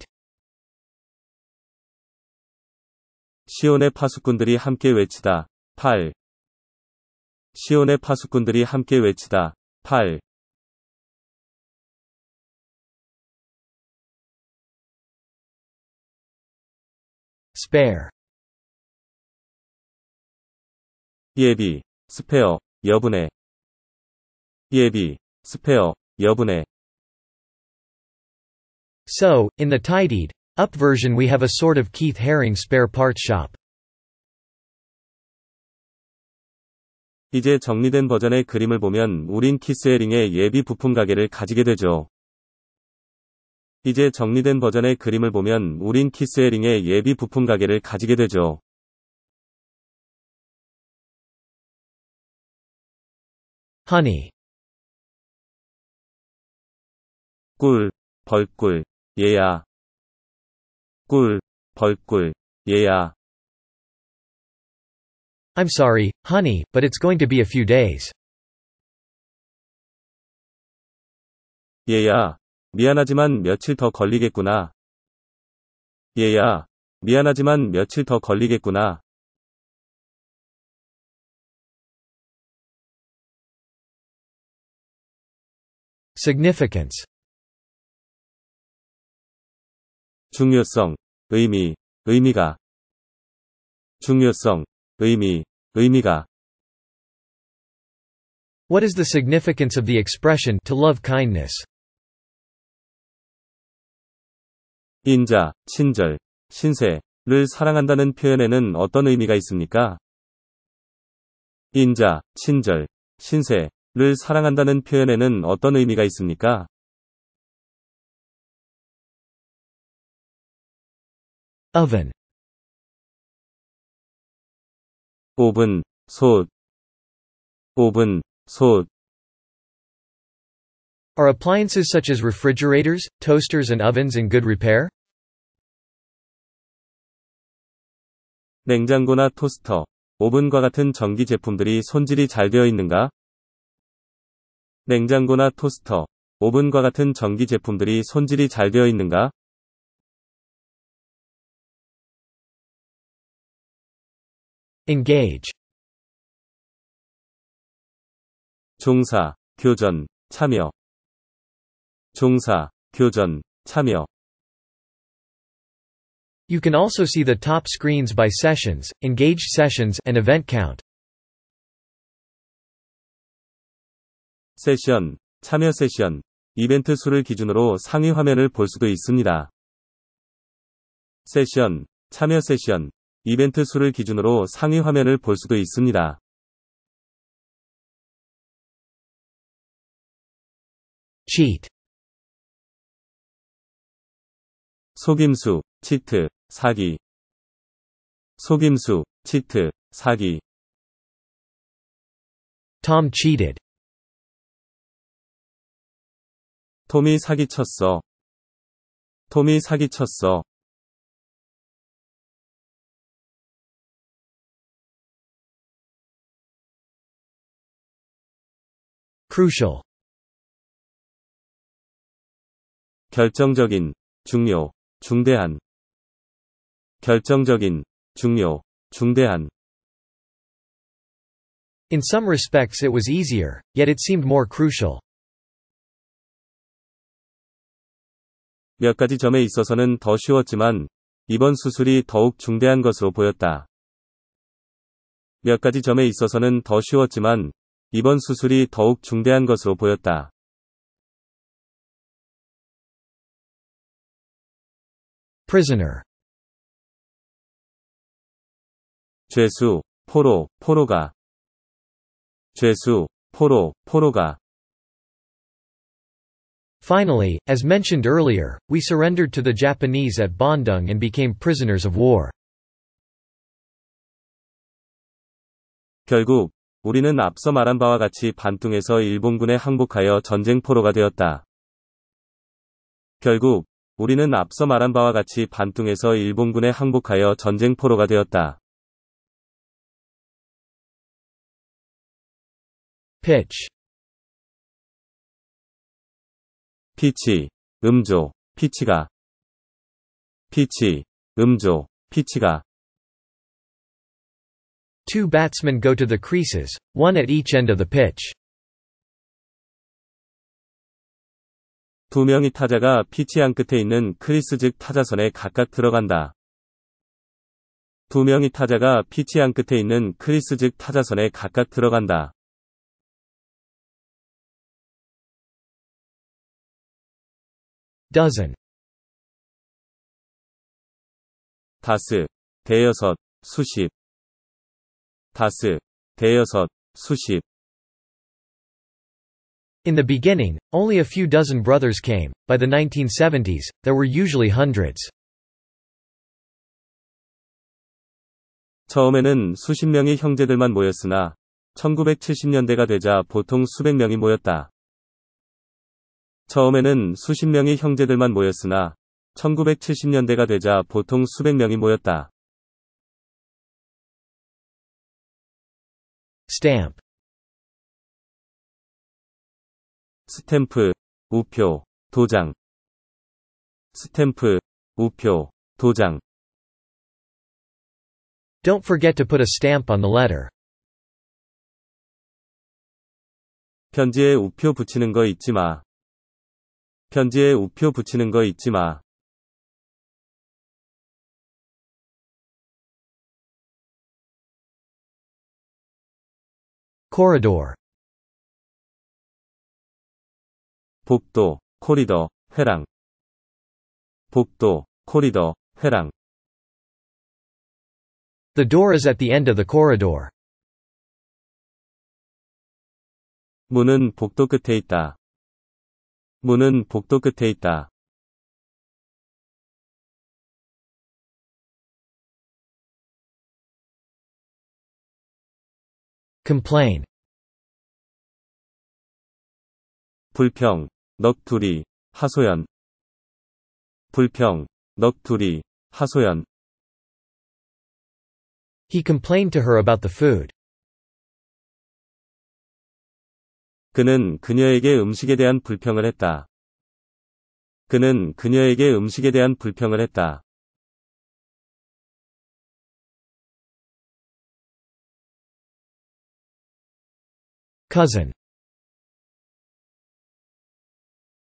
시온의 파수꾼들이 함께 외치다, 8. 시온의 파수꾼들이 함께 외치다, 8. spare 예비, 스페어, 여분의 예비, 스페어, 여분의 So, in the tidied, up version we have a sort of Keith Haring spare parts shop. 이제 정리된 버전의 그림을 보면 우린 키스헤링의 예비 부품 가게를 가지게 되죠. 이제 정리된 버전의 그림을 보면 우린 키스헤링의 예비 부품 가게를 가지게 되죠. honey 꿀, 벌꿀, 얘야 꿀, 벌꿀, 얘야 I'm sorry, honey, but it's going to be a few days. 얘야, 미안하지만 며칠 더 걸리겠구나. 얘야, 미안하지만 며칠 더 걸리겠구나. Significance 중요성, 의미, 의미가 중요성, 의미, 의미가 What is the significance of the expression to love kindness? 인자, 친절, 신세를 사랑한다는 표현에는 어떤 의미가 있습니까? 인자, 친절, 신세 를 사랑한다는 표현에는 어떤 의미가 있습니까? oven 오븐, 솥 오븐, 솥 Are appliances such as refrigerators, toasters and ovens in good repair? 냉장고나 토스터, 오븐과 같은 전기 제품들이 손질이 잘 되어 있는가? 냉장고나 토스터, 오븐과 같은 전기 제품들이 손질이 잘 되어 있는가? engage 종사, 교전, 참여 종사, 교전, 참여 You can also see the top screens by sessions, engaged sessions, and event count. 세션, 참여 세션, 이벤트 수를 기준으로 상위 화면을 볼 수도 있습니다. 세션, 참여 세션, 이벤트 수를 기준으로 상위 화면을 볼 수도 있습니다. c h 속임수, 치트, 사기 속임수, 치트, 사기 Tom cheated 톰이 사기쳤어. 톰이 사기쳤어. crucial 결정적인 중요 중대한 결정적인 중요 중대한 In some respects it was easier, yet it seemed more crucial. 몇 가지 점에 있어서는 더 쉬웠지만 이번 수술이 더욱 중대한 것으로 보였다. 몇 가지 점에 있어서는 더 쉬웠지만 이번 수술이 더욱 중대한 것으로 보였다. 죄수, 포로, 포로가 죄수, 포로, 포로가 Finally, as mentioned earlier, we surrendered to the Japanese at Bandung and became prisoners of war. 결국 우리는 앞서 말한 바와 같이 반퉁에서 일본군에 항복하여 전쟁 포로가 되었다. 결국 우리는 앞서 말한 바와 같이 반퉁에서 일본군에 항복하여 전쟁 포로가 되었다. pitch 피치, 음조, 피치가 피치, 음조, 피치가 Two batsmen go to the creases, one at each end of the pitch. 두 명의 타자가 피치 양 끝에 있는 크리스 즉 타자선에 각각 들어간다. 두 명의 타자가 피치 양 끝에 있는 크리스 즉 타자선에 각각 들어간다. dozen 다스, 대여섯, 수십 다스, 대여섯, 수십 In the beginning, only a few dozen brothers came, by the 1970s, there were usually hundreds. 처음에는 수십 명의 형제들만 모였으나 1970년대가 되자 보통 수백 명이 모였다. 처음에는 수십 명의 형제들만 모였으나 1970년대가 되자 보통 수백 명이 모였다. stamp 스탬프, 우표, 도장 스탬프, 우표, 도장 Don't forget to put a stamp on the letter. 편지에 우표 붙이는 거 잊지 마. 편지에 우표 붙이는 거 잊지 마. corridor 복도, 코리더, 회랑 복도, 코리더, 회랑 The door is at the end of the corridor. 문은 복도 끝에 있다. 문은 복도 끝에 있다. complain 불평, 넋두리, 하소연 불평, 넋두리, 하소연 He complained to her about the food. 그는 그녀에게 음식에 대한 불평을 했다. 그는 그녀에게 음식에 대한 불평을 했다. cousin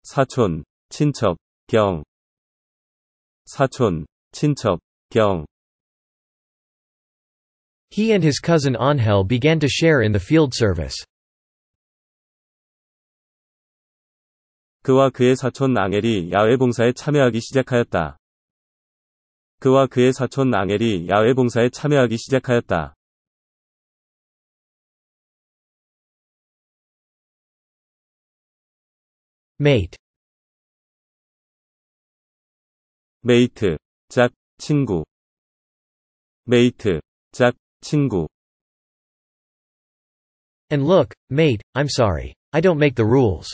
사촌, 친척, 경 사촌, 친척, 경 He and his cousin Angel began to share in the field service. 그와 그의 사촌 앙엘이 야외 봉사에 참여하기 시작하였다. 그와 그의 사촌 앙헬이 야외 봉사에 참여하기 시작하였다. m a t 메이트 짝 친구 메이트 짝 친구 And look, mate, I'm sorry. I don't make the rules.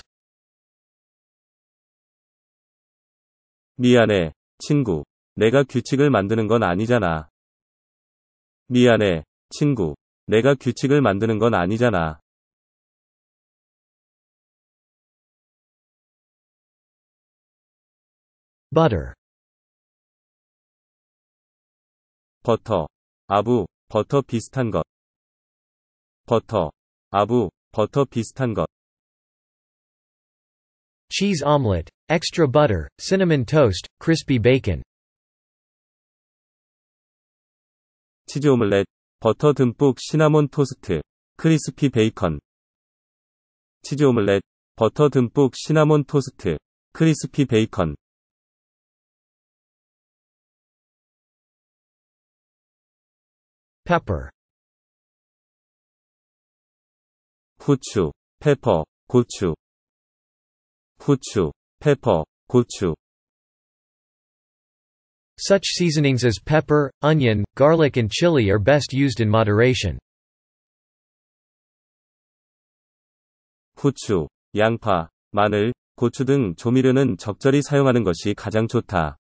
미안해, 친구. 내가 규칙을 만드는 건 아니잖아. 미안해, 친구. 내가 규칙을 만드는 건 아니잖아. b u 버터 아부 버터 비슷한 것 버터 아부 버터 비슷한 것 Cheese omelette, extra butter, cinnamon toast, crispy bacon. 치즈 오믈렛, 버터 듬뿍 시나몬 토스트, 크리스피 베이컨. 치즈 오믈렛, 버터 듬뿍 시나몬 토스트, 크리스피 베이컨. pepper 후추, 페퍼, 고추 후추, 페퍼, 고추. Such seasonings as pepper, onion, garlic and chili are best used in moderation. 후추, 양파, 마늘, 고추 등 조미료는 적절히 사용하는 것이 가장 좋다.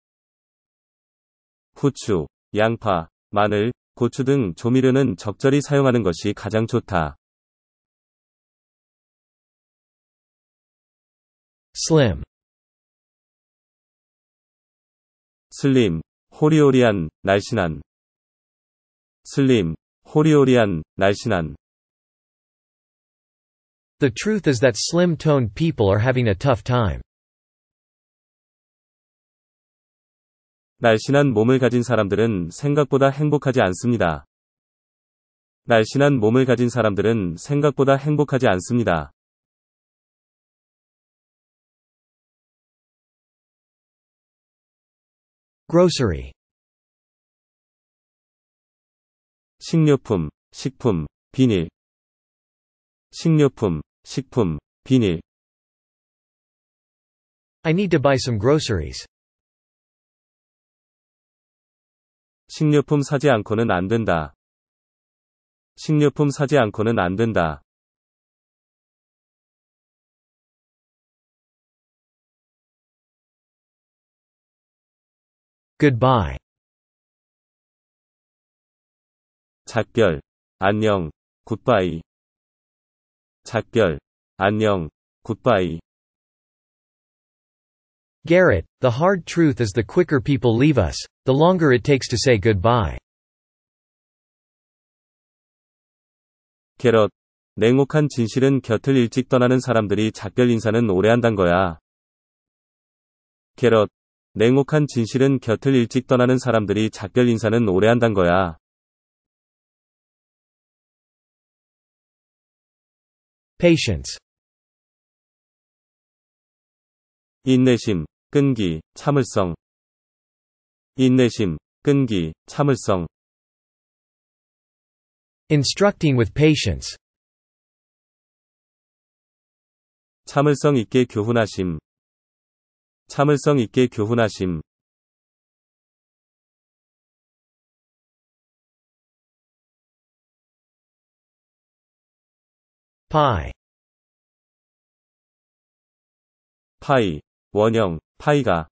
후추, 양파, 마늘, 고추 등 조미료는 적절히 사용하는 것이 가장 좋다. slim 슬림, 호리호리한, 날씬한 슬림, 호리호리한, 날씬한 The truth is that slim-toned people are having a tough time. 날씬한 몸을 가진 사람들은 생각보다 행복하지 않습니다. 날씬한 몸을 가진 사람들은 생각보다 행복하지 않습니다. grocery 식료품, 식품, 비닐 식료품, 식품, 비닐 I need to buy some groceries. 식료품 사지 않고는 안 된다. 식료품 사지 않고는 안 된다. Goodbye. 작별. 안녕. Goodbye. 작별. 안녕. Goodbye. Garrett, the hard truth is the quicker people leave us, the longer it takes to say goodbye. 캐럿, 냉혹한 진실은 곁을 일찍 떠나는 사람들이 작별 인사는 오래 한단 거야. Garrett. 냉혹한 진실은 곁을 일찍 떠나는 사람들이 작별 인사는 오래 한단 거야. 인내심, 끈기, 참을성 인내심, 끈기, 참을성 Instructing with patience 참을성 있게 교훈하심, 참을성 있게 교훈하심. 파이 파이 원형 파이가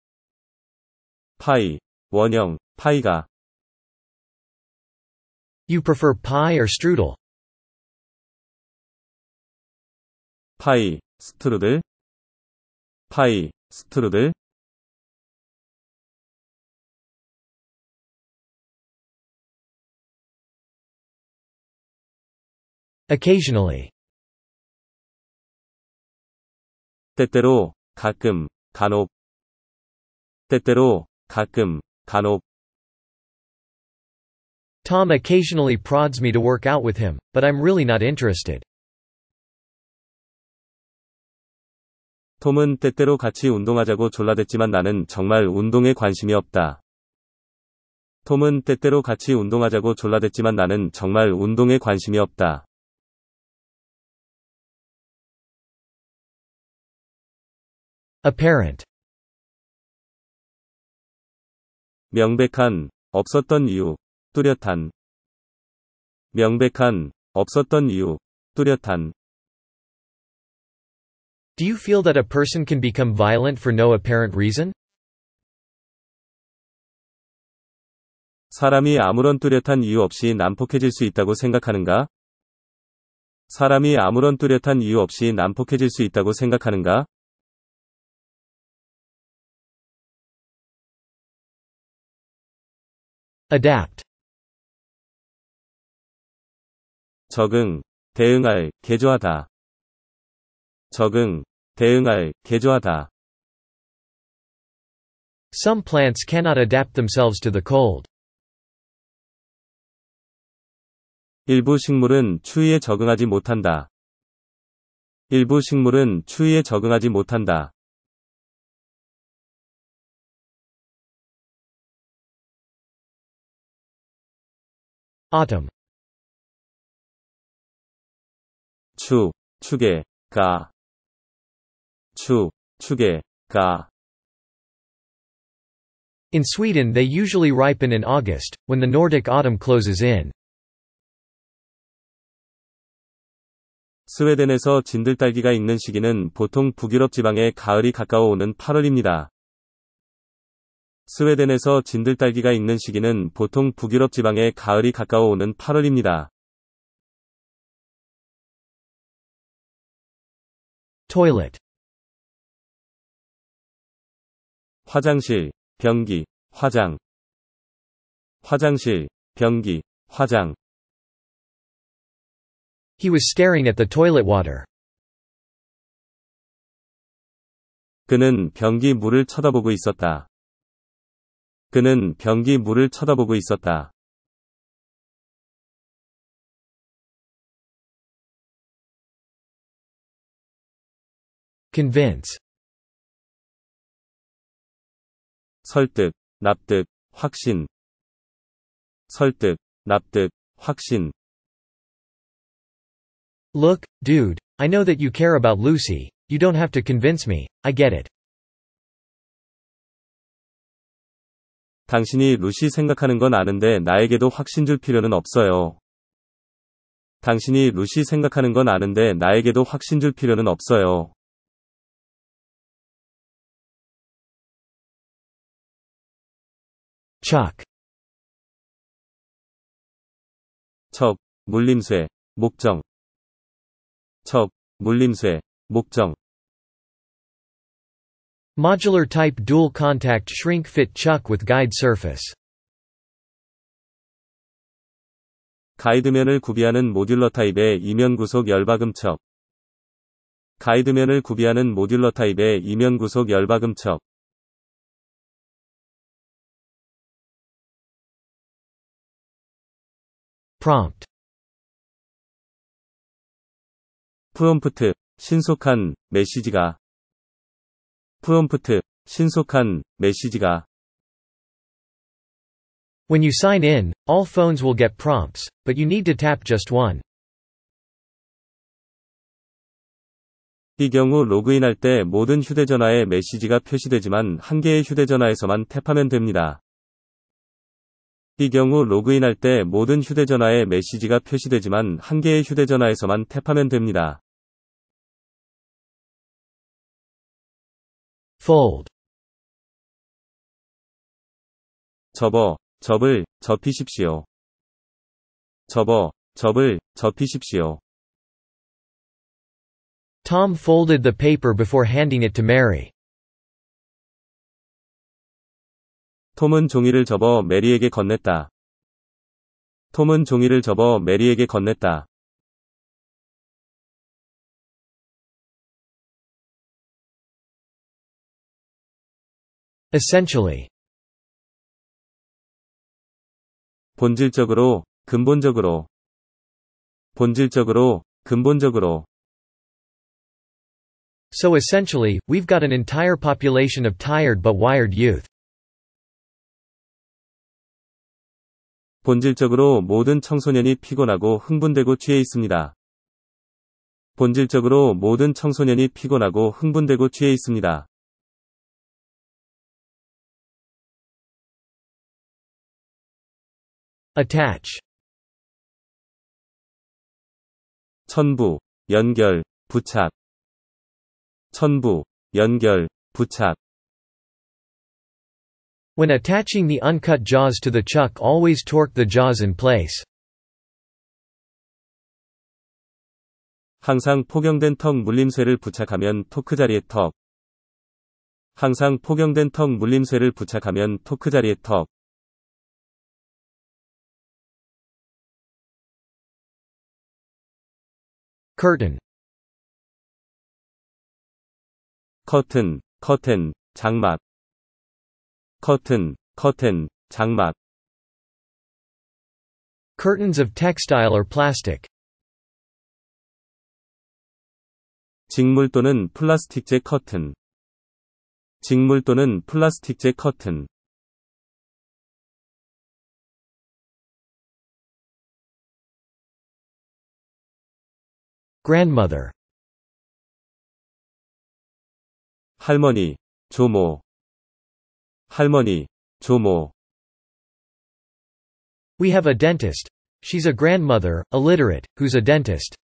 파이 원형 파이가 You prefer pie or strudel? 파이 스트루들 파이 스트르들 occasionally 때때로 가끔 간혹 때때로 가끔 간혹 Tom occasionally prods me to work out with him, but I'm really not interested. 톰은 때때로 같이 운동하자고 졸라댔지만 나는 정말 운동에 관심이 없다. 톰은 때때로 같이 운동하자고 졸라댔지만 나는 정말 운동에 관심이 없다. 명백한 없었던 이유 뚜렷한 명백한 없었던 이유 뚜렷한 Do you feel that a person can become violent for no apparent reason? 사람이 아무런 뚜렷한 이유 없이 난폭해질 수 있다고 생각하는가? 사람이 아무런 뚜렷한 이유 없이 난폭해질 수 있다고 생각하는가? adapt 적응, 대응할, 개조하다 적응, 대응할, 개조하다. Some plants cannot adapt themselves to the cold. 일부 식물은 추위에 적응하지 못한다. 일부 식물은 추위에 적응하지 못한다. autumn 추, 추계, 가 추, 추게, 가. In Sweden they usually ripen in August, when the Nordic autumn closes in. 스웨덴에서 진들딸기가 익는 시기는 보통 북유럽 지방의 가을이 가까워오는 8월입니다. 스웨덴에서 진들딸기가 익는 시기는 보통 북유럽 지방의 가을이 가까워오는 8월입니다. toilet 화장실, 변기, 화장. 화장실, 변기, 화장. He was staring at the toilet water. 그는 변기 물을 쳐다보고 있었다. 그는 변기 물을 쳐다보고 있었다. convince 설득, 납득, 확신. 설득, 납득, 확신. Look, dude, I know that you care about Lucy. You don't have to convince me. I get it. 당신이 루시 생각하는 건 아는데 나에게도 확신 줄 필요는 없어요. 당신이 루시 생각하는 건 아는데 나에게도 확신 줄 필요는 없어요. chuck 척, 물림쇠, 목정 척, 물림쇠, 목정 Modular type dual contact shrink fit chuck with guide surface 가이드면을 구비하는 모듈러 타입의 이면 구속 열박음 척 가이드면을 구비하는 모듈러 타입의 이면 구속 열박음 척 prompt 프롬프트 신속한 메시지가 프롬프트 신속한 메시지가 When you sign in, all phones will get prompts, but you need to tap just one. 이 경우 로그인할 때 모든 휴대전화에 메시지가 표시되지만 한 개의 휴대전화에서만 탭하면 됩니다. 이 경우 로그인할 때 모든 휴대전화에 메시지가 표시되지만 한 개의 휴대전화에서만 탭하면 됩니다. fold 접어, 접을, 접히십시오. 접어, 접을, 접히십시오. Tom folded the paper before handing it to Mary. 톰은 종이를 접어 메리에게 건넸다. 톰은 종이를 접어 메리에게 건넸다. essentially 본질적으로 근본적으로 본질적으로 근본적으로 So essentially, we've got an entire population of tired but wired youth. 본질적으로 모든 청소년이 피곤하고 흥분되고 취해 있습니다. 본질적으로 모든 청소년이 피곤하고 흥분되고 취해 있습니다. a 천부, 연결, 부착 천부, 연결, 부착 When attaching the uncut jaws to the chuck always torque the jaws in place. 항상 포경된 턱 물림쇠를 부착하면 토크 자리에 턱. 항상 포경된 턱 물림쇠를 부착하면 토크 자리에 턱. curtain 커튼, 커튼, 장막 커튼, 커튼, 장막. Curtains of textile or plastic. 직물 또는 플라스틱제 커튼. 직물 또는 플라스틱제 커튼. grandmother 할머니, 조모 할머니, 조모. We have a dentist. She's a grandmother, illiterate, who's a dentist.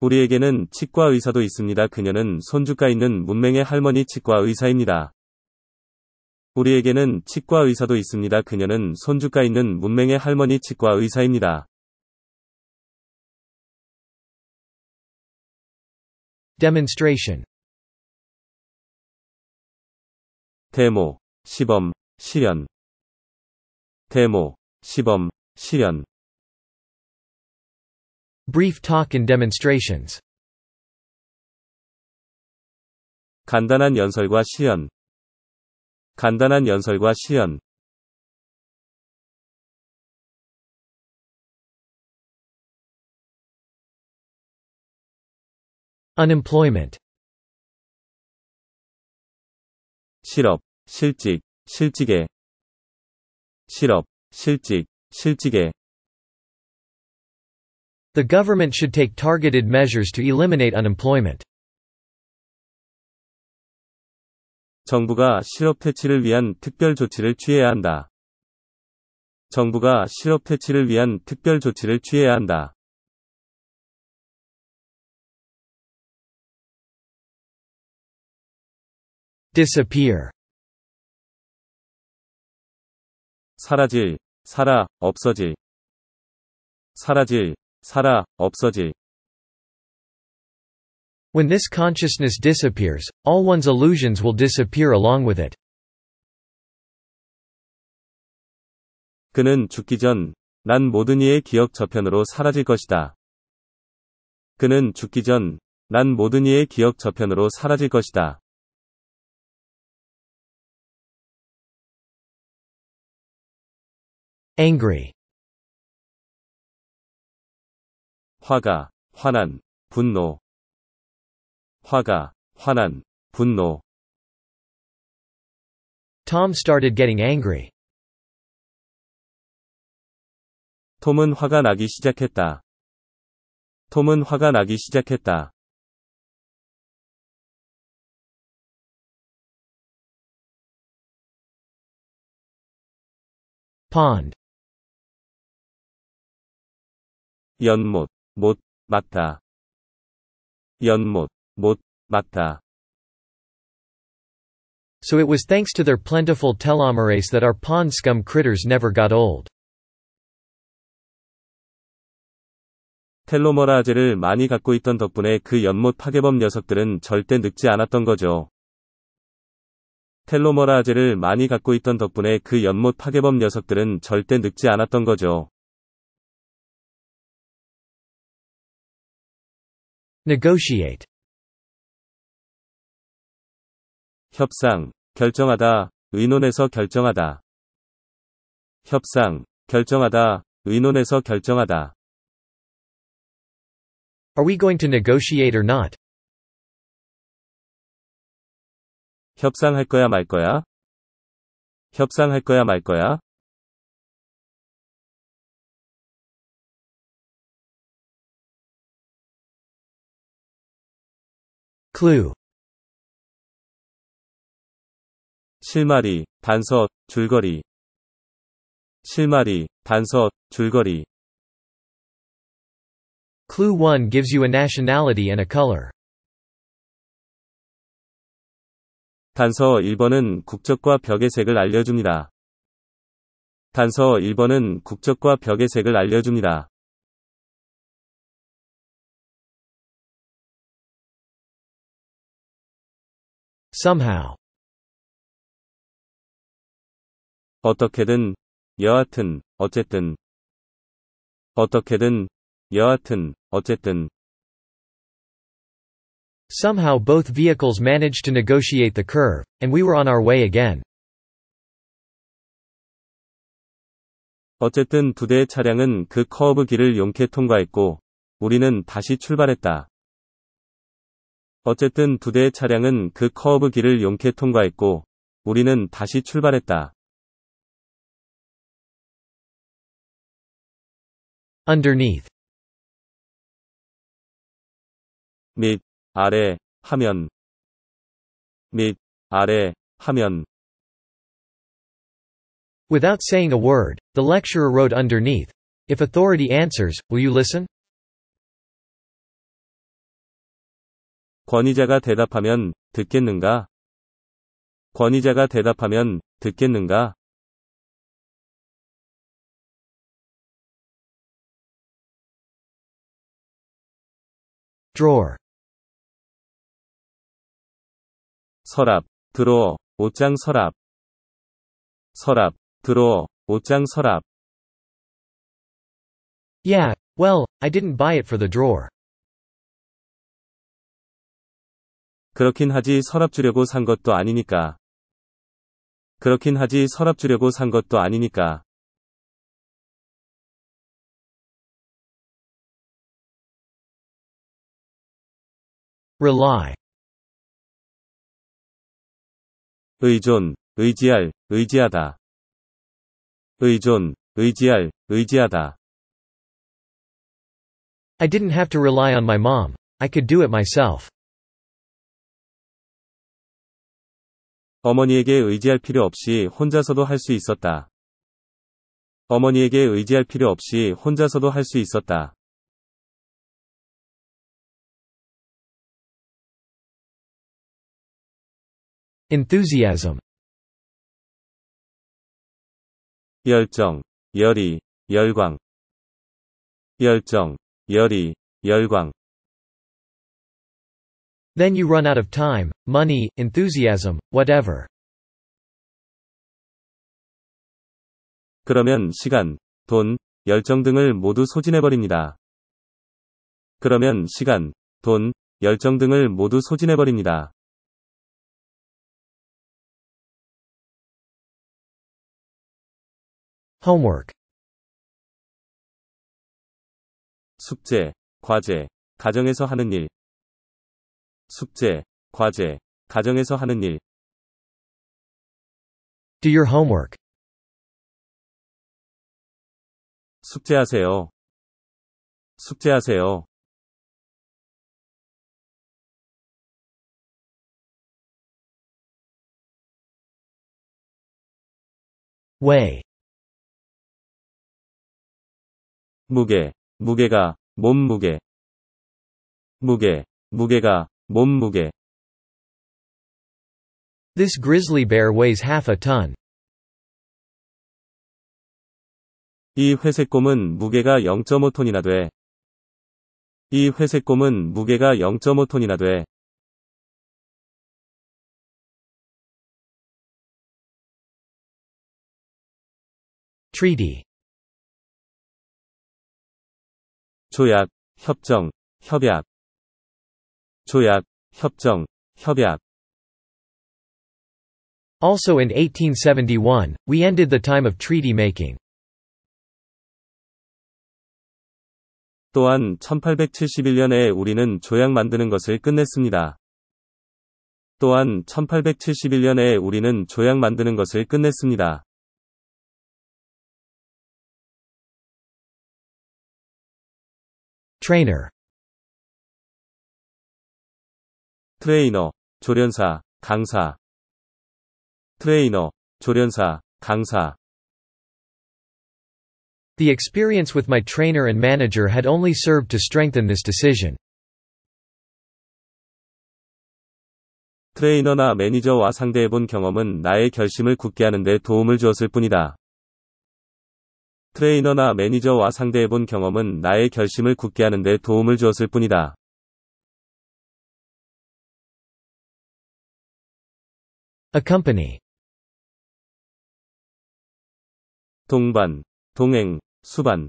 우리에게는 치과 의사도 있습니다. 그녀는 손주가 있는 문맹의 할머니 치과 의사입니다. 우리에게는 치과 의사도 있습니다. 그녀는 손주가 있는 문맹의 할머니 치과 의사입니다. demonstration 데모, 시범, 실현 데모, 시범, 실현 Brief talk and demonstrations 간단한 연설과 시연 간단한 연설과 시연 unemployment 실업 실직, 실직에 실업, 실직, 실직에 The government should take targeted measures to eliminate unemployment. 정부가 실업 퇴치를 위한 특별 조치를 취해야 한다. 정부가 실업 퇴치를 위한 특별 조치를 취해야 한다. disappear 사라질, 살아, 없어질. 사라질, 살아, 없어질. When this consciousness disappears, all one's illusions will disappear along with it. 그는 죽기 전, 난 모든 이의 기억 저편으로 사라질 것이다. 그는 죽기 전, 난 모든 이의 기억 저편으로 사라질 것이다. angry 화가, 화난, 분노 화가, 화난, 분노 Tom started getting angry. 톰은 화가 나기 시작했다. 톰은 화가 나기 시작했다. pond 연못, 못, 막다. 연못, 못, 막다. So it was thanks to their plentiful telomerase that our pond scum critters never got old. 텔로머라제를 많이 갖고 있던 덕분에 그 연못 파괴범 녀석들은 절대 늙지 않았던 거죠. 텔로머라제를 많이 갖고 있던 덕분에 그 연못 파괴범 녀석들은 절대 늙지 않았던 거죠. negotiate 협상, 결정하다, 의논해서 결정하다. 협상, 결정하다, 의논해서 결정하다. Are we going to negotiate or not? 협상할 거야 말 거야? 협상할 거야 말 거야? clue 실마리, 단서, 줄거리 실마리, 단서, 줄거리 Clue 1 gives you a nationality and a color. 단서 1번은 국적과 벽의 색을 알려줍니다. 단서 1번은 국적과 벽의 색을 알려줍니다. somehow 어떻게든 여하튼 어쨌든 어떻게든 여하튼 어쨌든 Somehow both vehicles managed to negotiate the curve, and we were on our way again. 어쨌든 두 대의 차량은 그 커브 길을 용케 통과했고, 우리는 다시 출발했다. 어쨌든 두 대의 차량은 그 커브 길을 용케 통과했고 우리는 다시 출발했다. underneath 밑 아래 화면 밑 아래 화면 Without saying a word, the lecturer wrote underneath. If authority answers, will you listen? 권위자가 대답하면 듣겠는가? 권위자가 대답하면 듣겠는가? d r a w 서랍 들어 옷장 서랍 서랍 들어 옷장 서랍 Yeah, well, I didn't buy it for the drawer. 그렇긴 하지 서랍 주려고 산 것도 아니니까. 그렇긴 하지 서랍 주려고 산 것도 아니니까. 의존, 의지할, 의지하다. 의존, 의지할, 의지하다. I didn't have to rely on my mom. I could do it myself. 어머니에게 의지할 필요 없이 혼자서도 할 수 있었다. 어머니에게 의지할 필요 없이 혼자서도 할 수 있었다. 열정, 열이, 열광 열정, 열이, 열광 Then you run out of time, money, enthusiasm, whatever. 그러면 시간, 돈, 열정 등을 모두 소진해버립니다. 그러면 시간, 돈, 열정 등을 모두 소진해버립니다. homework 숙제, 과제, 가정에서 하는 일, 숙제, 과제, 가정에서 하는 일. Do your homework. 숙제하세요. 숙제하세요. way 무게, 무게가, 몸무게. 무게, 무게가, 몸무게 This grizzly bear weighs half a ton. 이 회색 곰은 무게가 0.5톤이나 돼. 이 회색 곰은 무게가 0.5톤이나 돼. treaty 조약, 협정, 협약 조약, 협정, 협약. Also in 1871, we ended the time of treaty making. 또한 1871년에 우리는 조약 만드는 것을 끝냈습니다. 또한 1871년에 우리는 조약 만드는 것을 끝냈습니다. Trainer 트레이너, 조련사, 강사. 트레이너, 조련사, 강사. The experience with my trainer and manager had only served to strengthen this decision. 트레이너나 매니저와 상대해본 경험은 나의 결심을 굳게 하는 데 도움을 주었을 뿐이다. 트레이너나 매니저와 상대해본 경험은 나의 결심을 굳게 하는 데 도움을 주었을 뿐이다. accompany 동반, 동행, 수반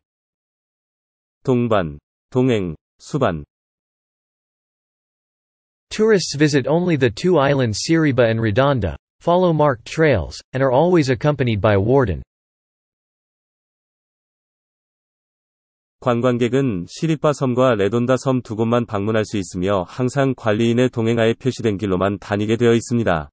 동반, 동행, 수반 Tourists visit only the two islands Siriba and Redonda, follow marked trails, and are always accompanied by a warden. 관광객은 시리바 섬과 레돈다 섬 두 곳만 방문할 수 있으며 항상 관리인의 동행하에 표시된 길로만 다니게 되어 있습니다.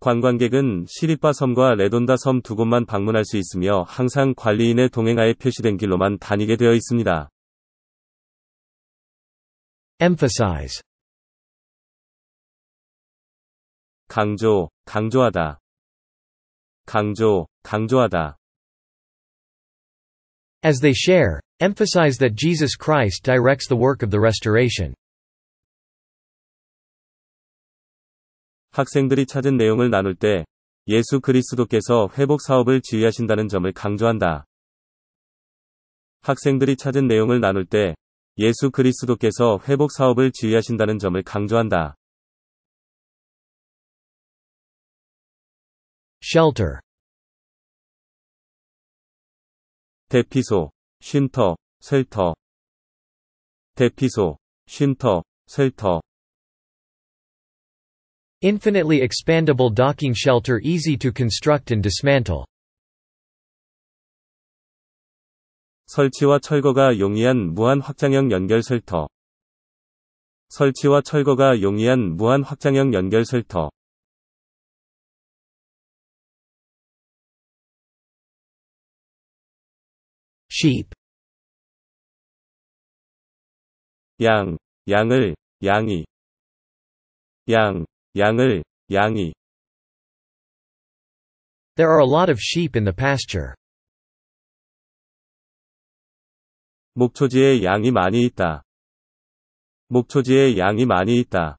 관광객은 시리빠 섬과 레돈다 섬 두 곳만 방문할 수 있으며 항상 관리인의 동행하에 표시된 길로만 다니게 되어 있습니다. emphasize 강조, 강조하다. 강조, 강조하다. As they share, emphasize that Jesus Christ directs the work of the restoration. 학생들이 찾은 내용을 나눌 때 예수 그리스도께서 회복 사업을 지휘하신다는 점을 강조한다. 학생들이 찾은 내용을 나눌 때 예수 그리스도께서 회복 사업을 지휘하신다는 점을 강조한다. shelter 대피소, 쉼터, 쉘터 대피소, 쉼터, 쉘터 Infinitely expandable docking shelter easy to construct and dismantle. 설치와 철거가 용이한 무한 확장형 연결 설치와 철거가 용이한 무한 확장형 연결 sheep 양, 양을, 양이 양, 양을, 양이. There are a lot of sheep in the pasture. 목초지에 양이 많이 있다. 목초지에 양이 많이 있다.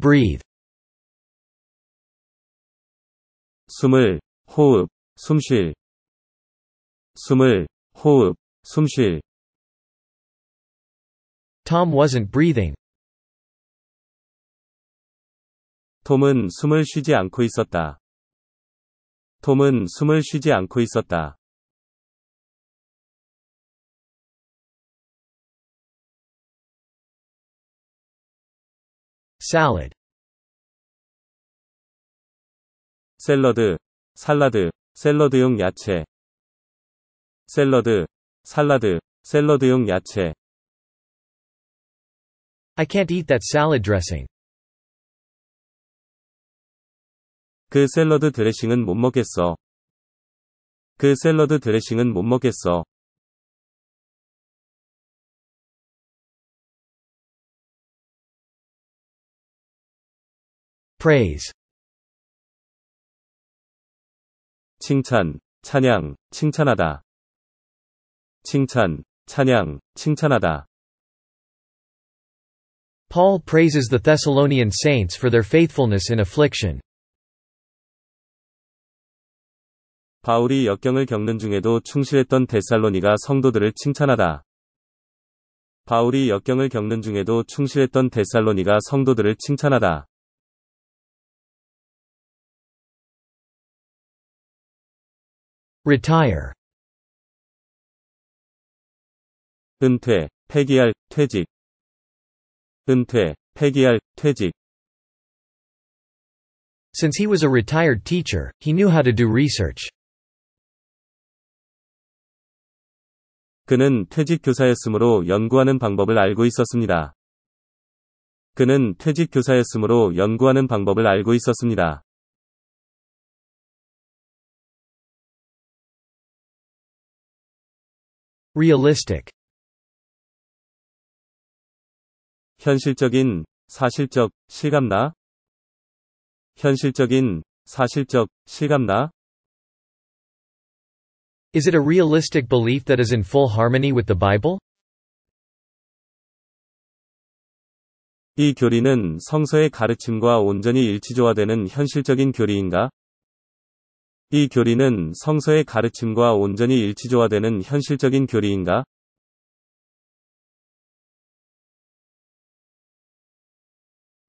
breathe 숨을 호흡 숨쉴 숨을 호흡, 숨쉴. Tom wasn't breathing. 톰은 숨을 쉬지 않고 있었다. 톰은 숨을 쉬지 않고 있었다. salad 샐러드, 살러드 샐러드용 야채 샐러드, 샐러드 샐러드용 야채. I can't eat that salad dressing. 그 샐러드 드레싱은 못 먹겠어. 그 샐러드 드레싱은 못 먹겠어. praise 칭찬, 찬양, 칭찬하다. 칭찬, 찬양, 칭찬하다. Paul praises the Thessalonian saints for their faithfulness in affliction. 바울이 역경을 겪는 중에도 충실했던 데살로니가 성도들을 칭찬하다. 바울이 역경을 겪는 중에도 충실했던 데살로니가 성도들을 칭찬하다. retire 은퇴, 폐기할, 퇴직 은퇴, 폐기할, 퇴직 Since he was a retired teacher, he knew how to do research. 그는 퇴직 교사였으므로 연구하는 방법을 알고 있었습니다. 그는 퇴직 교사였으므로 연구하는 방법을 알고 있었습니다. realistic 현실적인, 사실적, 실감나 현실적인, 사실적, 실감나 Is it a realistic belief that is in full harmony with the Bible? 이 교리는 성서의 가르침과 온전히 일치조화되는 현실적인 교리인가? 이 교리는 성서의 가르침과 온전히 일치조화되는 현실적인 교리인가?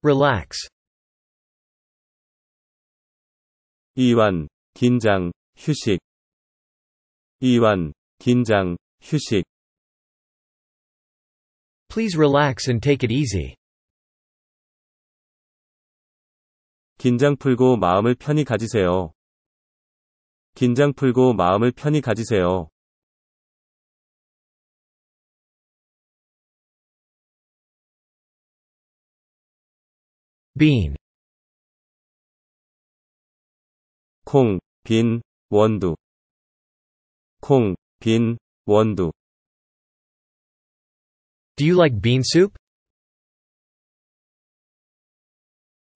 relax 이완, 긴장, 휴식 이완, 긴장, 휴식 Please relax and take it easy. 긴장 풀고 마음을 편히 가지세요. 긴장 풀고 마음을 편히 가지세요. bean 콩, 빈, 원두 콩, 빈, 원두 Do you like bean soup?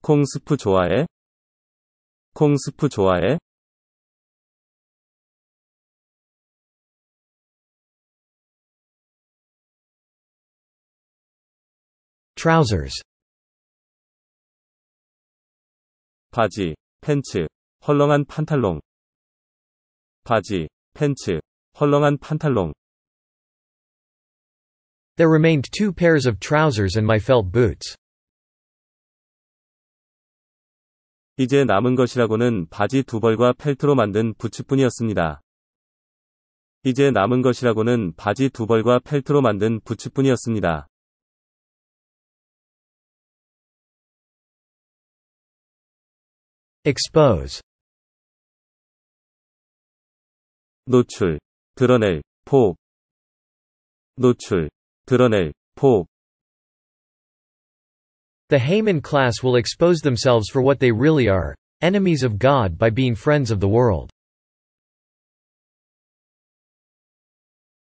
콩 스프 좋아해? 콩 스프 좋아해? trousers 바지, 팬츠, 헐렁한 판탈롱 바지, 팬츠, 헐렁한 판탈롱 There remained two pairs of trousers and my felt boots. 이제 남은 것이라고는 바지 두 벌과 펠트로 만든 부츠뿐이었습니다. 이제 남은 것이라고는 바지 두 벌과 펠트로 만든 부츠뿐이었습니다. expose 노출 드러낼 노출 드러낼 The Haman class will expose themselves for what they really are, enemies of God by being friends of the world.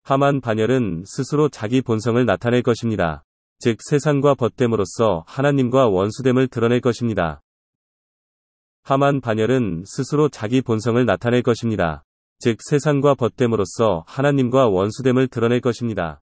하만 반열은 스스로 자기 본성을 나타낼 것입니다. 즉 세상과 벗됨으로써 하나님과 원수됨을 드러낼 것입니다. 하만 반열은 스스로 자기 본성을 나타낼 것입니다. 즉 세상과 벗됨으로써 하나님과 원수됨을 드러낼 것입니다.